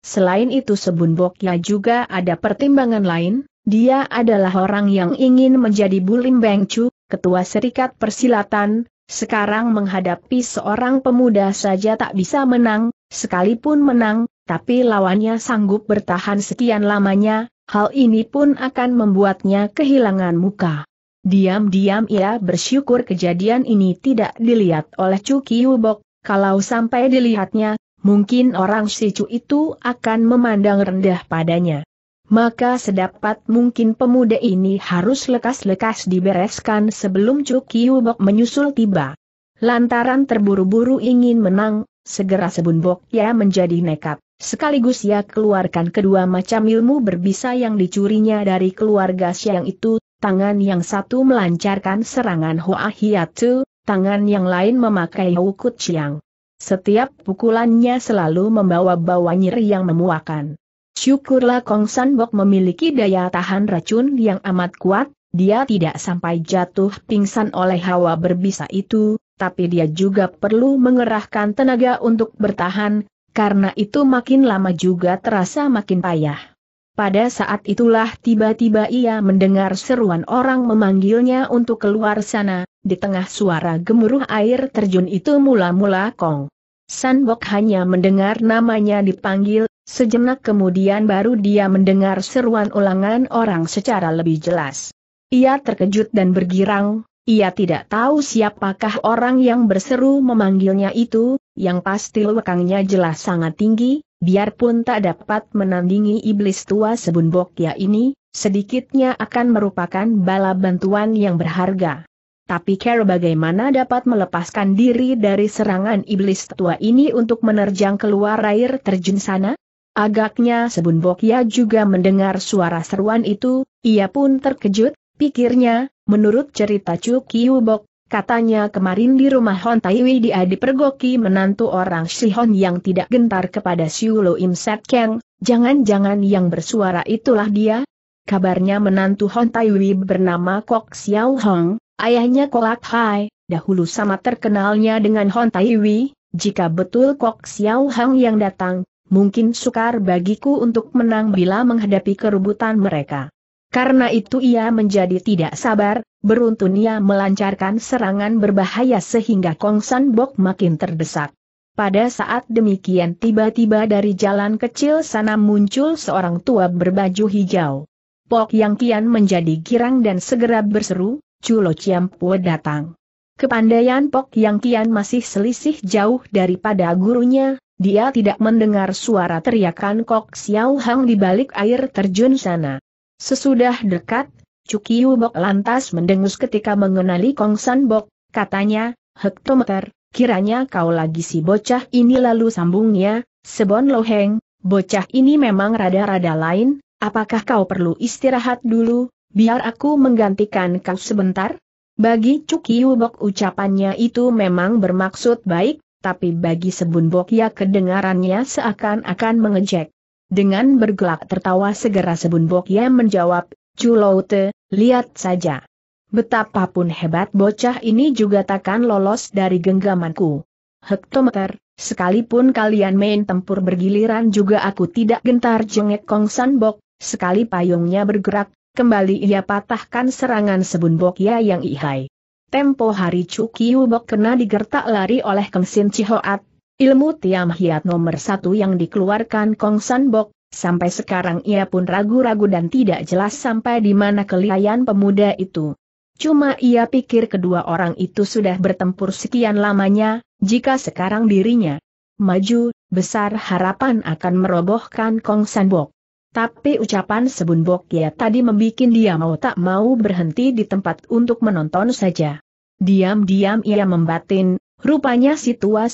Selain itu Sebunboknya juga ada pertimbangan lain, dia adalah orang yang ingin menjadi Bulim Bengcu, ketua serikat persilatan, sekarang menghadapi seorang pemuda saja tak bisa menang, sekalipun menang, tapi lawannya sanggup bertahan sekian lamanya, hal ini pun akan membuatnya kehilangan muka. Diam-diam ia bersyukur kejadian ini tidak dilihat oleh Chu Yubok, kalau sampai dilihatnya, mungkin orang Sicu itu akan memandang rendah padanya. Maka sedapat mungkin pemuda ini harus lekas-lekas dibereskan sebelum Chu Yubok menyusul tiba. Lantaran terburu-buru ingin menang, segera Sebun Bok ya menjadi nekat. Sekaligus ia keluarkan kedua macam ilmu berbisa yang dicurinya dari keluarga Xiang itu, tangan yang satu melancarkan serangan Hoa Hiatu, tangan yang lain memakai Hukut Xiang. Setiap pukulannya selalu membawa-bawa nyeri yang memuakan. Syukurlah Kong San Bok memiliki daya tahan racun yang amat kuat, dia tidak sampai jatuh pingsan oleh hawa berbisa itu, tapi dia juga perlu mengerahkan tenaga untuk bertahan, karena itu makin lama juga terasa makin payah. Pada saat itulah tiba-tiba ia mendengar seruan orang memanggilnya untuk keluar sana, di tengah suara gemuruh air terjun itu mula-mula kong. Sanbok hanya mendengar namanya dipanggil, sejenak kemudian baru dia mendengar seruan ulangan orang secara lebih jelas. Ia terkejut dan bergirang, ia tidak tahu siapakah orang yang berseru memanggilnya itu, yang pasti lekangnya jelas sangat tinggi, biarpun tak dapat menandingi iblis tua sebun Bokya ini, sedikitnya akan merupakan bala bantuan yang berharga. Tapi Carol bagaimana dapat melepaskan diri dari serangan iblis tua ini untuk menerjang keluar air terjun sana? Agaknya Sebun Bokya juga mendengar suara seruan itu, ia pun terkejut, pikirnya, menurut cerita Chu Kiu Bok, Katanya kemarin di rumah Hon Taiwi dia dipergoki menantu orang Hon yang tidak gentar kepada Siulo Im Set Keng, jangan-jangan yang bersuara itulah dia? Kabarnya menantu Hon Taiwi bernama Kok Xiao Hong, ayahnya Kolak Hai, dahulu sama terkenalnya dengan Hon Taiwi, jika betul Kok Xiao Hong yang datang, mungkin sukar bagiku untuk menang bila menghadapi kerubutan mereka. Karena itu ia menjadi tidak sabar, beruntun ia melancarkan serangan berbahaya sehingga Kong San Bok makin terdesak. Pada saat demikian tiba-tiba dari jalan kecil sana muncul seorang tua berbaju hijau. Pok yang kian menjadi girang dan segera berseru, Culo Ciam Ciampue datang. Kepandaian Pok yang kian masih selisih jauh daripada gurunya, dia tidak mendengar suara teriakan Kok Xiao Hang di balik air terjun sana. Sesudah dekat, Cukiu Bok lantas mendengus ketika mengenali Kong San Bok, katanya, hektometer, kiranya kau lagi si bocah ini lalu sambungnya, Sebon Loheng, bocah ini memang rada-rada lain, apakah kau perlu istirahat dulu, biar aku menggantikan kau sebentar? Bagi Cukiu Bok ucapannya itu memang bermaksud baik, tapi bagi Sebun Bok ya kedengarannya seakan-akan mengejek. Dengan bergelak tertawa segera Sebun Bokya menjawab, Culoute, lihat saja. Betapapun hebat bocah ini juga takkan lolos dari genggamanku. Hektometer, sekalipun kalian main tempur bergiliran juga aku tidak gentar jengek Kong Sanbok, sekali payungnya bergerak, kembali ia patahkan serangan Sebun ya yang ihai. Tempo hari Chu Kiu Bok kena digertak lari oleh Keng Cihoat, Ilmu Tiam Hiat nomor satu yang dikeluarkan Kong San Bok, sampai sekarang ia pun ragu-ragu dan tidak jelas sampai di mana kelihayan pemuda itu. Cuma ia pikir kedua orang itu sudah bertempur sekian lamanya, jika sekarang dirinya maju, besar harapan akan merobohkan Kong San Bok. Tapi ucapan Sebun Bok ya tadi membuat dia mau tak mau berhenti di tempat untuk menonton saja. Diam-diam ia membatin, Rupanya si tua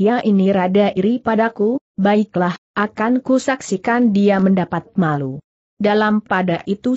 ya ini rada iri padaku, baiklah, akan kusaksikan dia mendapat malu. Dalam pada itu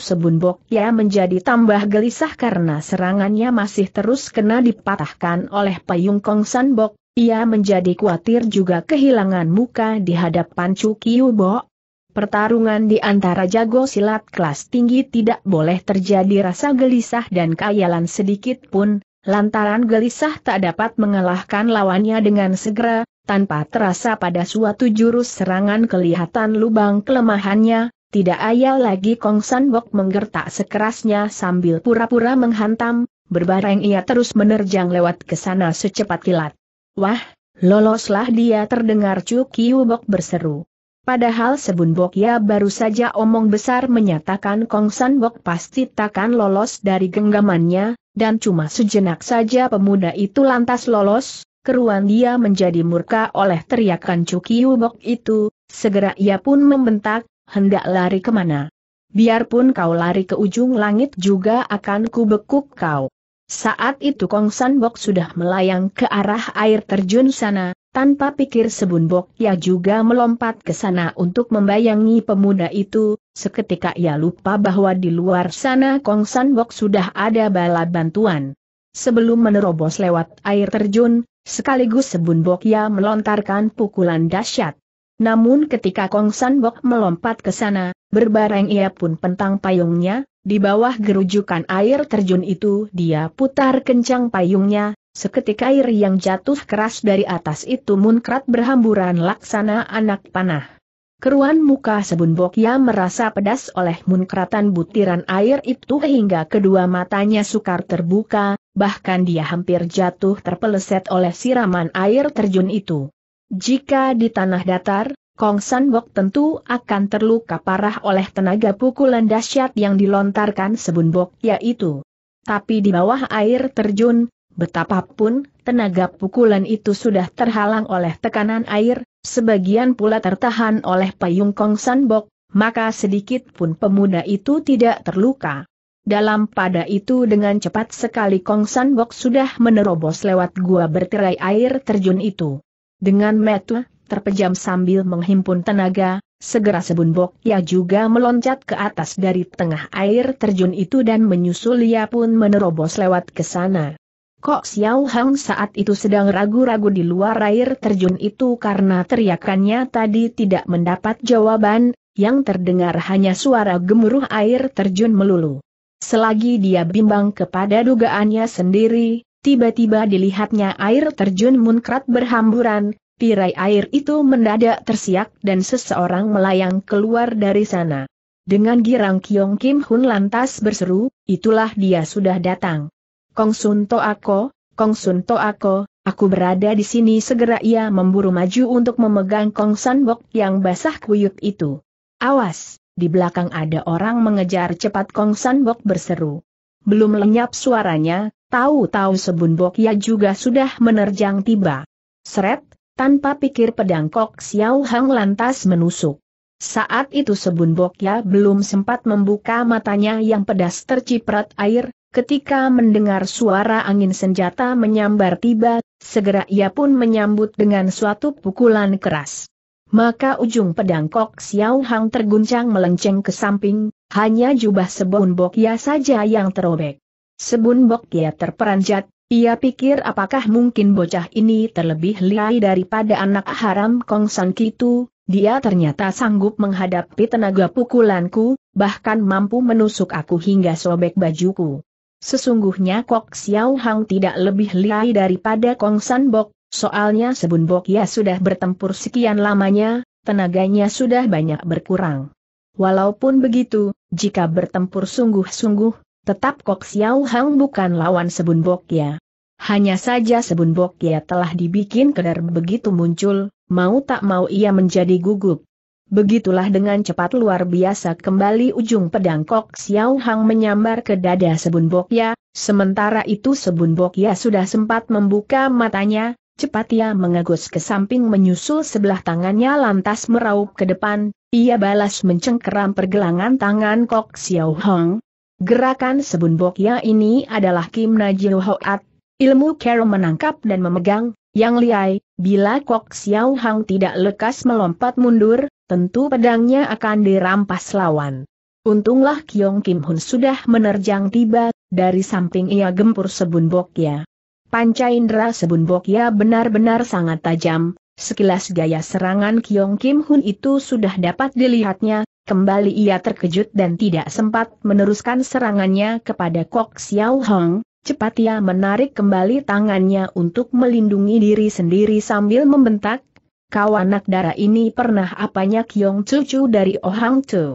ya menjadi tambah gelisah karena serangannya masih terus kena dipatahkan oleh payung Kong Bok, ia menjadi khawatir juga kehilangan muka di hadapan Cukiu Bok. Pertarungan di antara jago silat kelas tinggi tidak boleh terjadi rasa gelisah dan kayalan sedikit pun, Lantaran gelisah tak dapat mengalahkan lawannya dengan segera, tanpa terasa pada suatu jurus serangan kelihatan lubang kelemahannya, tidak ayal lagi Kong San Bok menggertak sekerasnya sambil pura-pura menghantam, berbareng ia terus menerjang lewat ke sana secepat kilat. Wah, loloslah dia terdengar Chu Kiu Bok berseru. Padahal Sebun Bok ya baru saja omong besar menyatakan Kong San Bok pasti takkan lolos dari genggamannya, dan cuma sejenak saja pemuda itu lantas lolos, keruan dia menjadi murka oleh teriakan Cukiu Bok itu, segera ia pun membentak, hendak lari kemana. Biarpun kau lari ke ujung langit juga akan kubekuk kau. Saat itu Kong San Bok sudah melayang ke arah air terjun sana, tanpa pikir Sebun Bok ia juga melompat ke sana untuk membayangi pemuda itu, seketika ia lupa bahwa di luar sana Kong San Bok sudah ada bala bantuan. Sebelum menerobos lewat air terjun, sekaligus Sebun Bok ia melontarkan pukulan dahsyat. Namun ketika Kong San Bok melompat ke sana, berbareng ia pun pentang payungnya, di bawah gerujukan air terjun itu dia putar kencang payungnya, seketika air yang jatuh keras dari atas itu munkrat berhamburan laksana anak panah. Keruan muka Sebun Bokya merasa pedas oleh munkratan butiran air itu hingga kedua matanya sukar terbuka, bahkan dia hampir jatuh terpeleset oleh siraman air terjun itu. Jika di tanah datar, Kong San Bok tentu akan terluka parah oleh tenaga pukulan dahsyat yang dilontarkan Sebun Bok yaitu. Tapi di bawah air terjun, betapapun tenaga pukulan itu sudah terhalang oleh tekanan air, sebagian pula tertahan oleh payung Kong San Bok, maka sedikit pun pemuda itu tidak terluka. Dalam pada itu dengan cepat sekali Kong San Bok sudah menerobos lewat gua bertirai air terjun itu. Dengan metu, terpejam sambil menghimpun tenaga, segera sebunbok ia juga meloncat ke atas dari tengah air terjun itu dan menyusul ia pun menerobos lewat ke sana. Kok Xiao Hang saat itu sedang ragu-ragu di luar air terjun itu karena teriakannya tadi tidak mendapat jawaban, yang terdengar hanya suara gemuruh air terjun melulu. Selagi dia bimbang kepada dugaannya sendiri, tiba-tiba dilihatnya air terjun munkrat berhamburan, Tirai air itu mendadak tersiak dan seseorang melayang keluar dari sana. Dengan girang Kiong Kim Hun lantas berseru, itulah dia sudah datang. Kong Sun To Ako, Kong Sun To Ako, aku berada di sini segera ia memburu maju untuk memegang Kong San Bok yang basah kuyup itu. Awas, di belakang ada orang mengejar cepat Kong San Bok berseru. Belum lenyap suaranya, tahu-tahu sebun Bok ya juga sudah menerjang tiba. Seret, tanpa pikir pedang Kok Xiao Hang lantas menusuk. Saat itu Sebun Bokya belum sempat membuka matanya yang pedas terciprat air, ketika mendengar suara angin senjata menyambar tiba, segera ia pun menyambut dengan suatu pukulan keras. Maka ujung pedang Kok Xiao Hang terguncang melenceng ke samping, hanya jubah Sebun Bokya saja yang terobek. Sebun Bokya terperanjat, ia pikir apakah mungkin bocah ini terlebih liai daripada anak haram Kong San Kitu, dia ternyata sanggup menghadapi tenaga pukulanku, bahkan mampu menusuk aku hingga sobek bajuku. Sesungguhnya Kok Xiao Hang tidak lebih liai daripada Kong San Bok, soalnya Sebun Bok ya sudah bertempur sekian lamanya, tenaganya sudah banyak berkurang. Walaupun begitu, jika bertempur sungguh-sungguh, Tetap Kok Xiao Hang bukan lawan Sebun Bokya. Hanya saja Sebun Bokya telah dibikin kedar begitu muncul, mau tak mau ia menjadi gugup. Begitulah dengan cepat luar biasa kembali ujung pedang Kok Xiao Hang menyambar ke dada Sebun Bokya, sementara itu Sebun Bokya sudah sempat membuka matanya, Cepat ia mengagus ke samping menyusul sebelah tangannya lantas meraup ke depan, ia balas mencengkeram pergelangan tangan Kok Xiao Hang. Gerakan Sebun Bokya ini adalah Kim Najil Hoat, ilmu Carol menangkap dan memegang, yang liai, bila Kok Xiao Hang tidak lekas melompat mundur, tentu pedangnya akan dirampas lawan. Untunglah Kiong Kim Hun sudah menerjang tiba, dari samping ia gempur Sebun Bokya. Panca indera Sebun Bokya benar-benar sangat tajam, sekilas gaya serangan Kiong Kim Hun itu sudah dapat dilihatnya, Kembali ia terkejut dan tidak sempat meneruskan serangannya kepada Kok Xiao Hong, cepat ia menarik kembali tangannya untuk melindungi diri sendiri sambil membentak, kau anak darah ini pernah apanya Kyong cucu dari Ohang Hang Tu.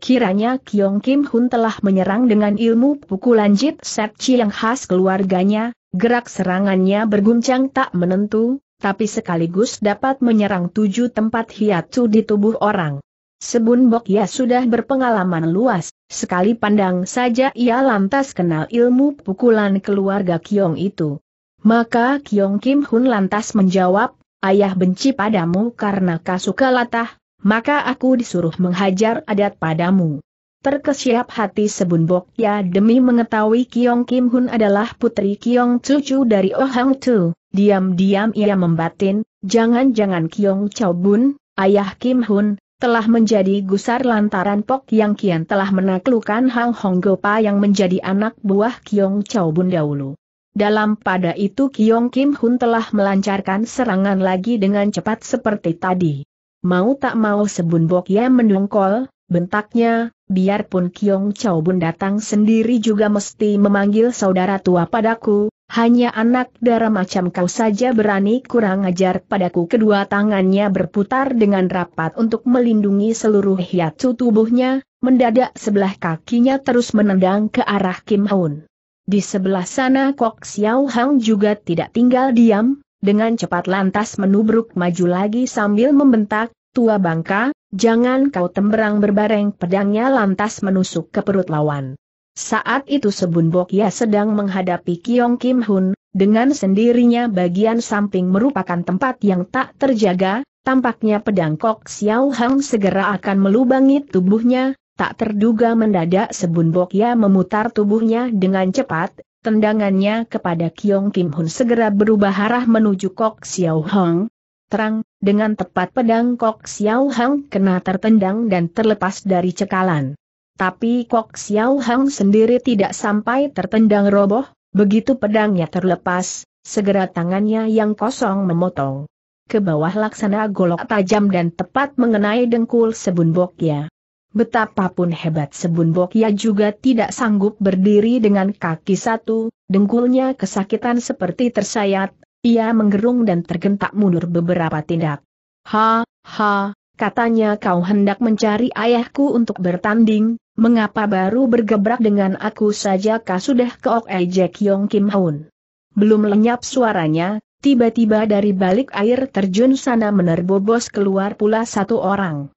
Kiranya Kyong Kim Hun telah menyerang dengan ilmu pukulan jit Chi yang khas keluarganya, gerak serangannya berguncang tak menentu, tapi sekaligus dapat menyerang tujuh tempat hiatu di tubuh orang. Sebun Bok Ya sudah berpengalaman luas, sekali pandang saja ia lantas kenal ilmu pukulan keluarga Kiong itu. Maka Kiong Kim Hun lantas menjawab, ayah benci padamu karena kasuka latah, maka aku disuruh menghajar adat padamu. Terkesiap hati Sebun Bok Ya demi mengetahui Kiong Kim Hun adalah putri Kiong cucu dari Oh Hang Tu, diam-diam ia membatin, jangan-jangan Kiong Chao Bun, ayah Kim Hun, telah menjadi gusar lantaran Pok Yang Kian telah menaklukkan Hang Hong Gopa yang menjadi anak buah Kiong Chao Bun dahulu. Dalam pada itu Kiong Kim Hun telah melancarkan serangan lagi dengan cepat seperti tadi. Mau tak mau Sebun Bok yang menungkol, bentaknya, biarpun Kiong Chao Bun datang sendiri juga mesti memanggil saudara tua padaku, hanya anak darah macam kau saja berani kurang ajar padaku kedua tangannya berputar dengan rapat untuk melindungi seluruh hiatu tubuhnya, mendadak sebelah kakinya terus menendang ke arah Kim Haun. Di sebelah sana Kok Xiao Hang juga tidak tinggal diam, dengan cepat lantas menubruk maju lagi sambil membentak, tua bangka, jangan kau temberang berbareng pedangnya lantas menusuk ke perut lawan. Saat itu Sebun Bokya sedang menghadapi Kiong Kim Hun, dengan sendirinya bagian samping merupakan tempat yang tak terjaga, tampaknya pedang Kok Xiao Hang segera akan melubangi tubuhnya, tak terduga mendadak Sebun Bokya memutar tubuhnya dengan cepat, tendangannya kepada Kiong Kim Hun segera berubah arah menuju Kok Xiao Hang. Terang, dengan tepat pedang Kok Xiao Hang kena tertendang dan terlepas dari cekalan. Tapi Kok Xiao Hang sendiri tidak sampai tertendang roboh, begitu pedangnya terlepas, segera tangannya yang kosong memotong. Ke bawah laksana golok tajam dan tepat mengenai dengkul Sebun Bokya. Betapapun hebat Sebun Bokya juga tidak sanggup berdiri dengan kaki satu, dengkulnya kesakitan seperti tersayat, ia menggerung dan tergentak mundur beberapa tindak. Ha, ha, Katanya kau hendak mencari ayahku untuk bertanding, mengapa baru bergebrak dengan aku saja kau sudah keok ejek Yong Kim Hoon. Belum lenyap suaranya, tiba-tiba dari balik air terjun sana menerbobos keluar pula satu orang.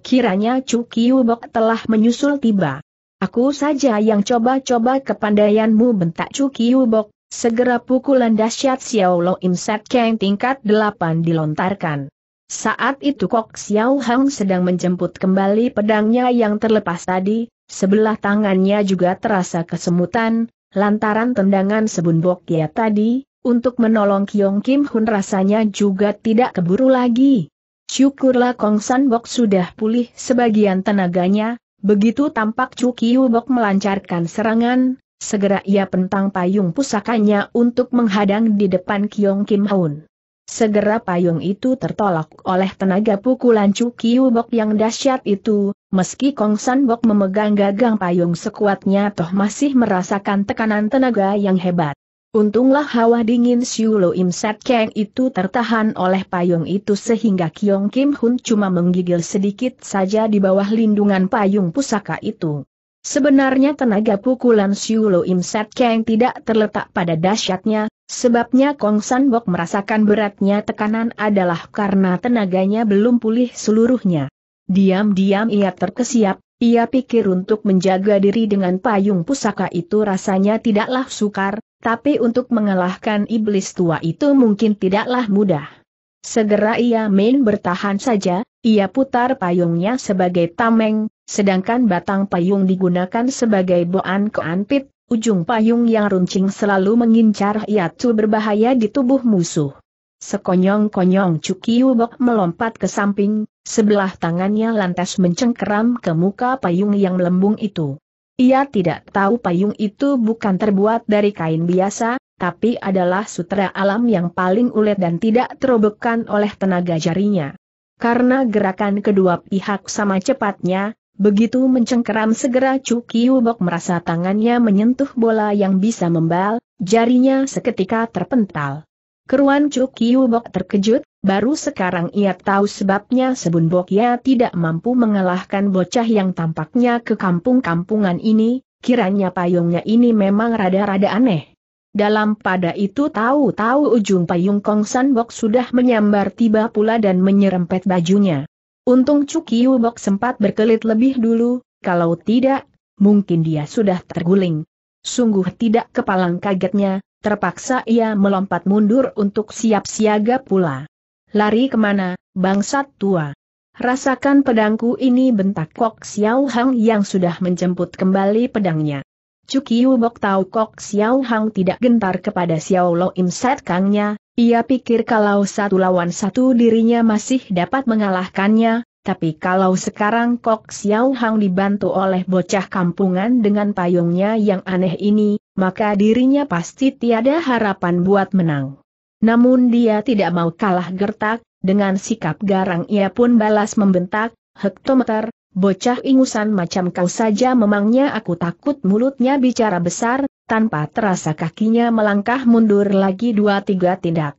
Kiranya Chu Bok telah menyusul tiba. Aku saja yang coba-coba kepandaianmu bentak Chu Bok. segera pukulan dahsyat Xiao Lo Im Set Keng tingkat 8 dilontarkan. Saat itu Kok Xiao Hang sedang menjemput kembali pedangnya yang terlepas tadi, sebelah tangannya juga terasa kesemutan, lantaran tendangan sebun ya tadi, untuk menolong Kyong Kim Hun rasanya juga tidak keburu lagi. Syukurlah Kong San Bok sudah pulih sebagian tenaganya, begitu tampak Cuki Bok melancarkan serangan, segera ia pentang payung pusakanya untuk menghadang di depan Kyong Kim Hun. Segera payung itu tertolak oleh tenaga pukulan Cukiu Bok yang dahsyat itu, meski Kong San Bok memegang gagang payung sekuatnya toh masih merasakan tekanan tenaga yang hebat. Untunglah hawa dingin Siu Lo Im Sat Keng itu tertahan oleh payung itu sehingga Kiong Kim Hun cuma menggigil sedikit saja di bawah lindungan payung pusaka itu. Sebenarnya tenaga pukulan Siu Lo Im Sat Keng tidak terletak pada dahsyatnya, Sebabnya Kong San Bok merasakan beratnya tekanan adalah karena tenaganya belum pulih seluruhnya. Diam-diam ia terkesiap, ia pikir untuk menjaga diri dengan payung pusaka itu rasanya tidaklah sukar, tapi untuk mengalahkan iblis tua itu mungkin tidaklah mudah. Segera ia main bertahan saja, ia putar payungnya sebagai tameng, sedangkan batang payung digunakan sebagai boan keanpit, Ujung payung yang runcing selalu mengincar hiatu berbahaya di tubuh musuh. Sekonyong-konyong Cukiubok melompat ke samping, sebelah tangannya lantas mencengkeram ke muka payung yang melembung itu. Ia tidak tahu payung itu bukan terbuat dari kain biasa, tapi adalah sutra alam yang paling ulet dan tidak terobekkan oleh tenaga jarinya. Karena gerakan kedua pihak sama cepatnya, Begitu mencengkeram segera Chu Hubok merasa tangannya menyentuh bola yang bisa membal, jarinya seketika terpental. Keruan Chu Hubok terkejut, baru sekarang ia tahu sebabnya Sebun Bokia ya tidak mampu mengalahkan bocah yang tampaknya ke kampung-kampungan ini, kiranya payungnya ini memang rada-rada aneh. Dalam pada itu tahu-tahu ujung payung Kong San Bok sudah menyambar tiba pula dan menyerempet bajunya. Untung Cukiu Bok sempat berkelit lebih dulu, kalau tidak, mungkin dia sudah terguling. Sungguh tidak kepalang kagetnya, terpaksa ia melompat mundur untuk siap siaga pula. Lari kemana, bangsat tua? Rasakan pedangku ini bentak Kok Xiao Hang yang sudah menjemput kembali pedangnya. Cukiu Bok tahu Kok Xiao Hang tidak gentar kepada Xiao Lo Im Set Kangnya, ia pikir kalau satu lawan satu dirinya masih dapat mengalahkannya, tapi kalau sekarang Kok Xiao Hang dibantu oleh bocah kampungan dengan payungnya yang aneh ini, maka dirinya pasti tiada harapan buat menang. Namun dia tidak mau kalah gertak, dengan sikap garang ia pun balas membentak, Hektometer, bocah ingusan macam kau saja memangnya aku takut mulutnya bicara besar, tanpa terasa kakinya melangkah mundur lagi dua tiga tindak.